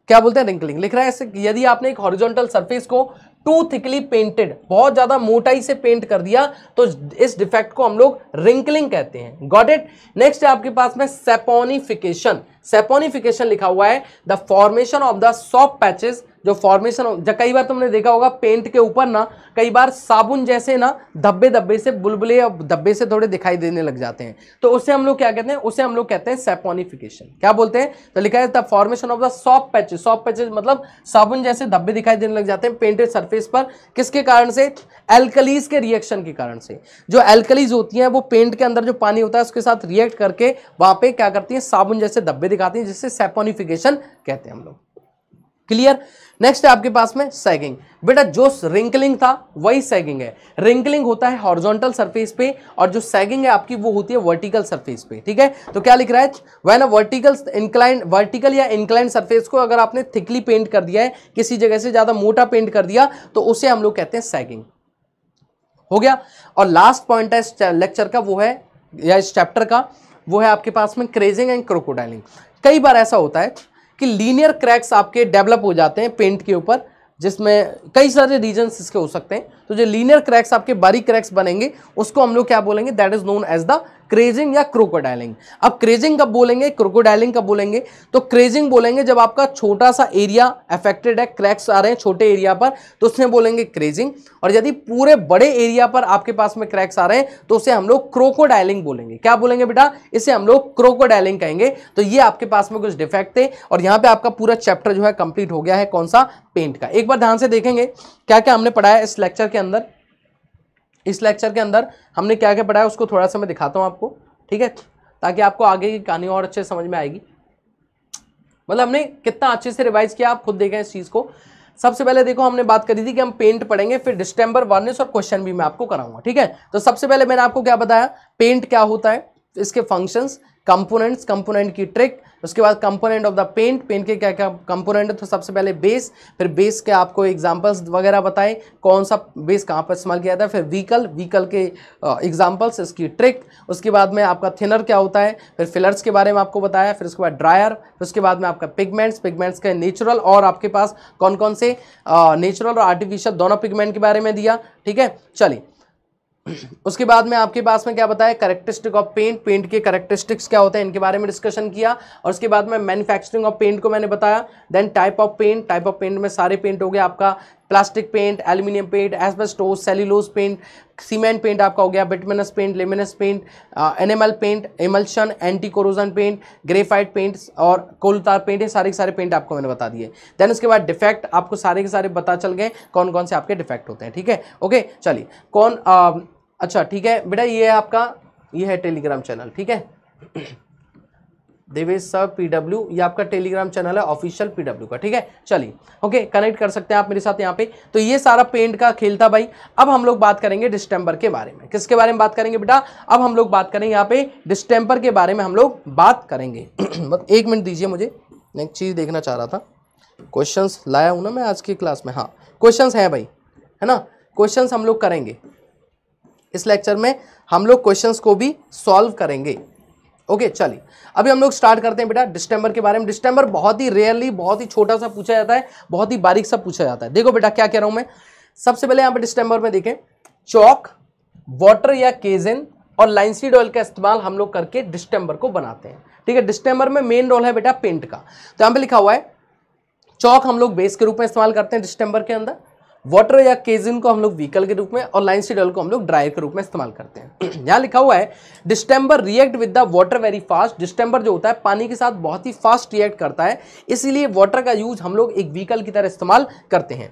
क्या बोलते हैं रिंकलिंग लिख रहा है यदि आपने एक हॉरिजॉन्टल सरफेस को टू थिकली पेंटेड बहुत ज़्यादा मोटाई से पेंट कर दिया तो इस डिफेक्ट को हम लोग रिंकलिंग कहते हैं गॉट इट नेक्स्ट है आपके पास में सेपोनिफिकेशन सेपोनिफिकेशन लिखा हुआ है the formation of the soft patches जो फॉर्मेशन जब कई बार तुमने देखा होगा पेंट के ऊपर ना कई बार साबुन जैसे ना धब्बे धब्बे से बुलबुले या धब्बे से थोड़े दिखाई देने लग जाते हैं तो उसे हम लोग क्या कहते हैं उसे हम लोग कहते हैं सेपोनिफिकेशन क्या बोलते हैं तो लिखा है formation of the soft patches soft patches मतलब साबुन जैसे धब्बे दिखाई देने लग जाते हैं पेंटेड सर्फेस पर किसके कारण से एल्कलीज के रिएक्शन के कारण से जो एल्कलीज होती हैं वो पेंट के अंदर जो पानी होता है उसके साथ रिएक्ट करके वहां पे क्या करती है साबुन जैसे धब्बे दिखाती है जिससे सेपोनिफिकेशन कहते हैं हम लोग क्लियर नेक्स्ट है आपके पास में सैगिंग बेटा जो रिंकलिंग था वही सैगिंग है रिंकलिंग होता है हॉर्जोंटल सरफेस पे और जो सैगिंग है आपकी वो होती है वर्टिकल सरफेस पे ठीक है तो क्या लिख रहा है वैन वर्टिकल इंक्लाइन वर्टिकल या इंक्लाइन सरफेस को अगर आपने थिकली पेंट कर दिया है किसी जगह से ज़्यादा मोटा पेंट कर दिया तो उसे हम लोग कहते हैं सैगिंग हो गया और लास्ट पॉइंट है लेक्चर का वो है या इस चैप्टर का वो है आपके पास में क्रेजिंग एंड क्रोकोडाइलिंग कई बार ऐसा होता है कि लीनियर क्रैक्स आपके डेवलप हो जाते हैं पेंट के ऊपर जिसमें कई सारे रीजन्स इसके हो सकते हैं तो जो लीनियर क्रैक्स आपके बारीक क्रैक्स बनेंगे उसको हम लोग क्या बोलेंगे that is known as the crazing या क्रोकोडाइलिंग अब क्रेजिंग कब बोलेंगे क्रोकोडाइलिंग कब बोलेंगे तो क्रेजिंग बोलेंगे जब आपका छोटा सा एरिया अफेक्टेड है क्रैक्स आ रहे हैं छोटे एरिया पर तो उसने बोलेंगे क्रेजिंग और यदि पूरे बड़े एरिया पर आपके पास में क्रैक्स आ रहे हैं तो उसे हम लोग क्रोकोडाइलिंग बोलेंगे क्या बोलेंगे बेटा इसे हम लोग क्रोकोडाइलिंग कहेंगे तो ये आपके पास में कुछ डिफेक्ट थे और यहाँ पे आपका पूरा चैप्टर जो है कंप्लीट हो गया है कौन सा पेंट का एक बार ध्यान से देखेंगे क्या क्या हमने पढ़ाया इस लेक्चर के अंदर इस लेक्चर के अंदर हमने क्या क्या पढ़ाया उसको थोड़ा सा मैं दिखाता हूँ आपको ठीक है ताकि आपको आगे की कहानी और अच्छे समझ में आएगी मतलब हमने कितना अच्छे से रिवाइज किया आप खुद देखें इस चीज़ को सबसे पहले देखो हमने बात करी थी कि हम पेंट पढ़ेंगे फिर डिस्टेंबर वार्निश और क्वेश्चन भी मैं आपको कराऊंगा ठीक है तो सबसे पहले मैंने आपको क्या बताया पेंट क्या होता है इसके फंक्शंस कंपोनेंट्स कंपोनेंट की ट्रिक उसके बाद component of the paint paint के क्या क्या कंपोनेंट है तो सबसे पहले बेस फिर बेस के आपको एग्जांपल्स वगैरह बताएं कौन सा बेस कहाँ पर इस्तेमाल किया जाता है फिर व्हीकल व्हीकल के एग्जांपल्स इसकी ट्रिक उसके बाद में आपका थिनर क्या होता है फिर फिलर्स के बारे में आपको बताया फिर उसके बाद ड्रायर फिर उसके बाद में आपका पिगमेंट्स पिगमेंट्स के नेचुरल और आपके पास कौन कौन से नेचुरल और आर्टिफिशियल दोनों पिगमेंट के बारे में दिया ठीक है चलिए उसके बाद में आपके पास में क्या बताया करेक्टरिस्टिक ऑफ पेंट पेंट के करेक्टरिस्टिक्स क्या होते हैं इनके बारे में डिस्कशन किया और उसके बाद में मैन्युफैक्चरिंग ऑफ पेंट को मैंने बताया then type of paint type of paint में सारे पेंट हो गए आपका plastic paint aluminium paint asbestos cellulose paint cement paint आपका हो गया bituminous paint luminous paint animal paint emulsion anti corrosion paint graphite paint और कोलतार पेंट ये सारे के सारे पेंट आपको मैंने बता दिए देन उसके बाद डिफेक्ट आपको सारे के सारे बता चल गए कौन कौन से आपके डिफेक्ट होते हैं ठीक है ओके चलिए कौन आ, अच्छा ठीक है बेटा ये है आपका ये है टेलीग्राम चैनल ठीक है देवेश सर पीडब्ल्यू ये आपका टेलीग्राम चैनल है ऑफिशियल पीडब्ल्यू का ठीक है चलिए ओके कनेक्ट कर सकते हैं आप मेरे साथ यहाँ पे तो ये सारा पेंट का खेल था भाई अब हम लोग बात करेंगे डिस्टेम्बर के बारे में किसके बारे में बात करेंगे बेटा अब हम लोग बात करेंगे यहाँ पे डिस्टेंबर के बारे में हम लोग बात करेंगे एक मिनट दीजिए मुझे एक चीज़ देखना चाह रहा था क्वेश्चन लाया हूँ ना मैं आज की क्लास में हाँ क्वेश्चन हैं भाई है ना क्वेश्चन हम लोग करेंगे इस लेक्चर में हम लोग क्वेश्चन को भी सॉल्व करेंगे ओके चलिए अभी हम लोग स्टार्ट करते हैं बेटा डिस्टेंबर के बारे में डिस्टेंबर बहुत ही रेयरली बहुत ही छोटा सा पूछा जाता है बहुत ही बारीक सा पूछा जाता है देखो बेटा क्या कह रहा हूं मैं सबसे पहले यहां पर डिस्टेंबर में देखें चौक वाटर या केजन और लाइनसीड ऑयल का इस्तेमाल हम लोग करके डिस्टेंबर को बनाते हैं ठीक है डिस्टेंबर में मेन रोल है बेटा पेंट का तो यहां पे लिखा हुआ है चौक हम लोग बेस के रूप में इस्तेमाल करते हैं डिस्टेंबर के अंदर वाटर या केजिन को हम लोग व्हीकल के रूप में और लाइन सीडल को हम लोग ड्राइव के रूप में इस्तेमाल करते हैं यहाँ लिखा हुआ है distemper react with the water very fast distemper जो होता है पानी के साथ बहुत ही फास्ट रिएक्ट करता है इसीलिए वाटर का यूज हम लोग एक व्हीकल की तरह इस्तेमाल करते हैं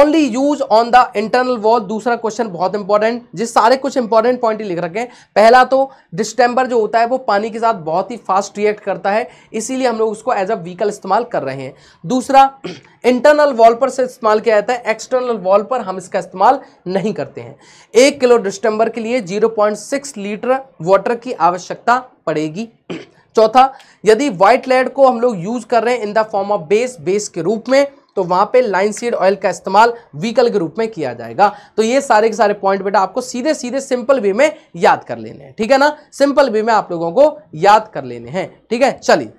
only use on the internal wall दूसरा क्वेश्चन बहुत इंपॉर्टेंट जिस सारे कुछ इंपॉर्टेंट पॉइंट लिख रखे हैं पहला तो डिस्टेंबर जो होता है वो पानी के साथ बहुत ही फास्ट रिएक्ट करता है इसीलिए हम लोग उसको एज अ व्हीकल इस्तेमाल कर रहे हैं दूसरा इंटरनल वॉल पर से इस्तेमाल किया जाता है एक्सटर्नल वॉल पर हम इसका इस्तेमाल नहीं करते हैं एक किलो डिस्टेम्बर के लिए 0.6 लीटर वाटर की आवश्यकता पड़ेगी चौथा यदि व्हाइट लेड को हम लोग यूज कर रहे हैं in the form of base base के रूप में तो वहां पे लाइन सीड ऑयल का इस्तेमाल व्हीकल के रूप में किया जाएगा तो ये सारे के सारे पॉइंट बेटा आपको सीधे सीधे सिंपल वे में याद कर लेने हैं ठीक है ना सिंपल वे में आप लोगों को याद कर लेने हैं ठीक है चलिए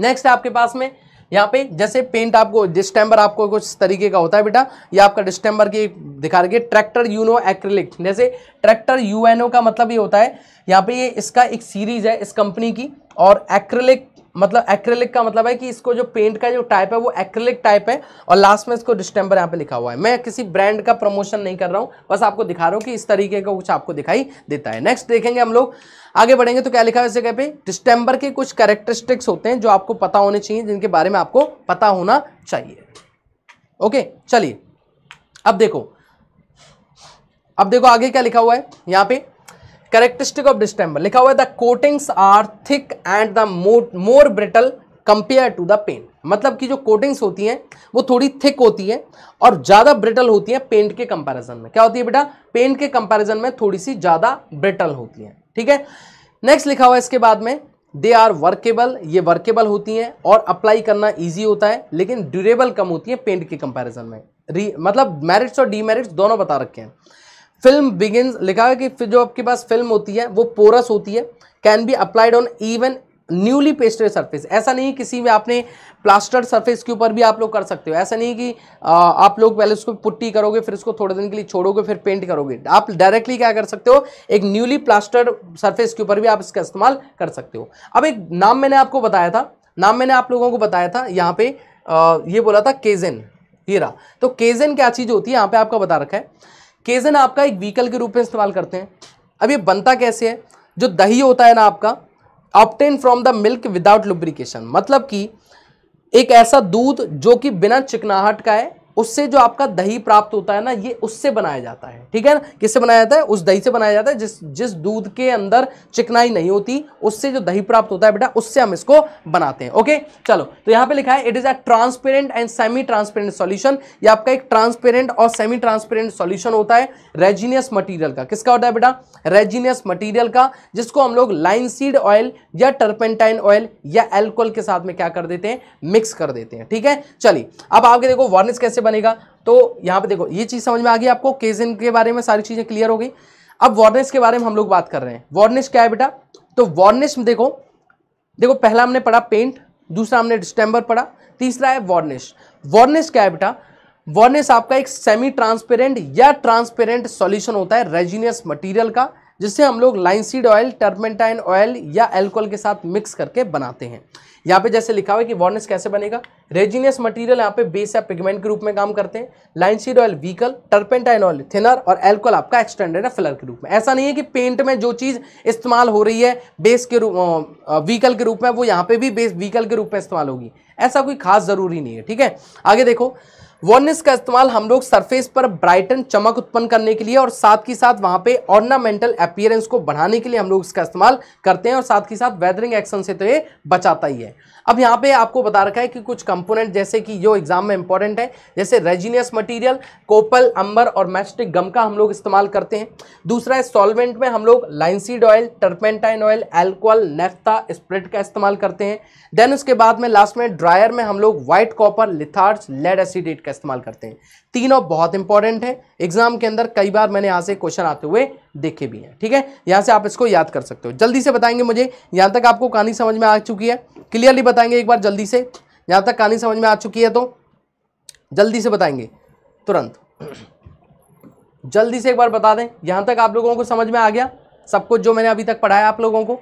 नेक्स्ट है आपके पास में यहाँ पे जैसे पेंट आपको डिस्टेंबर आपको कुछ तरीके का होता है बेटा ये आपका डिस्टेंबर की दिखा रखिए ट्रैक्टर यूनो एक्रिलिक जैसे ट्रैक्टर यूएनओ का मतलब ये होता है यहाँ पे ये इसका एक सीरीज है इस कंपनी की और एक्रिलिक मतलब एक्रेलिक का मतलब है कि इसको जो पेंट का जो टाइप है वो एक्रेलिक टाइप है और लास्ट में इसको डिस्टेंबर यहाँ पे लिखा हुआ है मैं किसी ब्रांड का प्रमोशन नहीं कर रहा हूँ बस आपको दिखा रहा हूँ कि इस तरीके का कुछ आपको दिखाई देता है नेक्स्ट देखेंगे हम लोग आगे बढ़ेंगे तो क्या लिखा है इस जगह पे डिस्टेंबर के कुछ कैरेक्टरिस्टिक्स होते हैं जो आपको पता होने चाहिए जिनके बारे में आपको पता होना चाहिए ओके चलिए अब देखो अब देखो आगे क्या लिखा हुआ है यहाँ पे करेक्टरिस्टिक ऑफ डिस्टेंबर लिखा हुआ है the coatings are thick and the more brittle compare to the paint मतलब कि जो कोटिंग्स होती हैं वो थोड़ी थिक होती है और ज़्यादा ब्रिटल होती है पेंट के कंपैरिजन में क्या होती है बेटा पेंट के कंपैरिजन में थोड़ी सी ज़्यादा ब्रिटल होती है ठीक है नेक्स्ट लिखा हुआ है इसके बाद में दे आर वर्केबल ये वर्केबल होती हैं और अप्लाई करना ईजी होता है लेकिन ड्यूरेबल कम होती है पेंट के कंपेरिजन में मतलब मेरिट्स और डीमेरिट्स दोनों बता रखे हैं फिल्म बिगिन लिखा है कि जो आपके पास फिल्म होती है वो पोरस होती है can be applied on even newly pasted surface ऐसा नहीं किसी में आपने प्लास्टर सरफेस के ऊपर भी आप लोग कर सकते हो ऐसा नहीं कि आ, आप लोग पहले उसको पुट्टी करोगे फिर उसको थोड़े दिन के लिए छोड़ोगे फिर पेंट करोगे आप डायरेक्टली क्या कर सकते हो एक न्यूली प्लास्टर सरफेस के ऊपर भी आप इसका इस्तेमाल कर सकते हो अब एक नाम मैंने आपको बताया था नाम मैंने आप लोगों को बताया था यहाँ पे आ, ये बोला था केजन हीरा तो केजन क्या चीज़ होती है यहाँ पे आपका बता रखा है केजन आपका एक व्हीकल के रूप में इस्तेमाल करते हैं अब ये बनता कैसे है जो दही होता है ना आपका obtain from the milk without lubrication मतलब कि एक ऐसा दूध जो कि बिना चिकनाहट का है उससे जो आपका दही प्राप्त होता है ना ये उससे बनाया जाता है ठीक है ना किससे बनाया जाता है उस दही से बनाया जाता है जिस जिस दूध के अंदर चिकनाई नहीं होती उससे जो दही प्राप्त होता है बेटा उससे हम इसको बनाते हैं ओके चलो तो यहां पे लिखा है it is a transparent and semi transparent solution ये आपका एक ट्रांसपेरेंट और सेमी ट्रांसपेरेंट सोल्यूशन होता है रेजीनियस मटीरियल का किसका होता है बेटा रेजीनियस मटीरियल का जिसको हम लोग लाइनसीड ऑयल या टर्पेंटाइन ऑयल या एल्कोल के साथ में क्या कर देते हैं मिक्स कर देते हैं ठीक है चलिए अब आपके देखो वार्निस कैसे बनेगा तो यहाँ पे देखो ये चीज़ समझ में आ गई आपको केजिन के बारे में सारी चीज़ें क्लियर हो गई अब वार्निश के बारे में हम लोग बात कर रहे हैं वार्निश क्या है बेटा तो वार्निश देखो देखो पहला हमने पढ़ा पेंट दूसरा हमने डिस्टेम्बर पढ़ा तीसरा है वार्निश वार्निश क्या है बेटा वार्निश आपका एक सेमी ट्रांसपेरेंट या ट्रांसपेरेंट सॉल्यूशन होता है रेजिनियस मटेरियल का जिससे हम लोग लाइनसीड ऑयल टर्मेंटाइन ऑयल या एल्कोहल के साथ मिक्स करके बनाते हैं यहाँ पे जैसे लिखा हुआ है कि वॉर्निस कैसे बनेगा रेजिनियस मटेरियल यहाँ पे बेस या पिगमेंट के रूप में काम करते हैं linseed oil vehicle turpentine oil thinner और एल्कोल आपका एक्सटेंडेड है फिलर के रूप में ऐसा नहीं है कि पेंट में जो चीज़ इस्तेमाल हो रही है बेस के रूप व्हीकल के रूप में वो यहाँ पे भी बेस व्हीकल के रूप में इस्तेमाल होगी ऐसा कोई खास ज़रूरी नहीं है ठीक है आगे देखो वॉर्निस का इस्तेमाल हम लोग सरफेस पर ब्राइटन चमक उत्पन्न करने के लिए और साथ ही साथ वहाँ पे ऑर्नामेंटल अपियरेंस को बढ़ाने के लिए हम लोग इसका इस्तेमाल करते हैं और साथ ही साथ वेदरिंग एक्शन से तो ये बचाता ही है अब यहाँ पे आपको बता रखा है कि कुछ कंपोनेंट जैसे कि जो एग्जाम में इंपॉर्टेंट है जैसे रेजिनियस मटीरियल कोपल अंबर और मैस्टिक गम का हम लोग इस्तेमाल करते हैं दूसरा है सॉल्वेंट में हम लोग linseed oil turpentine oil alcohol naphtha spirit का इस्तेमाल करते हैं देन उसके बाद में लास्ट में ड्रायर में हम लोग white copper litharge lead acetate का इस्तेमाल करते हैं तीनों बहुत इंपॉर्टेंट है एग्जाम के अंदर कई बार मैंने यहाँ से क्वेश्चन आते हुए देखे भी हैं ठीक है यहाँ से आप इसको याद कर सकते हो जल्दी से बताएंगे मुझे यहाँ तक आपको कहानी समझ में आ चुकी है क्लियरली बताएंगे एक बार जल्दी से यहाँ तक कहानी समझ में आ चुकी है तो जल्दी से बताएंगे तुरंत जल्दी से एक बार बता दें यहाँ तक आप लोगों को समझ में आ गया सब कुछ जो मैंने अभी तक पढ़ाया आप लोगों को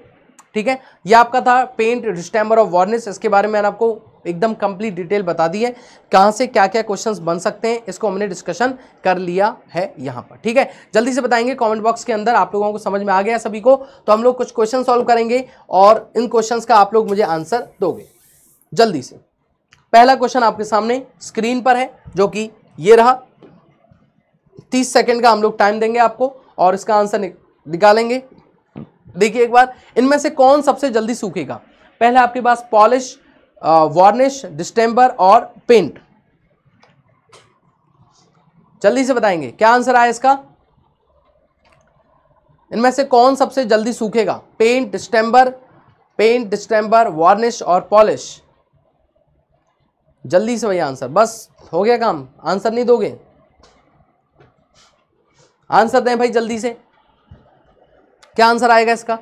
ठीक है ये आपका था पेंट डिस्टेम्बर ऑफ वार्निस इसके बारे में मैंने आपको एकदम कंप्लीट डिटेल बता दी है कहाँ से क्या क्या क्वेश्चन बन सकते हैं इसको हमने डिस्कशन कर लिया है यहाँ पर ठीक है जल्दी से बताएंगे कॉमेंट बॉक्स के अंदर आप लोगों को समझ में आ गया सभी को तो हम लोग कुछ क्वेश्चन सॉल्व करेंगे और इन क्वेश्चन का आप लोग मुझे आंसर दोगे जल्दी से पहला क्वेश्चन आपके सामने स्क्रीन पर है जो कि ये रहा तीस सेकेंड का हम लोग टाइम देंगे आपको और इसका आंसर निकालेंगे देखिए एक बार इनमें से कौन सबसे जल्दी सूखेगा पहले आपके पास पॉलिश वार्निश डिस्टेंबर और पेंट जल्दी से बताएंगे क्या आंसर आया इसका इनमें से कौन सबसे जल्दी सूखेगा paint distemper paint distemper varnish और पॉलिश जल्दी से भैया आंसर बस हो गया काम आंसर नहीं दोगे आंसर दें भाई जल्दी से क्या आंसर आएगा इसका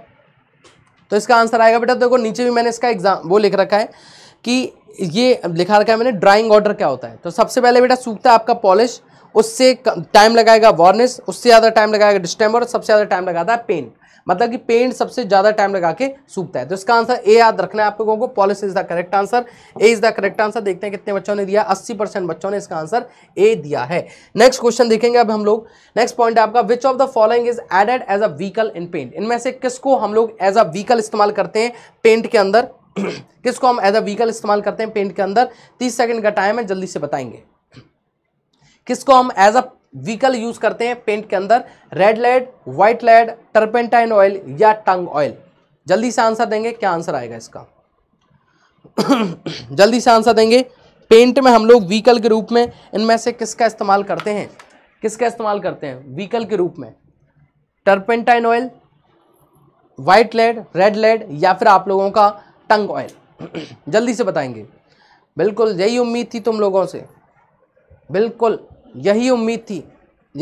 तो इसका आंसर आएगा बेटा देखो नीचे भी मैंने इसका एग्जाम वो लिख रखा है कि ये लिखा रखा है मैंने ड्राइंग ऑर्डर क्या होता है तो सबसे पहले बेटा सूखता है आपका पॉलिश उससे टाइम लगाएगा वार्निश उससे ज़्यादा टाइम लगाएगा डिस्टेम्बर और सबसे ज़्यादा टाइम लगाता है पेंट मतलब कि पेंट सबसे ज़्यादा टाइम लगा के सूखता है तो इसका आंसर ए याद रखना है आप लोगों को polish is the correct answer A is the correct answer देखते हैं कितने बच्चों ने दिया 80 परसेंट बच्चों ने इसका आंसर ए दिया है नेक्स्ट क्वेश्चन देखेंगे अब हम लोग नेक्स्ट पॉइंट आपका which of the following is added as a vehicle in paint इनमें से किसको हम लोग एज अ व्हीकल इस्तेमाल करते हैं पेंट के अंदर किसको हम एज अ व्हीकल इस्तेमाल करते हैं पेंट के अंदर तीस सेकेंड का टाइम है जल्दी से बताएंगे किसको हम एज अ व्हीकल यूज करते हैं पेंट के अंदर red lead white lead turpentine oil या टंग ऑयल जल्दी से आंसर देंगे क्या आंसर आएगा इसका जल्दी से आंसर देंगे पेंट में हम लोग व्हीकल के रूप में इनमें से किसका इस्तेमाल करते हैं किसका इस्तेमाल करते हैं व्हीकल के रूप में turpentine oil white lead red lead या फिर आप लोगों का टंग ऑयल जल्दी से बताएंगे बिल्कुल यही उम्मीद थी तुम लोगों से बिल्कुल यही उम्मीद थी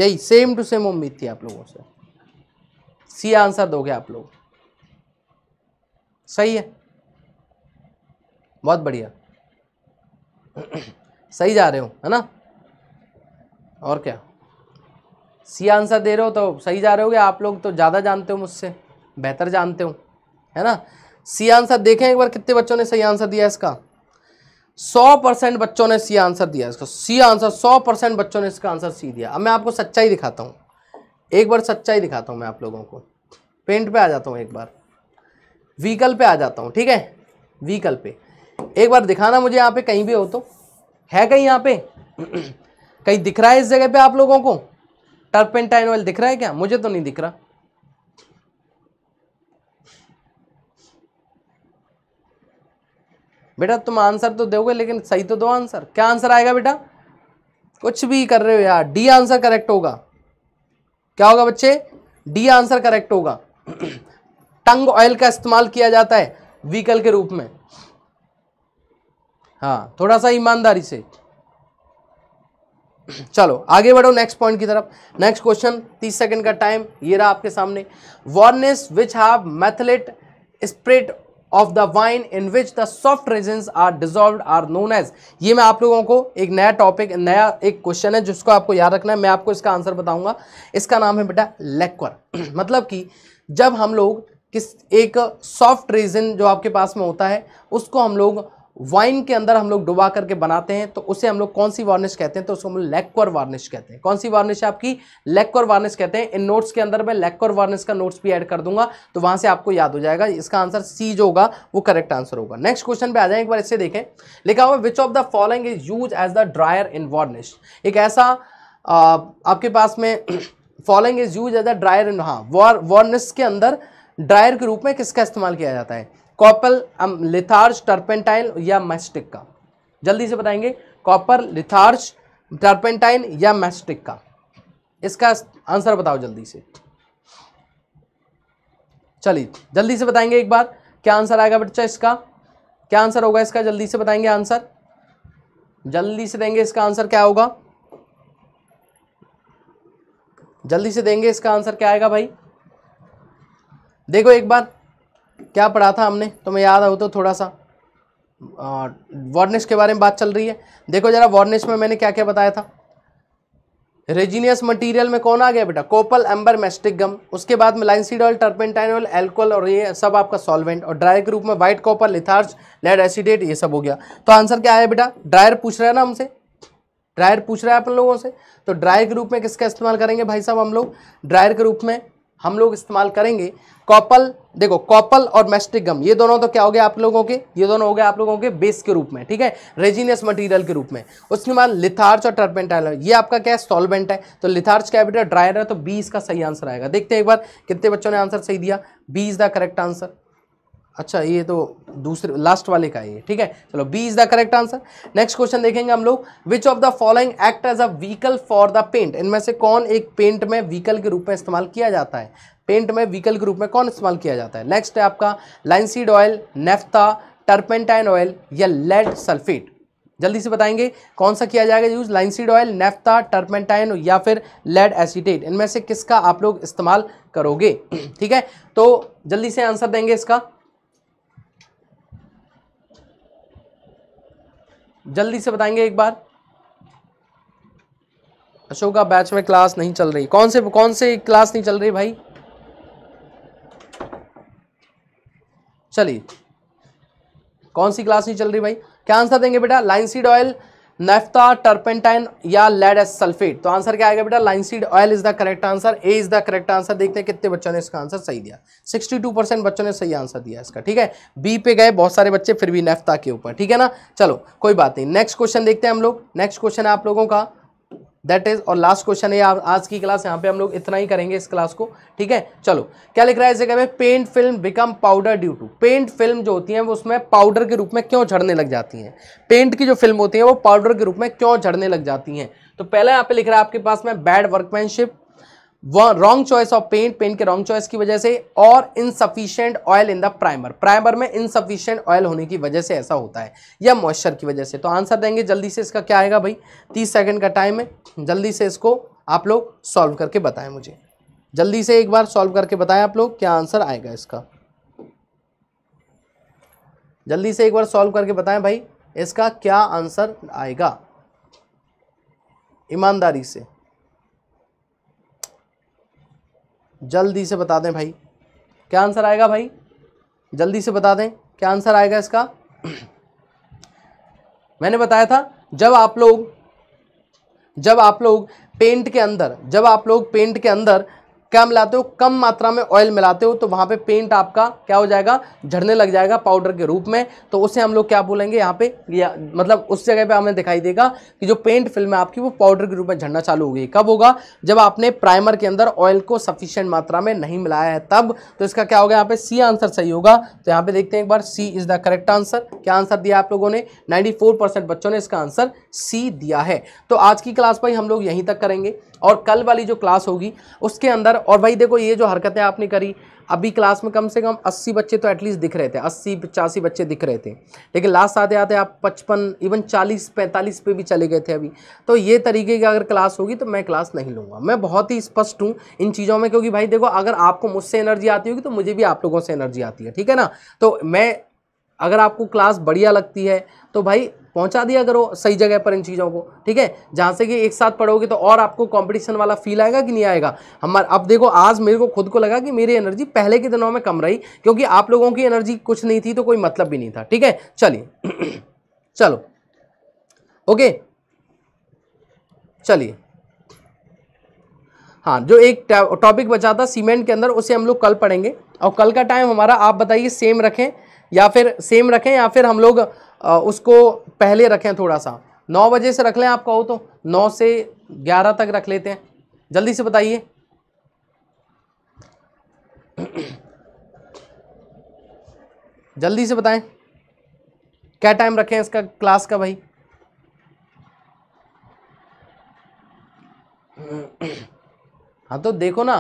यही सेम टू सेम उम्मीद थी आप लोगों से सी आंसर दोगे आप लोग सही है बहुत बढ़िया सही जा रहे हो है ना और क्या सी आंसर दे रहे हो तो सही जा रहे हो आप लोग तो ज़्यादा जानते हो मुझसे बेहतर जानते हो है ना सी आंसर देखें एक बार कितने बच्चों ने सही आंसर दिया इसका सौ परसेंट बच्चों ने सी आंसर दिया इसका सी आंसर सौ परसेंट बच्चों ने इसका आंसर सी दिया अब मैं आपको सच्चाई दिखाता हूँ एक बार सच्चाई दिखाता हूँ मैं आप लोगों को पेंट पे आ जाता हूँ एक बार व्हीकल पे आ जाता हूँ ठीक है व्हीकल पे एक बार दिखाना मुझे यहाँ पे कहीं भी हो तो है कहीं यहाँ पे कहीं दिख रहा है इस जगह पे आप लोगों को टर्पेंटाइन ऑयल दिख रहा है क्या मुझे तो नहीं दिख रहा बेटा तुम आंसर तो दोगे लेकिन सही तो दो आंसर क्या आंसर आएगा बेटा कुछ भी कर रहे हो यार डी आंसर करेक्ट होगा क्या होगा बच्चे डी आंसर करेक्ट होगा टंग ऑयल का इस्तेमाल किया जाता है व्हीकल के रूप में हाँ थोड़ा सा ईमानदारी से चलो आगे बढ़ो नेक्स्ट पॉइंट की तरफ नेक्स्ट क्वेश्चन तीस सेकंड का टाइम ये रहा आपके सामने varnish which have methylated spirit of the wine in which the soft resins are dissolve are known as ये मैं आप लोगों को एक नया टॉपिक नया एक क्वेश्चन है जिसको आपको याद रखना है मैं आपको इसका आंसर बताऊंगा इसका नाम है बेटा लेक्वर मतलब कि जब हम लोग किस एक सॉफ्ट रेजन जो आपके पास में होता है उसको हम लोग वाइन के अंदर हम लोग डुबा करके बनाते हैं तो उसे हम लोग कौन सी वार्निश कहते हैं तो उसको हम लोग लेक्वर वार्निश कहते हैं कौन सी वार्निश है आपकी लेक्वर वार्निश कहते हैं इन नोट्स के अंदर मैं लेक्वर वार्निश का नोट्स भी ऐड कर दूंगा तो वहां से आपको याद हो जाएगा इसका आंसर सी जो होगा वो करेक्ट आंसर होगा नेक्स्ट क्वेश्चन पे आ जाए एक बार इससे देखें लिखा हुआ which of the following is use as the dryer in varnish एक ऐसा आपके पास में following is use as the dryer in हाँ वार्निश के अंदर ड्रायर के रूप में किसका इस्तेमाल किया जाता है कॉपर लिथार्ज टर्पेंटाइन या मैस्टिक का जल्दी से बताएंगे कॉपर लिथार्ज टर्पेंटाइन या मैस्टिक का इसका आंसर बताओ जल्दी से चलिए जल्दी से बताएंगे एक बार क्या आंसर आएगा बच्चा इसका क्या आंसर होगा इसका जल्दी से बताएंगे आंसर जल्दी से देंगे इसका आंसर क्या होगा जल्दी से देंगे इसका आंसर क्या आएगा भाई देखो एक बार क्या पढ़ा था हमने तुम्हें याद हो तो थोड़ा सा वार्निश के बारे में बात चल रही है देखो जरा वार्निश में मैंने क्या क्या बताया था रेजीनियस मटेरियल में कौन आ गया बेटा कोपल एम्बर मेस्टिक गम उसके बाद में linseed oil turpentine oil alcohol और ये सब आपका सॉल्वेंट और ड्रायर के रूप में white copper litharge lead acetate ये सब हो गया तो आंसर क्या आया बेटा ड्रायर पूछ रहा है ना हमसे ड्रायर पूछ रहा है अपन लोगों से तो ड्रायर के रूप में किसका इस्तेमाल करेंगे भाई साहब हम लोग ड्रायर के रूप में हम लोग इस्तेमाल करेंगे कॉपल देखो कॉपल और मेस्टिक गम ये दोनों तो क्या हो गया आप लोगों के ये दोनों हो गए आप लोगों के बेस के रूप में ठीक है रेजिनियस मटेरियल के रूप में उसके बाद लिथार्च और टर्पेंटाइल ये आपका क्या है सॉल्वेंट है तो लिथार्च क्या बेटा ड्रायर है तो बीस का सही आंसर आएगा देखते हैं एक बार कितने बच्चों ने आंसर सही दिया इज द करेक्ट आंसर अच्छा ये तो दूसरे लास्ट वाले का ये ठीक है चलो B is the correct answer next question देखेंगे हम लोग which of the following act as a vehicle for the paint इनमें से कौन एक पेंट में व्हीकल के रूप में इस्तेमाल किया जाता है पेंट में व्हीकल के रूप में कौन इस्तेमाल किया जाता है नेक्स्ट है आपका linseed oil naphtha turpentine oil या लेड सल्फेट जल्दी से बताएंगे कौन सा किया जाएगा use linseed oil naphtha turpentine या फिर लेड एसिडेट इनमें से किसका आप लोग इस्तेमाल करोगे ठीक है तो जल्दी से आंसर देंगे इसका जल्दी से बताएंगे एक बार अशोका बैच में क्लास नहीं चल रही कौन से कौन से क्लास नहीं चल रही भाई चलिए कौन सी क्लास नहीं चल रही भाई क्या आंसर देंगे बेटा linseed oil naphtha turpentine या लेड एस सल्फेट तो आंसर क्या आएगा बेटा linseed oil is the correct answer A is the correct answer देखते हैं कितने बच्चों ने इसका आंसर सही दिया 62 परसेंट बच्चों ने सही आंसर दिया इसका ठीक है बी पे गए बहुत सारे बच्चे फिर भी नेफ्ता के ऊपर ठीक है ना चलो कोई बात नहीं नेक्स्ट क्वेश्चन देखते हैं हम लोग नेक्स्ट क्वेश्चन है आप लोगों का दैट इज और लास्ट क्वेश्चन है आज की क्लास यहाँ पे हम लोग इतना ही करेंगे इस क्लास को ठीक है चलो क्या लिख रहा है इस जगह में paint film become powder due to paint film जो होती है वो उसमें पाउडर के रूप में क्यों झड़ने लग जाती हैं पेंट की जो फिल्म होती है वो पाउडर के रूप में क्यों झड़ने लग जाती हैं तो पहला यहाँ पे लिख रहा है आपके पास में bad workmanship wrong choice of paint paint के रॉन्ग चॉइस की वजह से और insufficient oil in the primer primer में इनसफिशियंट ऑयल होने की वजह से ऐसा होता है या मॉइस्चर की वजह से तो आंसर देंगे जल्दी से इसका क्या आएगा भाई तीस सेकेंड का टाइम है जल्दी से इसको आप लोग सॉल्व करके बताएं मुझे जल्दी से एक बार सॉल्व करके बताएं आप लोग क्या आंसर आएगा इसका जल्दी से एक बार सॉल्व करके बताएं भाई इसका क्या आंसर आएगा ईमानदारी से जल्दी से बता दें भाई क्या आंसर आएगा भाई जल्दी से बता दें क्या आंसर आएगा इसका मैंने बताया था जब आप लोग जब आप लोग पेंट के अंदर जब आप लोग पेंट के अंदर क्या मिलाते हो कम मात्रा में ऑयल मिलाते हो तो वहाँ पे पेंट आपका क्या हो जाएगा झड़ने लग जाएगा पाउडर के रूप में तो उसे हम लोग क्या बोलेंगे यहाँ पे या मतलब उस जगह पे हमें दिखाई देगा कि जो पेंट फिल्म है आपकी वो पाउडर के रूप में झड़ना चालू हो गई कब होगा जब आपने प्राइमर के अंदर ऑयल को सफिशियंट मात्रा में नहीं मिलाया है तब तो इसका क्या होगा यहाँ पे सी आंसर सही होगा तो यहाँ पे देखते हैं एक बार C is the correct answer क्या आंसर दिया आप लोगों ने नाइन्टी बच्चों ने इसका आंसर सी दिया है तो आज की क्लास भाई हम लोग यहीं तक करेंगे और कल वाली जो क्लास होगी उसके अंदर और भाई देखो ये जो हरकतें आपने करी अभी क्लास में कम से कम 80 बच्चे तो एटलीस्ट दिख रहे थे 80 पचासी बच्चे दिख रहे थे लेकिन लास्ट आते आते आप 55 इवन 40 45 पे भी चले गए थे अभी तो ये तरीके की अगर क्लास होगी तो मैं क्लास नहीं लूँगा मैं बहुत ही स्पष्ट हूँ इन चीज़ों में क्योंकि भाई देखो अगर आपको मुझसे एनर्जी आती होगी तो मुझे भी आप लोगों से एनर्जी आती है ठीक है ना तो मैं अगर आपको क्लास बढ़िया लगती है तो भाई पहुंचा दिया करो सही जगह पर इन चीज़ों को ठीक है जहाँ से कि एक साथ पढ़ोगे तो और आपको कंपटीशन वाला फील आएगा कि नहीं आएगा हमारे अब देखो आज मेरे को खुद को लगा कि मेरी एनर्जी पहले के दिनों में कम रही क्योंकि आप लोगों की एनर्जी कुछ नहीं थी तो कोई मतलब भी नहीं था ठीक है चलिए चलो ओके चलिए हाँ जो एक टॉपिक बचा था सीमेंट के अंदर उसे हम लोग कल पढ़ेंगे और कल का टाइम हमारा आप बताइए सेम रखें या फिर सेम रखें या फिर हम लोग उसको पहले रखें थोड़ा सा नौ बजे से रख लें आप कहो तो नौ से ग्यारह तक रख लेते हैं जल्दी से बताइए जल्दी से बताएं क्या टाइम रखें इसका क्लास का भाई हाँ तो देखो ना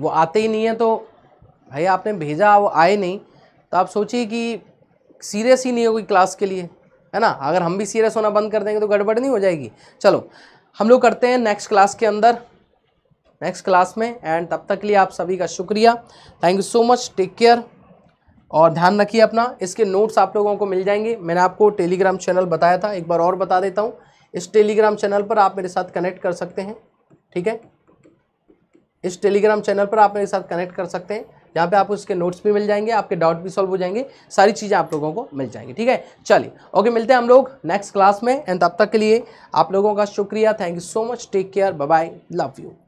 वो आते ही नहीं है तो भाई आपने भेजा वो आए नहीं तो आप सोचिए कि सीरियस ही नहीं होगी क्लास के लिए है ना अगर हम भी सीरियस होना बंद कर देंगे तो गड़बड़ नहीं हो जाएगी चलो हम लोग करते हैं नेक्स्ट क्लास के अंदर नेक्स्ट क्लास में एंड तब तक के लिए आप सभी का शुक्रिया thank you so much take care और ध्यान रखिए अपना इसके नोट्स आप लोगों को मिल जाएंगे मैंने आपको टेलीग्राम चैनल बताया था एक बार और बता देता हूँ इस टेलीग्राम चैनल पर आप मेरे साथ कनेक्ट कर सकते हैं ठीक है इस टेलीग्राम चैनल पर आप मेरे साथ कनेक्ट कर सकते हैं यहाँ पे आपको इसके नोट्स भी मिल जाएंगे आपके डाउट भी सॉल्व हो जाएंगे सारी चीज़ें आप लोगों को मिल जाएंगी ठीक है चलिए ओके मिलते हैं हम लोग नेक्स्ट क्लास में एंड तब तक के लिए आप लोगों का शुक्रिया thank you so much take care bye love you